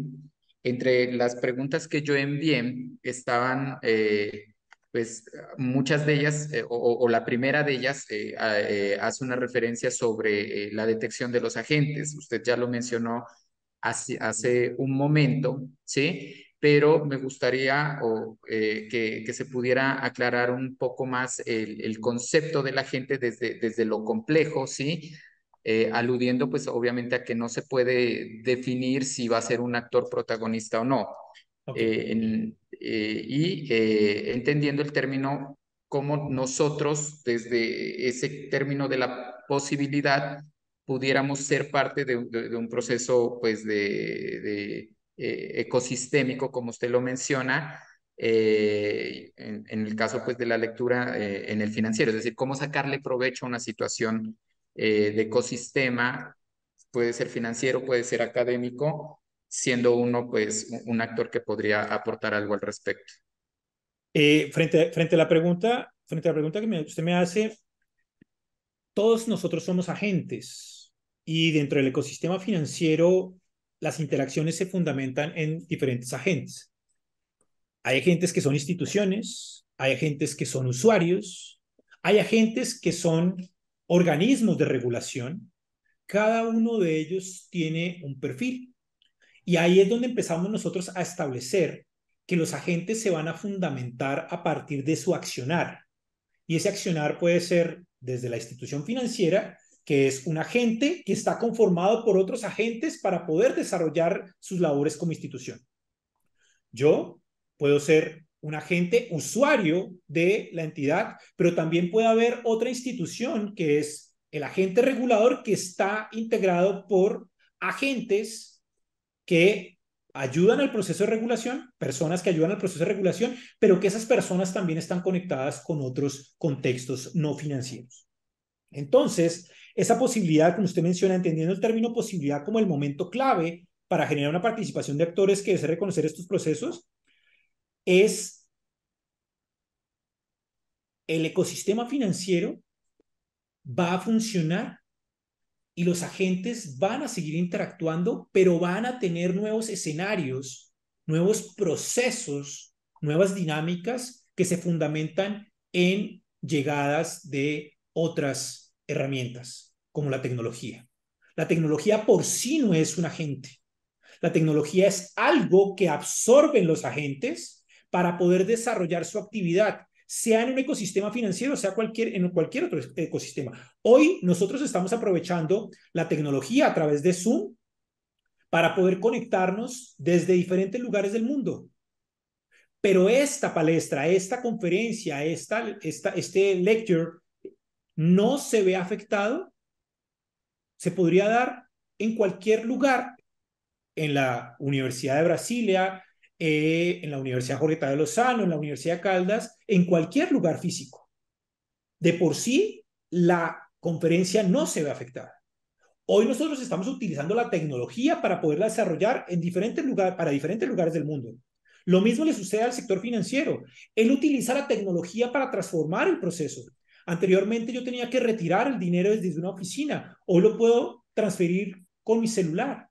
Entre las preguntas que yo envié estaban, eh, pues, muchas de ellas, eh, o, la primera de ellas eh, hace una referencia sobre la detección de los agentes. Usted ya lo mencionó hace, hace un momento, ¿sí? Pero me gustaría o, que, se pudiera aclarar un poco más el, el concepto del agente desde, desde lo complejo, ¿sí? Eh, aludiendo pues obviamente a que no se puede definir si va a ser un actor protagonista o no. Eh, eh, y entendiendo el término como nosotros desde ese término de la posibilidad pudiéramos ser parte de, un proceso pues de, ecosistémico como usted lo menciona en, el caso pues de la lectura en el financiero, es decir, cómo sacarle provecho a una situación el eh, ecosistema, puede ser financiero, puede ser académico, siendo uno pues un actor que podría aportar algo al respecto. Eh, frente, frente, a la pregunta, frente a la pregunta que usted me hace, todos nosotros somos agentes y dentro del ecosistema financiero las interacciones se fundamentan en diferentes agentes. Hay agentes que son instituciones, hay agentes que son usuarios, hay agentes que son organismos de regulación, cada uno de ellos tiene un perfil. Y ahí es donde empezamos nosotros a establecer que los agentes se van a fundamentar a partir de su accionar. Y ese accionar puede ser desde la institución financiera, que es un agente que está conformado por otros agentes para poder desarrollar sus labores como institución. Yo puedo ser un agente usuario de la entidad, pero también puede haber otra institución que es el agente regulador que está integrado por agentes que ayudan al proceso de regulación, personas que ayudan al proceso de regulación, pero que esas personas también están conectadas con otros contextos no financieros. Entonces, esa posibilidad, como usted menciona, entendiendo el término posibilidad como el momento clave para generar una participación de actores que deseen reconocer estos procesos, es el ecosistema financiero va a funcionar y los agentes van a seguir interactuando, pero van a tener nuevos escenarios, nuevos procesos, nuevas dinámicas que se fundamentan en llegadas de otras herramientas, como la tecnología. La tecnología por sí no es un agente. La tecnología es algo que absorben los agentes para poder desarrollar su actividad, sea en un ecosistema financiero, sea cualquier, en cualquier otro ecosistema. Hoy nosotros estamos aprovechando la tecnología a través de Zoom para poder conectarnos desde diferentes lugares del mundo. Pero esta palestra, esta conferencia, esta, esta, este lecture no se ve afectado. Se podría dar en cualquier lugar, en la Universidad de Brasilia, eh, en la Universidad Jorge de Lozano, en la Universidad Caldas, en cualquier lugar físico. De por sí, la conferencia no se ve afectada. Hoy nosotros estamos utilizando la tecnología para poderla desarrollar en diferentes lugares, para diferentes lugares del mundo. Lo mismo le sucede al sector financiero. Él utiliza la tecnología para transformar el proceso. Anteriormente yo tenía que retirar el dinero desde una oficina. Hoy lo puedo transferir con mi celular.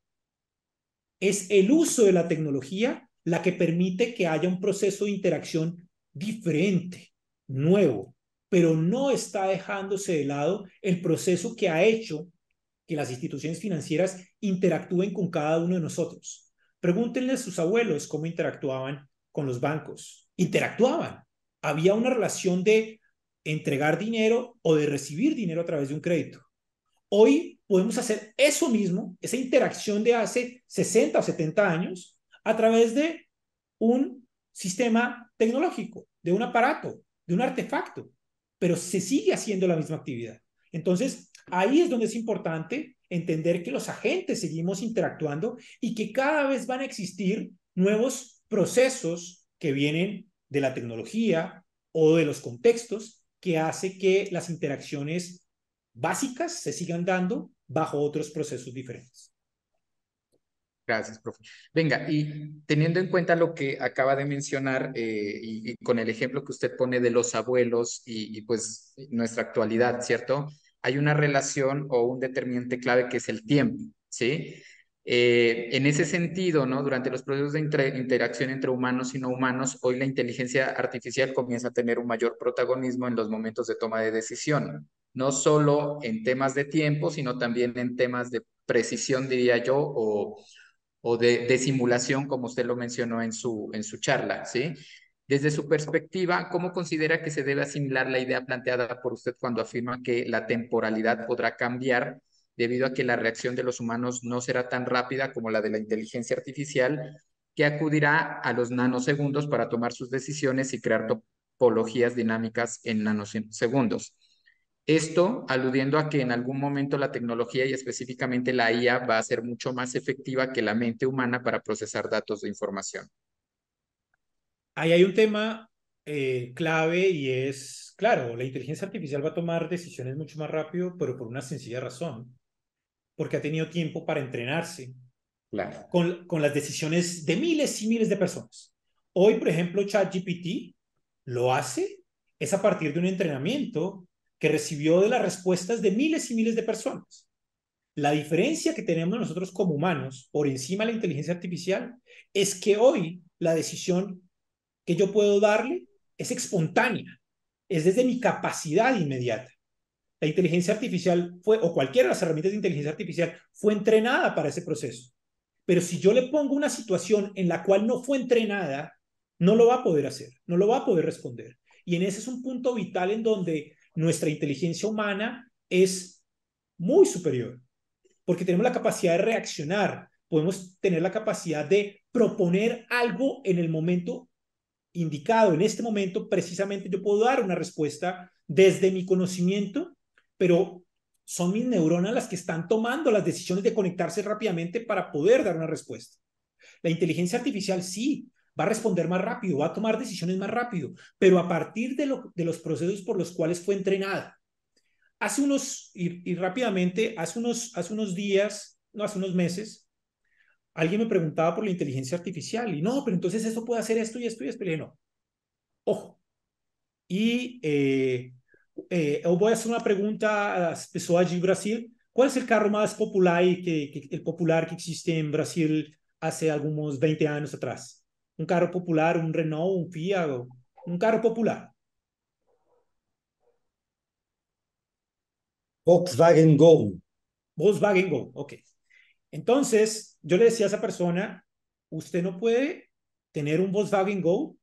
Es el uso de la tecnología la que permite que haya un proceso de interacción diferente, nuevo, pero no está dejándose de lado el proceso que ha hecho que las instituciones financieras interactúen con cada uno de nosotros. Pregúntenle a sus abuelos cómo interactuaban con los bancos. Interactuaban. Había una relación de entregar dinero o de recibir dinero a través de un crédito. Hoy podemos hacer eso mismo, esa interacción de hace 60 o 70 años, a través de un sistema tecnológico, de un aparato, de un artefacto, pero se sigue haciendo la misma actividad. Entonces, ahí es donde es importante entender que los agentes seguimos interactuando y que cada vez van a existir nuevos procesos que vienen de la tecnología o de los contextos que hace que las interacciones básicas se sigan dando bajo otros procesos diferentes. Gracias, profe. Venga, y teniendo en cuenta lo que acaba de mencionar eh, y, con el ejemplo que usted pone de los abuelos y, pues nuestra actualidad, ¿cierto? Hay una relación o un determinante clave que es el tiempo, ¿sí? Eh, en ese sentido, ¿no? Durante los procesos de interacción entre humanos y no humanos, hoy la inteligencia artificial comienza a tener un mayor protagonismo en los momentos de toma de decisión, no solo en temas de tiempo, sino también en temas de precisión, diría yo, o, o de, simulación, como usted lo mencionó en su, en su charla, ¿sí? Desde su perspectiva, ¿cómo considera que se debe asimilar la idea planteada por usted cuando afirma que la temporalidad podrá cambiar debido a que la reacción de los humanos no será tan rápida como la de la inteligencia artificial, que acudirá a los nanosegundos para tomar sus decisiones y crear topologías dinámicas en nanosegundos? Esto aludiendo a que en algún momento la tecnología y específicamente la IA va a ser mucho más efectiva que la mente humana para procesar datos de información. Ahí hay un tema eh, clave y es, claro, la inteligencia artificial va a tomar decisiones mucho más rápido, pero por una sencilla razón, porque ha tenido tiempo para entrenarse claro. con, con las decisiones de miles y miles de personas. Hoy, por ejemplo, ChatGPT lo hace, es a partir de un entrenamiento que recibió de las respuestas de miles y miles de personas. La diferencia que tenemos nosotros como humanos por encima de la inteligencia artificial es que hoy la decisión que yo puedo darle es espontánea, es desde mi capacidad inmediata. La inteligencia artificial fue, o cualquiera de las herramientas de inteligencia artificial, fue entrenada para ese proceso. Pero si yo le pongo una situación en la cual no fue entrenada, no lo va a poder hacer, no lo va a poder responder. Y en ese es un punto vital en donde nuestra inteligencia humana es muy superior, porque tenemos la capacidad de reaccionar, podemos tener la capacidad de proponer algo en el momento indicado, en este momento precisamente yo puedo dar una respuesta desde mi conocimiento, pero son mis neuronas las que están tomando las decisiones de conectarse rápidamente para poder dar una respuesta. La inteligencia artificial sí va a responder más rápido, va a tomar decisiones más rápido, pero a partir de, los procesos por los cuales fue entrenada. Hace unos, y, rápidamente, hace unos, hace unos días, no, hace unos meses, alguien me preguntaba por la inteligencia artificial y no, pero entonces eso puede hacer esto y esto y esto. Y no, ojo. Y eh, eh, hacer una pregunta una pregunta de Brasil. ¿Cuál es el carro más popular que, que, popular que existe en Brasil hace algunos 20 años atrás? Un carro popular, un Renault, un Fiat, un carro popular. Volkswagen Go. Volkswagen Go, ok. Entonces, yo le decía a esa persona, usted no puede tener un Volkswagen Go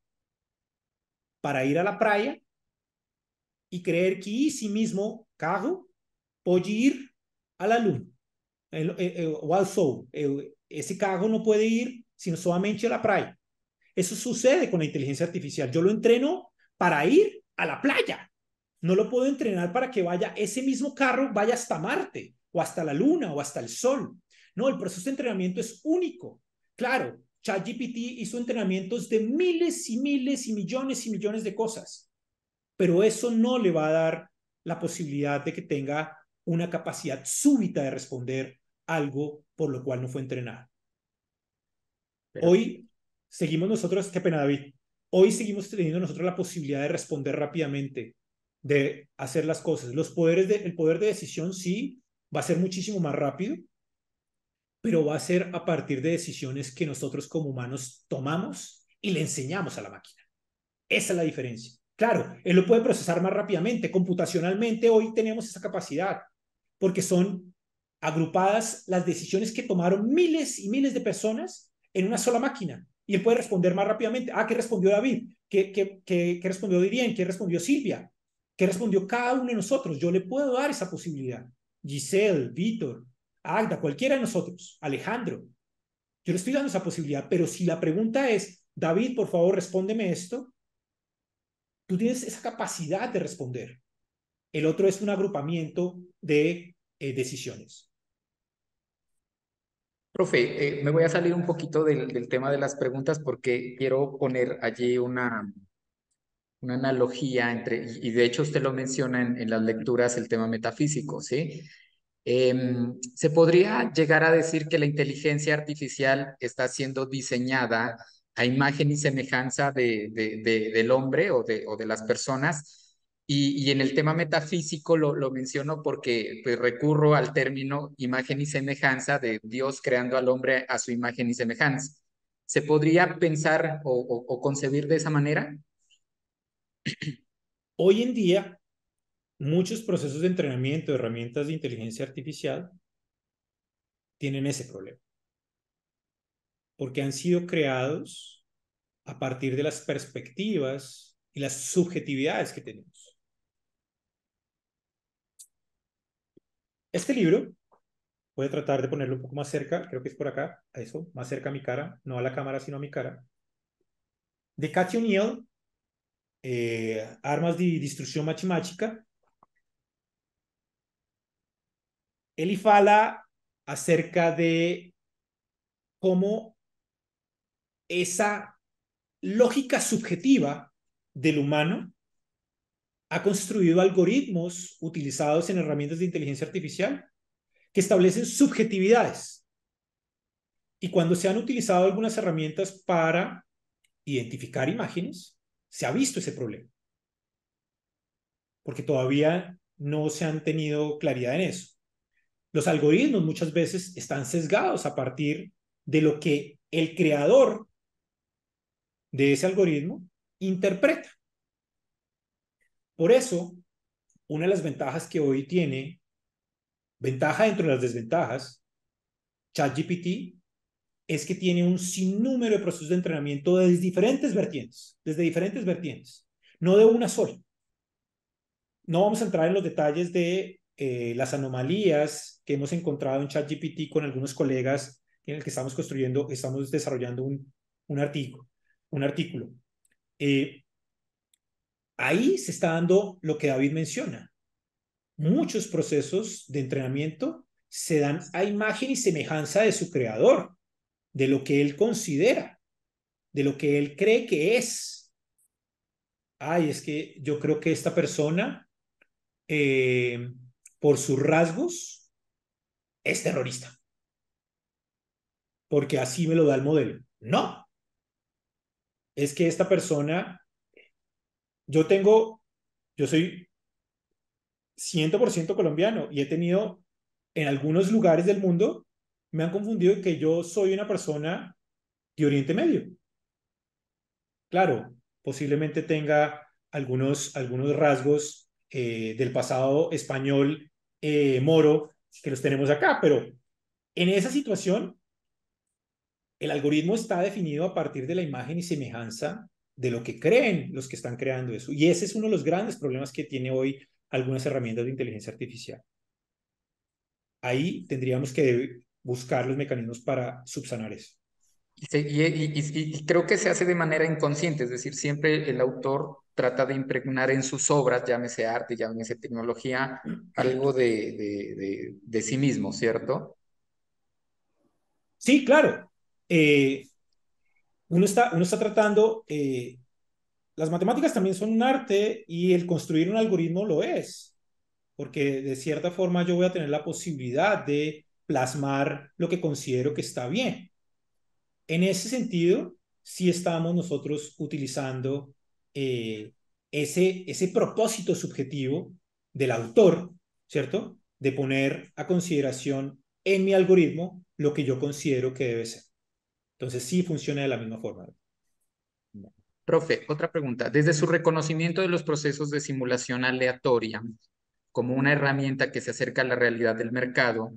para ir a la playa y creer que sí mismo carro puede ir a la luna o al Ese carro no puede ir sino solamente a la playa. Eso sucede con la inteligencia artificial. Yo lo entreno para ir a la playa. No lo puedo entrenar para que vaya ese mismo carro, vaya hasta Marte o hasta la Luna o hasta el Sol. No, el proceso de entrenamiento es único. Claro, ChatGPT hizo entrenamientos de miles y miles y millones y millones de cosas, pero eso no le va a dar la posibilidad de que tenga una capacidad súbita de responder algo por lo cual no fue entrenado. Hoy seguimos nosotros, qué pena David, hoy seguimos teniendo nosotros la posibilidad de responder rápidamente, de hacer las cosas. Los poderes de, el poder de decisión sí va a ser muchísimo más rápido, pero va a ser a partir de decisiones que nosotros como humanos tomamos y le enseñamos a la máquina. Esa es la diferencia. Claro, él lo puede procesar más rápidamente. Computacionalmente hoy tenemos esa capacidad porque son agrupadas las decisiones que tomaron miles y miles de personas en una sola máquina y él puede responder más rápidamente, ah, ¿qué respondió David? ¿Qué, respondió Dirian? ¿Qué respondió Silvia? ¿Qué respondió cada uno de nosotros? Yo le puedo dar esa posibilidad. Giselle, Víctor, Agda, cualquiera de nosotros, Alejandro. Yo le estoy dando esa posibilidad, pero si la pregunta es, David, por favor, respóndeme esto, tú tienes esa capacidad de responder. El otro es un agrupamiento de eh, decisiones. Profe, eh, me voy a salir un poquito del, tema de las preguntas porque quiero poner allí una, una analogía entre, y de hecho usted lo menciona en, las lecturas, el tema metafísico, ¿sí? Em, ¿Se podría llegar a decir que la inteligencia artificial está siendo diseñada a imagen y semejanza de, del hombre o o de las personas? Y, en el tema metafísico lo, menciono porque pues, recurro al término imagen y semejanza de Dios creando al hombre a su imagen y semejanza. ¿Se podría pensar o, o concebir de esa manera? Hoy en día, muchos procesos de entrenamiento de herramientas de inteligencia artificial tienen ese problema. Porque han sido creados a partir de las perspectivas y las subjetividades que tenemos. Este libro, voy a tratar de ponerlo un poco más cerca, creo que es por acá, a eso, más cerca a mi cara, no a la cámara, sino a mi cara. De Cathy eh, Armas de Destrucción Machimáchica. él fala acerca de cómo esa lógica subjetiva del humano ha construido algoritmos utilizados en herramientas de inteligencia artificial que establecen subjetividades. Y cuando se han utilizado algunas herramientas para identificar imágenes, se ha visto ese problema. Porque todavía no se han tenido claridad en eso. Los algoritmos muchas veces están sesgados a partir de lo que el creador de ese algoritmo interpreta. Por eso, una de las ventajas que hoy tiene, ventaja dentro de las desventajas, ChatGPT es que tiene un sinnúmero de procesos de entrenamiento desde diferentes vertientes, desde diferentes vertientes, no de una sola. No vamos a entrar en los detalles de eh, las anomalías que hemos encontrado en ChatGPT con algunos colegas en el que estamos construyendo, estamos desarrollando un, un artículo. Un artículo. Eh, ahí se está dando lo que David menciona. Muchos procesos de entrenamiento se dan a imagen y semejanza de su creador, de lo que él considera, de lo que él cree que es. Ay, es que yo creo que esta persona, eh, por sus rasgos, es terrorista. Porque así me lo da el modelo. No. Es que esta persona yo tengo, yo soy 100% colombiano y he tenido en algunos lugares del mundo, me han confundido que yo soy una persona de Oriente Medio. Claro, posiblemente tenga algunos, algunos rasgos eh, del pasado español eh, moro que los tenemos acá, pero en esa situación, el algoritmo está definido a partir de la imagen y semejanza de lo que creen los que están creando eso. Y ese es uno de los grandes problemas que tiene hoy algunas herramientas de inteligencia artificial. Ahí tendríamos que buscar los mecanismos para subsanar eso. y, creo que se hace de manera inconsciente, es decir, siempre el autor trata de impregnar en sus obras, ya llámese arte, ya llámese tecnología, algo de, de, sí mismo, ¿cierto? Sí, claro. Eh, uno está, uno está tratando, eh, las matemáticas también son un arte y el construir un algoritmo lo es, porque de cierta forma yo voy a tener la posibilidad de plasmar lo que considero que está bien. En ese sentido, si sí estamos nosotros utilizando eh, ese, ese propósito subjetivo del autor, ¿cierto? De poner a consideración en mi algoritmo lo que yo considero que debe ser. Entonces sí funciona de la misma forma. Profe, otra pregunta. Desde su reconocimiento de los procesos de simulación aleatoria como una herramienta que se acerca a la realidad del mercado,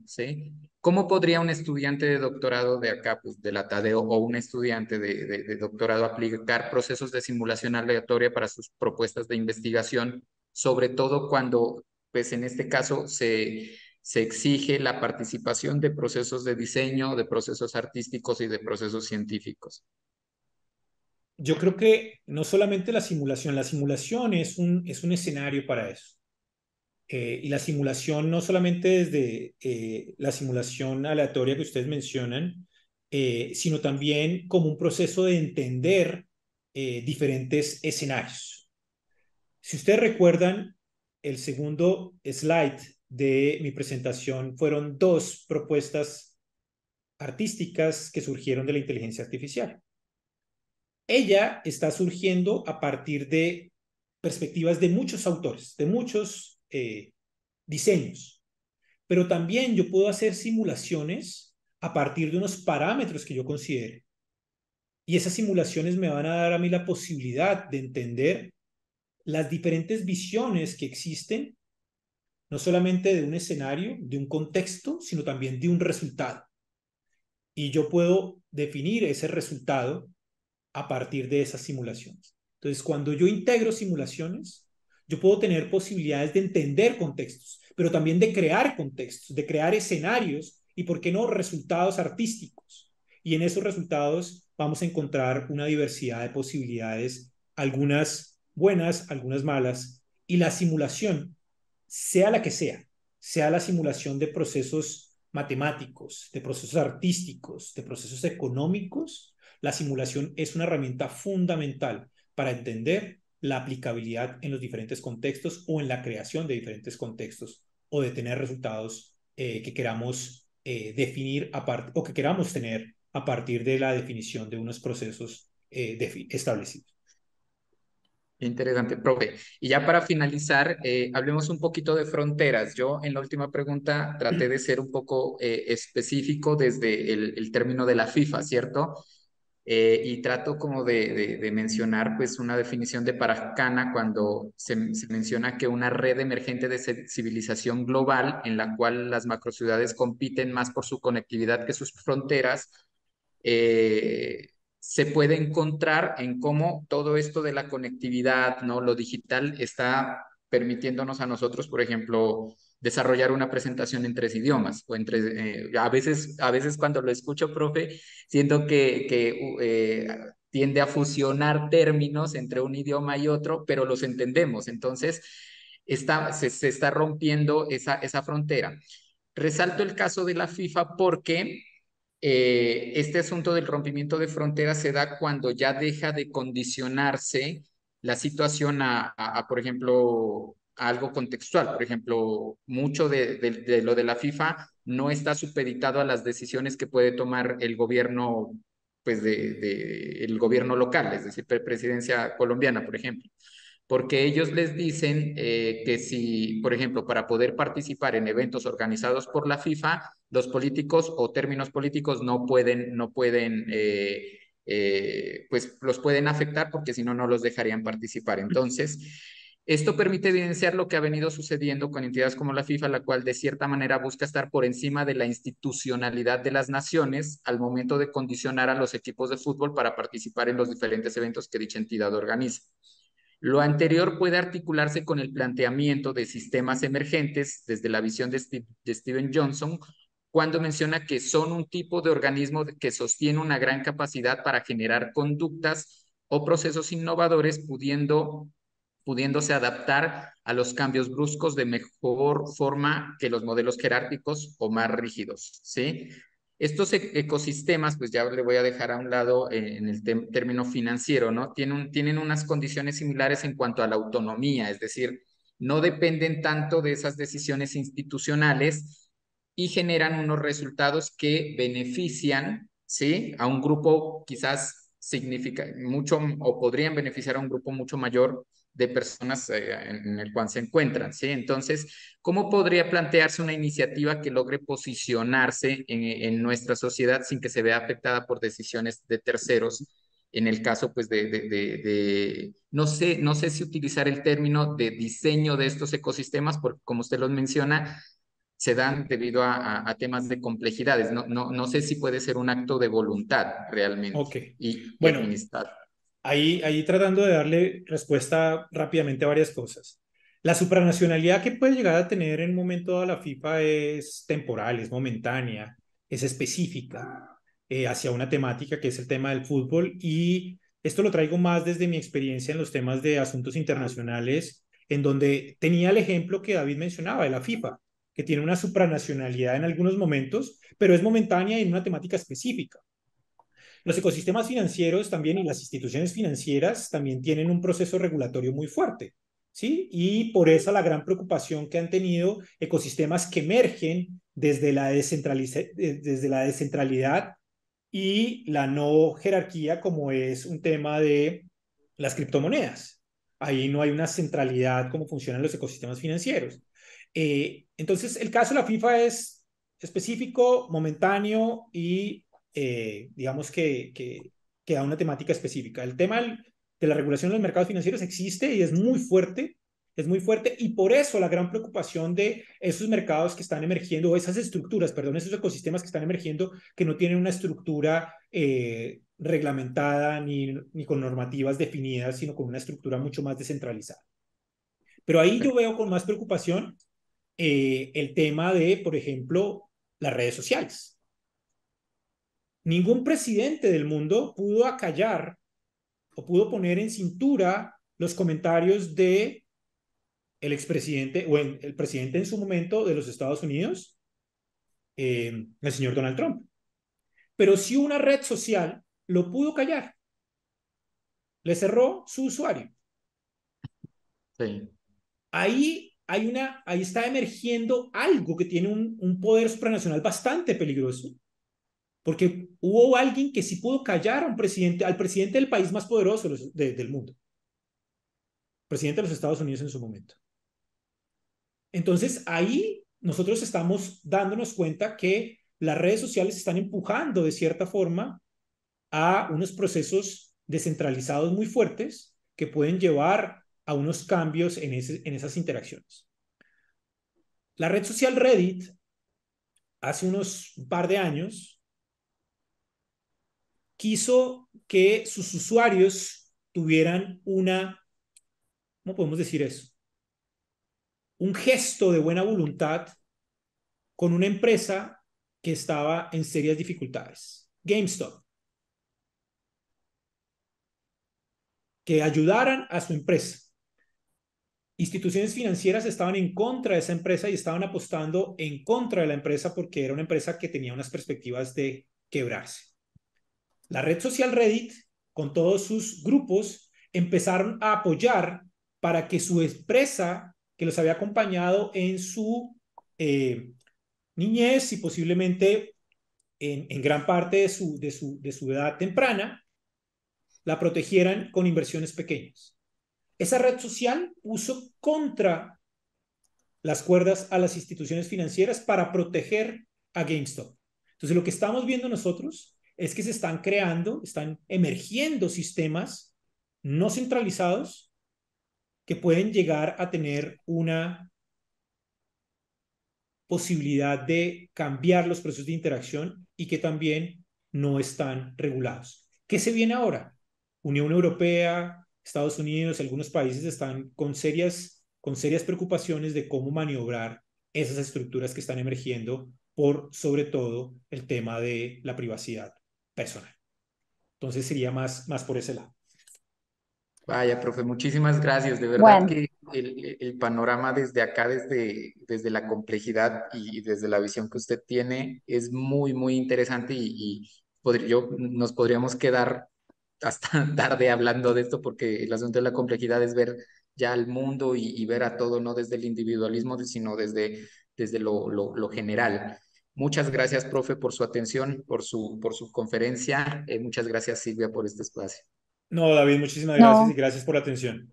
¿cómo podría un estudiante de doctorado de acá, pues, de la TADEO, o un estudiante de, doctorado aplicar procesos de simulación aleatoria para sus propuestas de investigación, sobre todo cuando, pues en este caso, se, se exige la participación de procesos de diseño, de procesos artísticos y de procesos científicos. Yo creo que no solamente la simulación, la simulación es un, es un escenario para eso. Eh, y la simulación no solamente desde eh, la simulación aleatoria que ustedes mencionan, eh, sino también como un proceso de entender diferentes escenarios. Si ustedes recuerdan, el segundo slide de mi presentación fueron dos propuestas artísticas que surgieron de la inteligencia artificial. Ella está surgiendo a partir de perspectivas de muchos autores, de muchos eh, diseños, pero también yo puedo hacer simulaciones a partir de unos parámetros que yo considere. Y esas simulaciones me van a dar a mí la posibilidad de entender las diferentes visiones que existen no solamente de un escenario, de un contexto, sino también de un resultado. Y yo puedo definir ese resultado a partir de esas simulaciones. Entonces, cuando yo integro simulaciones, yo puedo tener posibilidades de entender contextos, pero también de crear contextos, de crear escenarios y, ¿por qué no?, resultados artísticos. Y en esos resultados vamos a encontrar una diversidad de posibilidades, algunas buenas, algunas malas, y la simulación sea la que sea, sea la simulación de procesos matemáticos, de procesos artísticos, de procesos económicos, la simulación es una herramienta fundamental para entender la aplicabilidad en los diferentes contextos o en la creación de diferentes contextos o de tener resultados eh, que queramos eh, definir o que queramos tener a partir de la definición de unos procesos eh, establecidos. Interesante, profe. Y ya para finalizar, eh, hablemos un poquito de fronteras. Yo en la última pregunta traté de ser un poco eh, específico desde el, término de la FIFA, ¿cierto? Eh, y trato como de, mencionar pues una definición de Paracana cuando se, menciona que una red emergente de civilización global en la cual las macrociudades compiten más por su conectividad que sus fronteras. Eh, se puede encontrar en cómo todo esto de la conectividad, ¿no? Lo digital está permitiéndonos a nosotros, por ejemplo, desarrollar una presentación en tres idiomas o entre, eh, a veces a veces cuando lo escucho profe siento que, que uh, eh, tiende a fusionar términos entre un idioma y otro pero los entendemos entonces está, se, se, está rompiendo esa, esa frontera resalto el caso de la FIFA porque eh, este asunto del rompimiento de fronteras se da cuando ya deja de condicionarse la situación a, por ejemplo, algo contextual. Por ejemplo, mucho de, lo de la FIFA no está supeditado a las decisiones que puede tomar el gobierno, pues, de, el gobierno local, es decir, presidencia colombiana, por ejemplo porque ellos les dicen eh, que si, por ejemplo, para poder participar en eventos organizados por la FIFA, los políticos o términos políticos no pueden, no pueden, eh, eh, pues los pueden afectar porque si no, no los dejarían participar. Entonces, esto permite evidenciar lo que ha venido sucediendo con entidades como la FIFA, la cual de cierta manera busca estar por encima de la institucionalidad de las naciones al momento de condicionar a los equipos de fútbol para participar en los diferentes eventos que dicha entidad organiza. Lo anterior puede articularse con el planteamiento de sistemas emergentes desde la visión de, Steven Johnson cuando menciona que son un tipo de organismo que sostiene una gran capacidad para generar conductas o procesos innovadores pudiendo pudiéndose adaptar a los cambios bruscos de mejor forma que los modelos jerárquicos o más rígidos, ¿sí? Estos e-, ecosistemas, pues ya le voy a dejar a un lado eh, en el término financiero, ¿no? Tienen, tienen unas condiciones similares en cuanto a la autonomía, es decir, no dependen tanto de esas decisiones institucionales y generan unos resultados que benefician, ¿sí? A un grupo quizás significa mucho o podrían beneficiar a un grupo mucho mayor de personas eh, en el cual se encuentran. ¿sí? Entonces, ¿cómo podría plantearse una iniciativa que logre posicionarse en, nuestra sociedad sin que se vea afectada por decisiones de terceros? En el caso, pues, de, de, no, sé, no sé si utilizar el término de diseño de estos ecosistemas, porque como usted los menciona, se dan debido a, temas de complejidades. No, no, no sé si puede ser un acto de voluntad realmente. Ok. Y bueno, Ahí, tratando de darle respuesta rápidamente a varias cosas. La supranacionalidad que puede llegar a tener en un momento dado la FIFA es temporal, es momentánea, es específica eh, hacia una temática que es el tema del fútbol y esto lo traigo más desde mi experiencia en los temas de asuntos internacionales, en donde tenía el ejemplo que David mencionaba de la FIFA, que tiene una supranacionalidad en algunos momentos, pero es momentánea en una temática específica. Los ecosistemas financieros también y las instituciones financieras también tienen un proceso regulatorio muy fuerte, ¿sí? Y por esa la gran preocupación que han tenido ecosistemas que emergen desde la, eh, desde descentralidad y la no jerarquía como es un tema de las criptomonedas. Ahí no hay una centralidad como funcionan los ecosistemas financieros. Eh, entonces, el caso de la FIFA es específico, momentáneo y eh, digamos, que, que, una temática específica. El tema de la regulación de los mercados financieros existe y es muy fuerte, es muy fuerte, y por eso la gran preocupación de esos mercados que están emergiendo, o esas estructuras, perdón, esos ecosistemas que están emergiendo, que no tienen una estructura eh, reglamentada ni, ni con normativas definidas, sino con una estructura mucho más descentralizada. Pero ahí yo veo con más preocupación eh, el tema de, por ejemplo, las redes sociales. Ningún presidente del mundo pudo acallar o pudo poner en cintura los comentarios de el expresidente o el, presidente en su momento de los Estados Unidos, em, el señor Donald Trump. Pero sí una red social lo pudo callar. Le cerró su usuario. Ahí, hay una, ahí está emergiendo algo que tiene un poder supranacional bastante peligroso porque hubo alguien que sí pudo callar al presidente del país más poderoso del mundo. Presidente de los Estados Unidos en su momento. Entonces ahí nosotros estamos dándonos cuenta que las redes sociales están empujando de cierta forma a unos procesos descentralizados muy fuertes que pueden llevar a unos cambios en, en esas interacciones. La red social Reddit, hace unos par de años, quiso que sus usuarios tuvieran una, ¿cómo podemos decir eso? Un gesto de buena voluntad con una empresa que estaba en serias dificultades, GameStop, que ayudaran a su empresa. Instituciones financieras estaban en contra de esa empresa y estaban apostando en contra de la empresa porque era una empresa que tenía unas perspectivas de quebrarse. La red social Reddit, con todos sus grupos, empezaron a apoyar para que su empresa, que los había acompañado en su eh, niñez y posiblemente en, gran parte de su, de, su, de su edad temprana, la protegieran con inversiones pequeñas. Esa red social puso contra las cuerdas a las instituciones financieras para proteger a GameStop. Entonces, lo que estamos viendo nosotros es que se están creando, están emergiendo sistemas no centralizados que pueden llegar a tener una posibilidad de cambiar los procesos de interacción y que también no están regulados. ¿Qué se viene ahora? Unión Europea, Estados Unidos, algunos países están con serias, con serias preocupaciones de cómo maniobrar esas estructuras que están emergiendo por sobre todo el tema de la privacidad personal. Entonces sería más, más por ese lado. Vaya, profe, muchísimas gracias. De verdad que el, panorama desde acá, desde, desde la complejidad y desde la visión que usted tiene, es muy, muy interesante y, yo, nos podríamos quedar hasta <laughs> tarde hablando de esto porque el asunto de la complejidad es ver ya al mundo y, ver a todo, no desde el individualismo, sino desde, desde lo, lo, lo general. Muchas gracias, profe, por su atención, por su, por su conferencia. Eh, muchas gracias, Silvia, por este espacio. No, David, muchísimas gracias y gracias por la atención.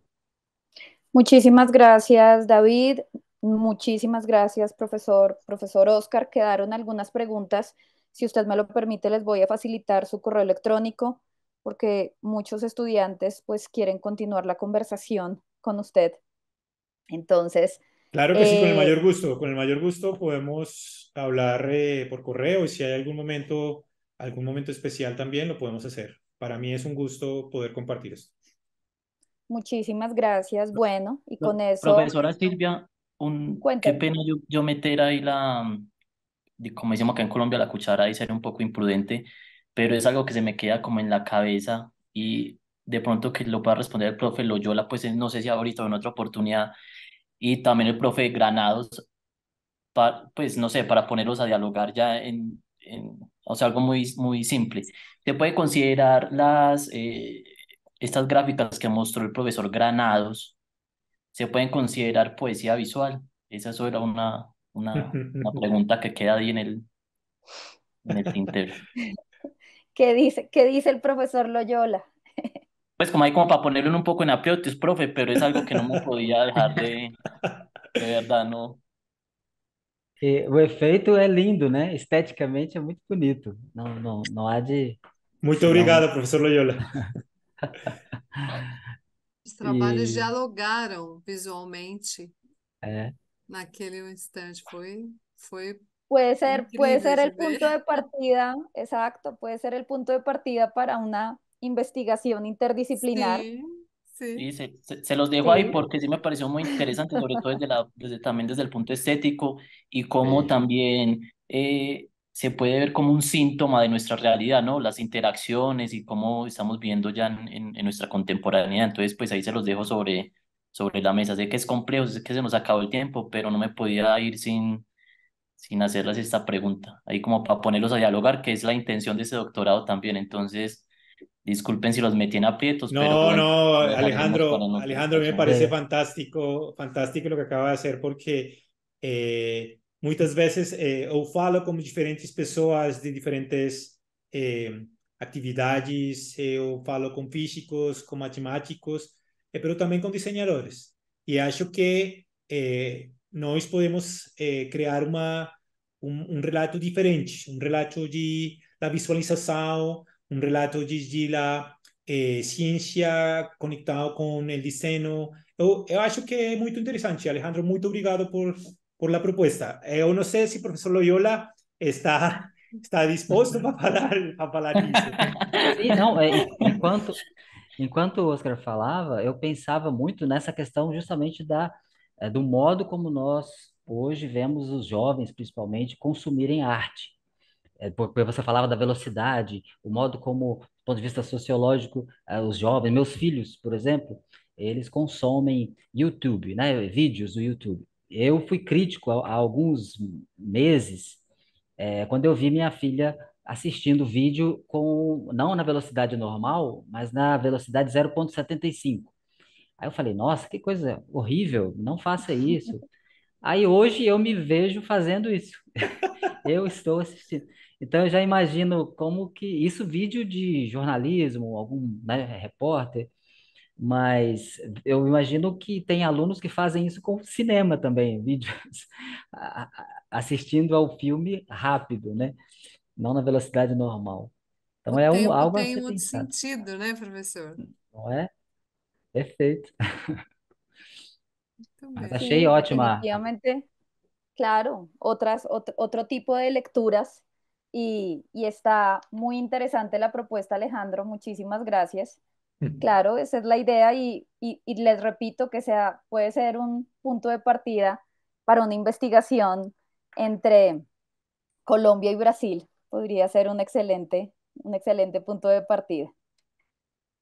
Muchísimas gracias, David. Muchísimas gracias, profesor. Profesor Oscar, quedaron algunas preguntas. Si usted me lo permite, les voy a facilitar su correo electrónico porque muchos estudiantes pues quieren continuar la conversación con usted. Entonces, Claro que sí, con el eh, mayor gusto. Con el mayor gusto podemos hablar eh, por correo y si hay algún momento, algún momento especial también lo podemos hacer. Para mí es un gusto poder compartir esto. Muchísimas gracias. Bueno, y con eso. Profesora Silvia, un, qué pena yo, yo, meter ahí la, como decimos acá en Colombia, la cuchara y ser un poco imprudente, pero es algo que se me queda como en la cabeza y de pronto que lo pueda responder el profe Loyola, pues no sé si ahorita o en otra oportunidad, y también el profe Granados, para, pues no sé, para ponerlos a dialogar ya en, en, o sea, algo muy, muy simple. Se puede considerar las, eh, estas gráficas que mostró el profesor Granados, se pueden considerar poesía visual. Esa era una, una, <laughs> pregunta que queda ahí en el, en el tintero. <laughs> ¿Qué dice, ¿Qué dice el profesor Loyola? pues como hay como para ponerle un poco en aprietos, profe, pero es algo que no me podía dejar de, de verdad, não o efeito é lindo, né? Esteticamente é muito bonito. Não, não, não há de. Muito obrigado, não... professor Loyola. <laughs> Os trabalhos e... dialogaram visualmente é. naquele instante. Foi, foi Pode ser, pode ser o ponto de partida, Exato. Pode ser o ponto de partida para uma. investigación interdisciplinar. Sí, se, los dejo ahí porque sí me pareció muy interesante, sobre todo desde, la, desde también desde el punto estético y cómo también eh, se puede ver como un síntoma de nuestra realidad, ¿no? Las interacciones y cómo estamos viendo ya en, nuestra contemporaneidad. Entonces, pues ahí se los dejo sobre, sobre la mesa. Sé que es complejo, sé que se nos acabó el tiempo, pero no me podía ir sin, sin hacerles esta pregunta. Ahí como para ponerlos a dialogar, que es la intención de ese doctorado también. Entonces, Disculpen si los metí en aprietos. No, pero bueno, no, Alejandro, Alejandro, me parece fantástico, fantástico lo que acaba de hacer, porque eh, muitas vezes eh, eu falo com diferentes pessoas de diferentes eh, atividades, eu eh, falo com físicos, com matemáticos, eh, mas também com desenhadores. E acho que eh, nós podemos eh, criar uma, um, um relato diferente, um relato de da visualização, um relato de, eh, ciência conectado com o ensino Eu, acho que é muito interessante. Alejandro, muito obrigado por por a proposta. Eu não sei se o professor Loyola está <laughs> está disposto para falar para falar disso. Sim, não, é, enquanto enquanto o Oscar falava, eu pensava muito nessa questão justamente da é, do modo como nós hoje vemos os jovens, principalmente, consumirem arte. É, porque você falava da velocidade, o modo como, do ponto de vista sociológico, eh, os jovens, meus filhos, por exemplo, eles consomem YouTube, né, vídeos do YouTube. Eu fui crítico há, alguns meses é, quando eu vi minha filha assistindo vídeo com não na velocidade normal, mas na velocidade 0.75. Aí eu falei, nossa, que coisa horrível, não faça isso. <laughs> Aí hoje eu me vejo fazendo isso. <laughs> eu estou assistindo. Então eu já imagino como que isso vídeo de jornalismo, algum, né, repórter, mas eu imagino que tem alunos que fazem isso com cinema também, <laughs> vídeos assistindo ao filme rápido, né? Não na velocidade normal. Então o é um, algo tem ser outro pensado. sentido, né, professor? Não é? Perfeito. Mas achei Sí, ótima. definitivamente, claro, otras, ot- otro tipo de lecturas y, está muy interesante la propuesta, Alejandro. Muchísimas gracias. Claro, esa es la idea y, y, les repito que sea, puede ser un punto de partida para una investigación entre Colombia y Brasil. Podría ser un excelente, un excelente punto de partida.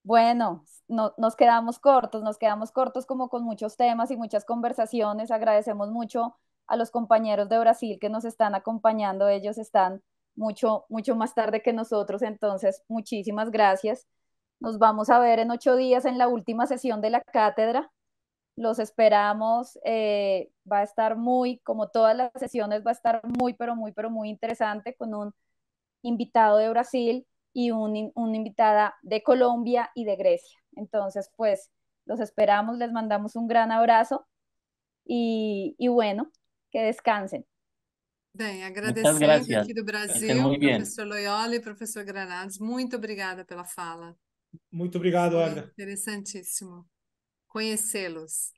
Bueno, no, nos quedamos cortos, nos quedamos cortos como con muchos temas y muchas conversaciones. Agradecemos mucho a los compañeros de Brasil que nos están acompañando. Ellos están mucho, mucho más tarde que nosotros. Entonces, muchísimas gracias. Nos vamos a ver en ocho días en la última sesión de la cátedra. Los esperamos. Eh, va a estar muy, como todas las sesiones, va a estar muy, pero muy, pero muy interesante con un invitado de Brasil y una invitada de Colombia y de Grecia. Entonces, pues, los esperamos. Les mandamos un gran abrazo y, y bueno, que descansen. Bem, agradecer aqui do Brasil, professor Loyola e professor Granados. Muito obrigada pela fala. Muito obrigado, Olga. Interessantíssimo conhecê-los.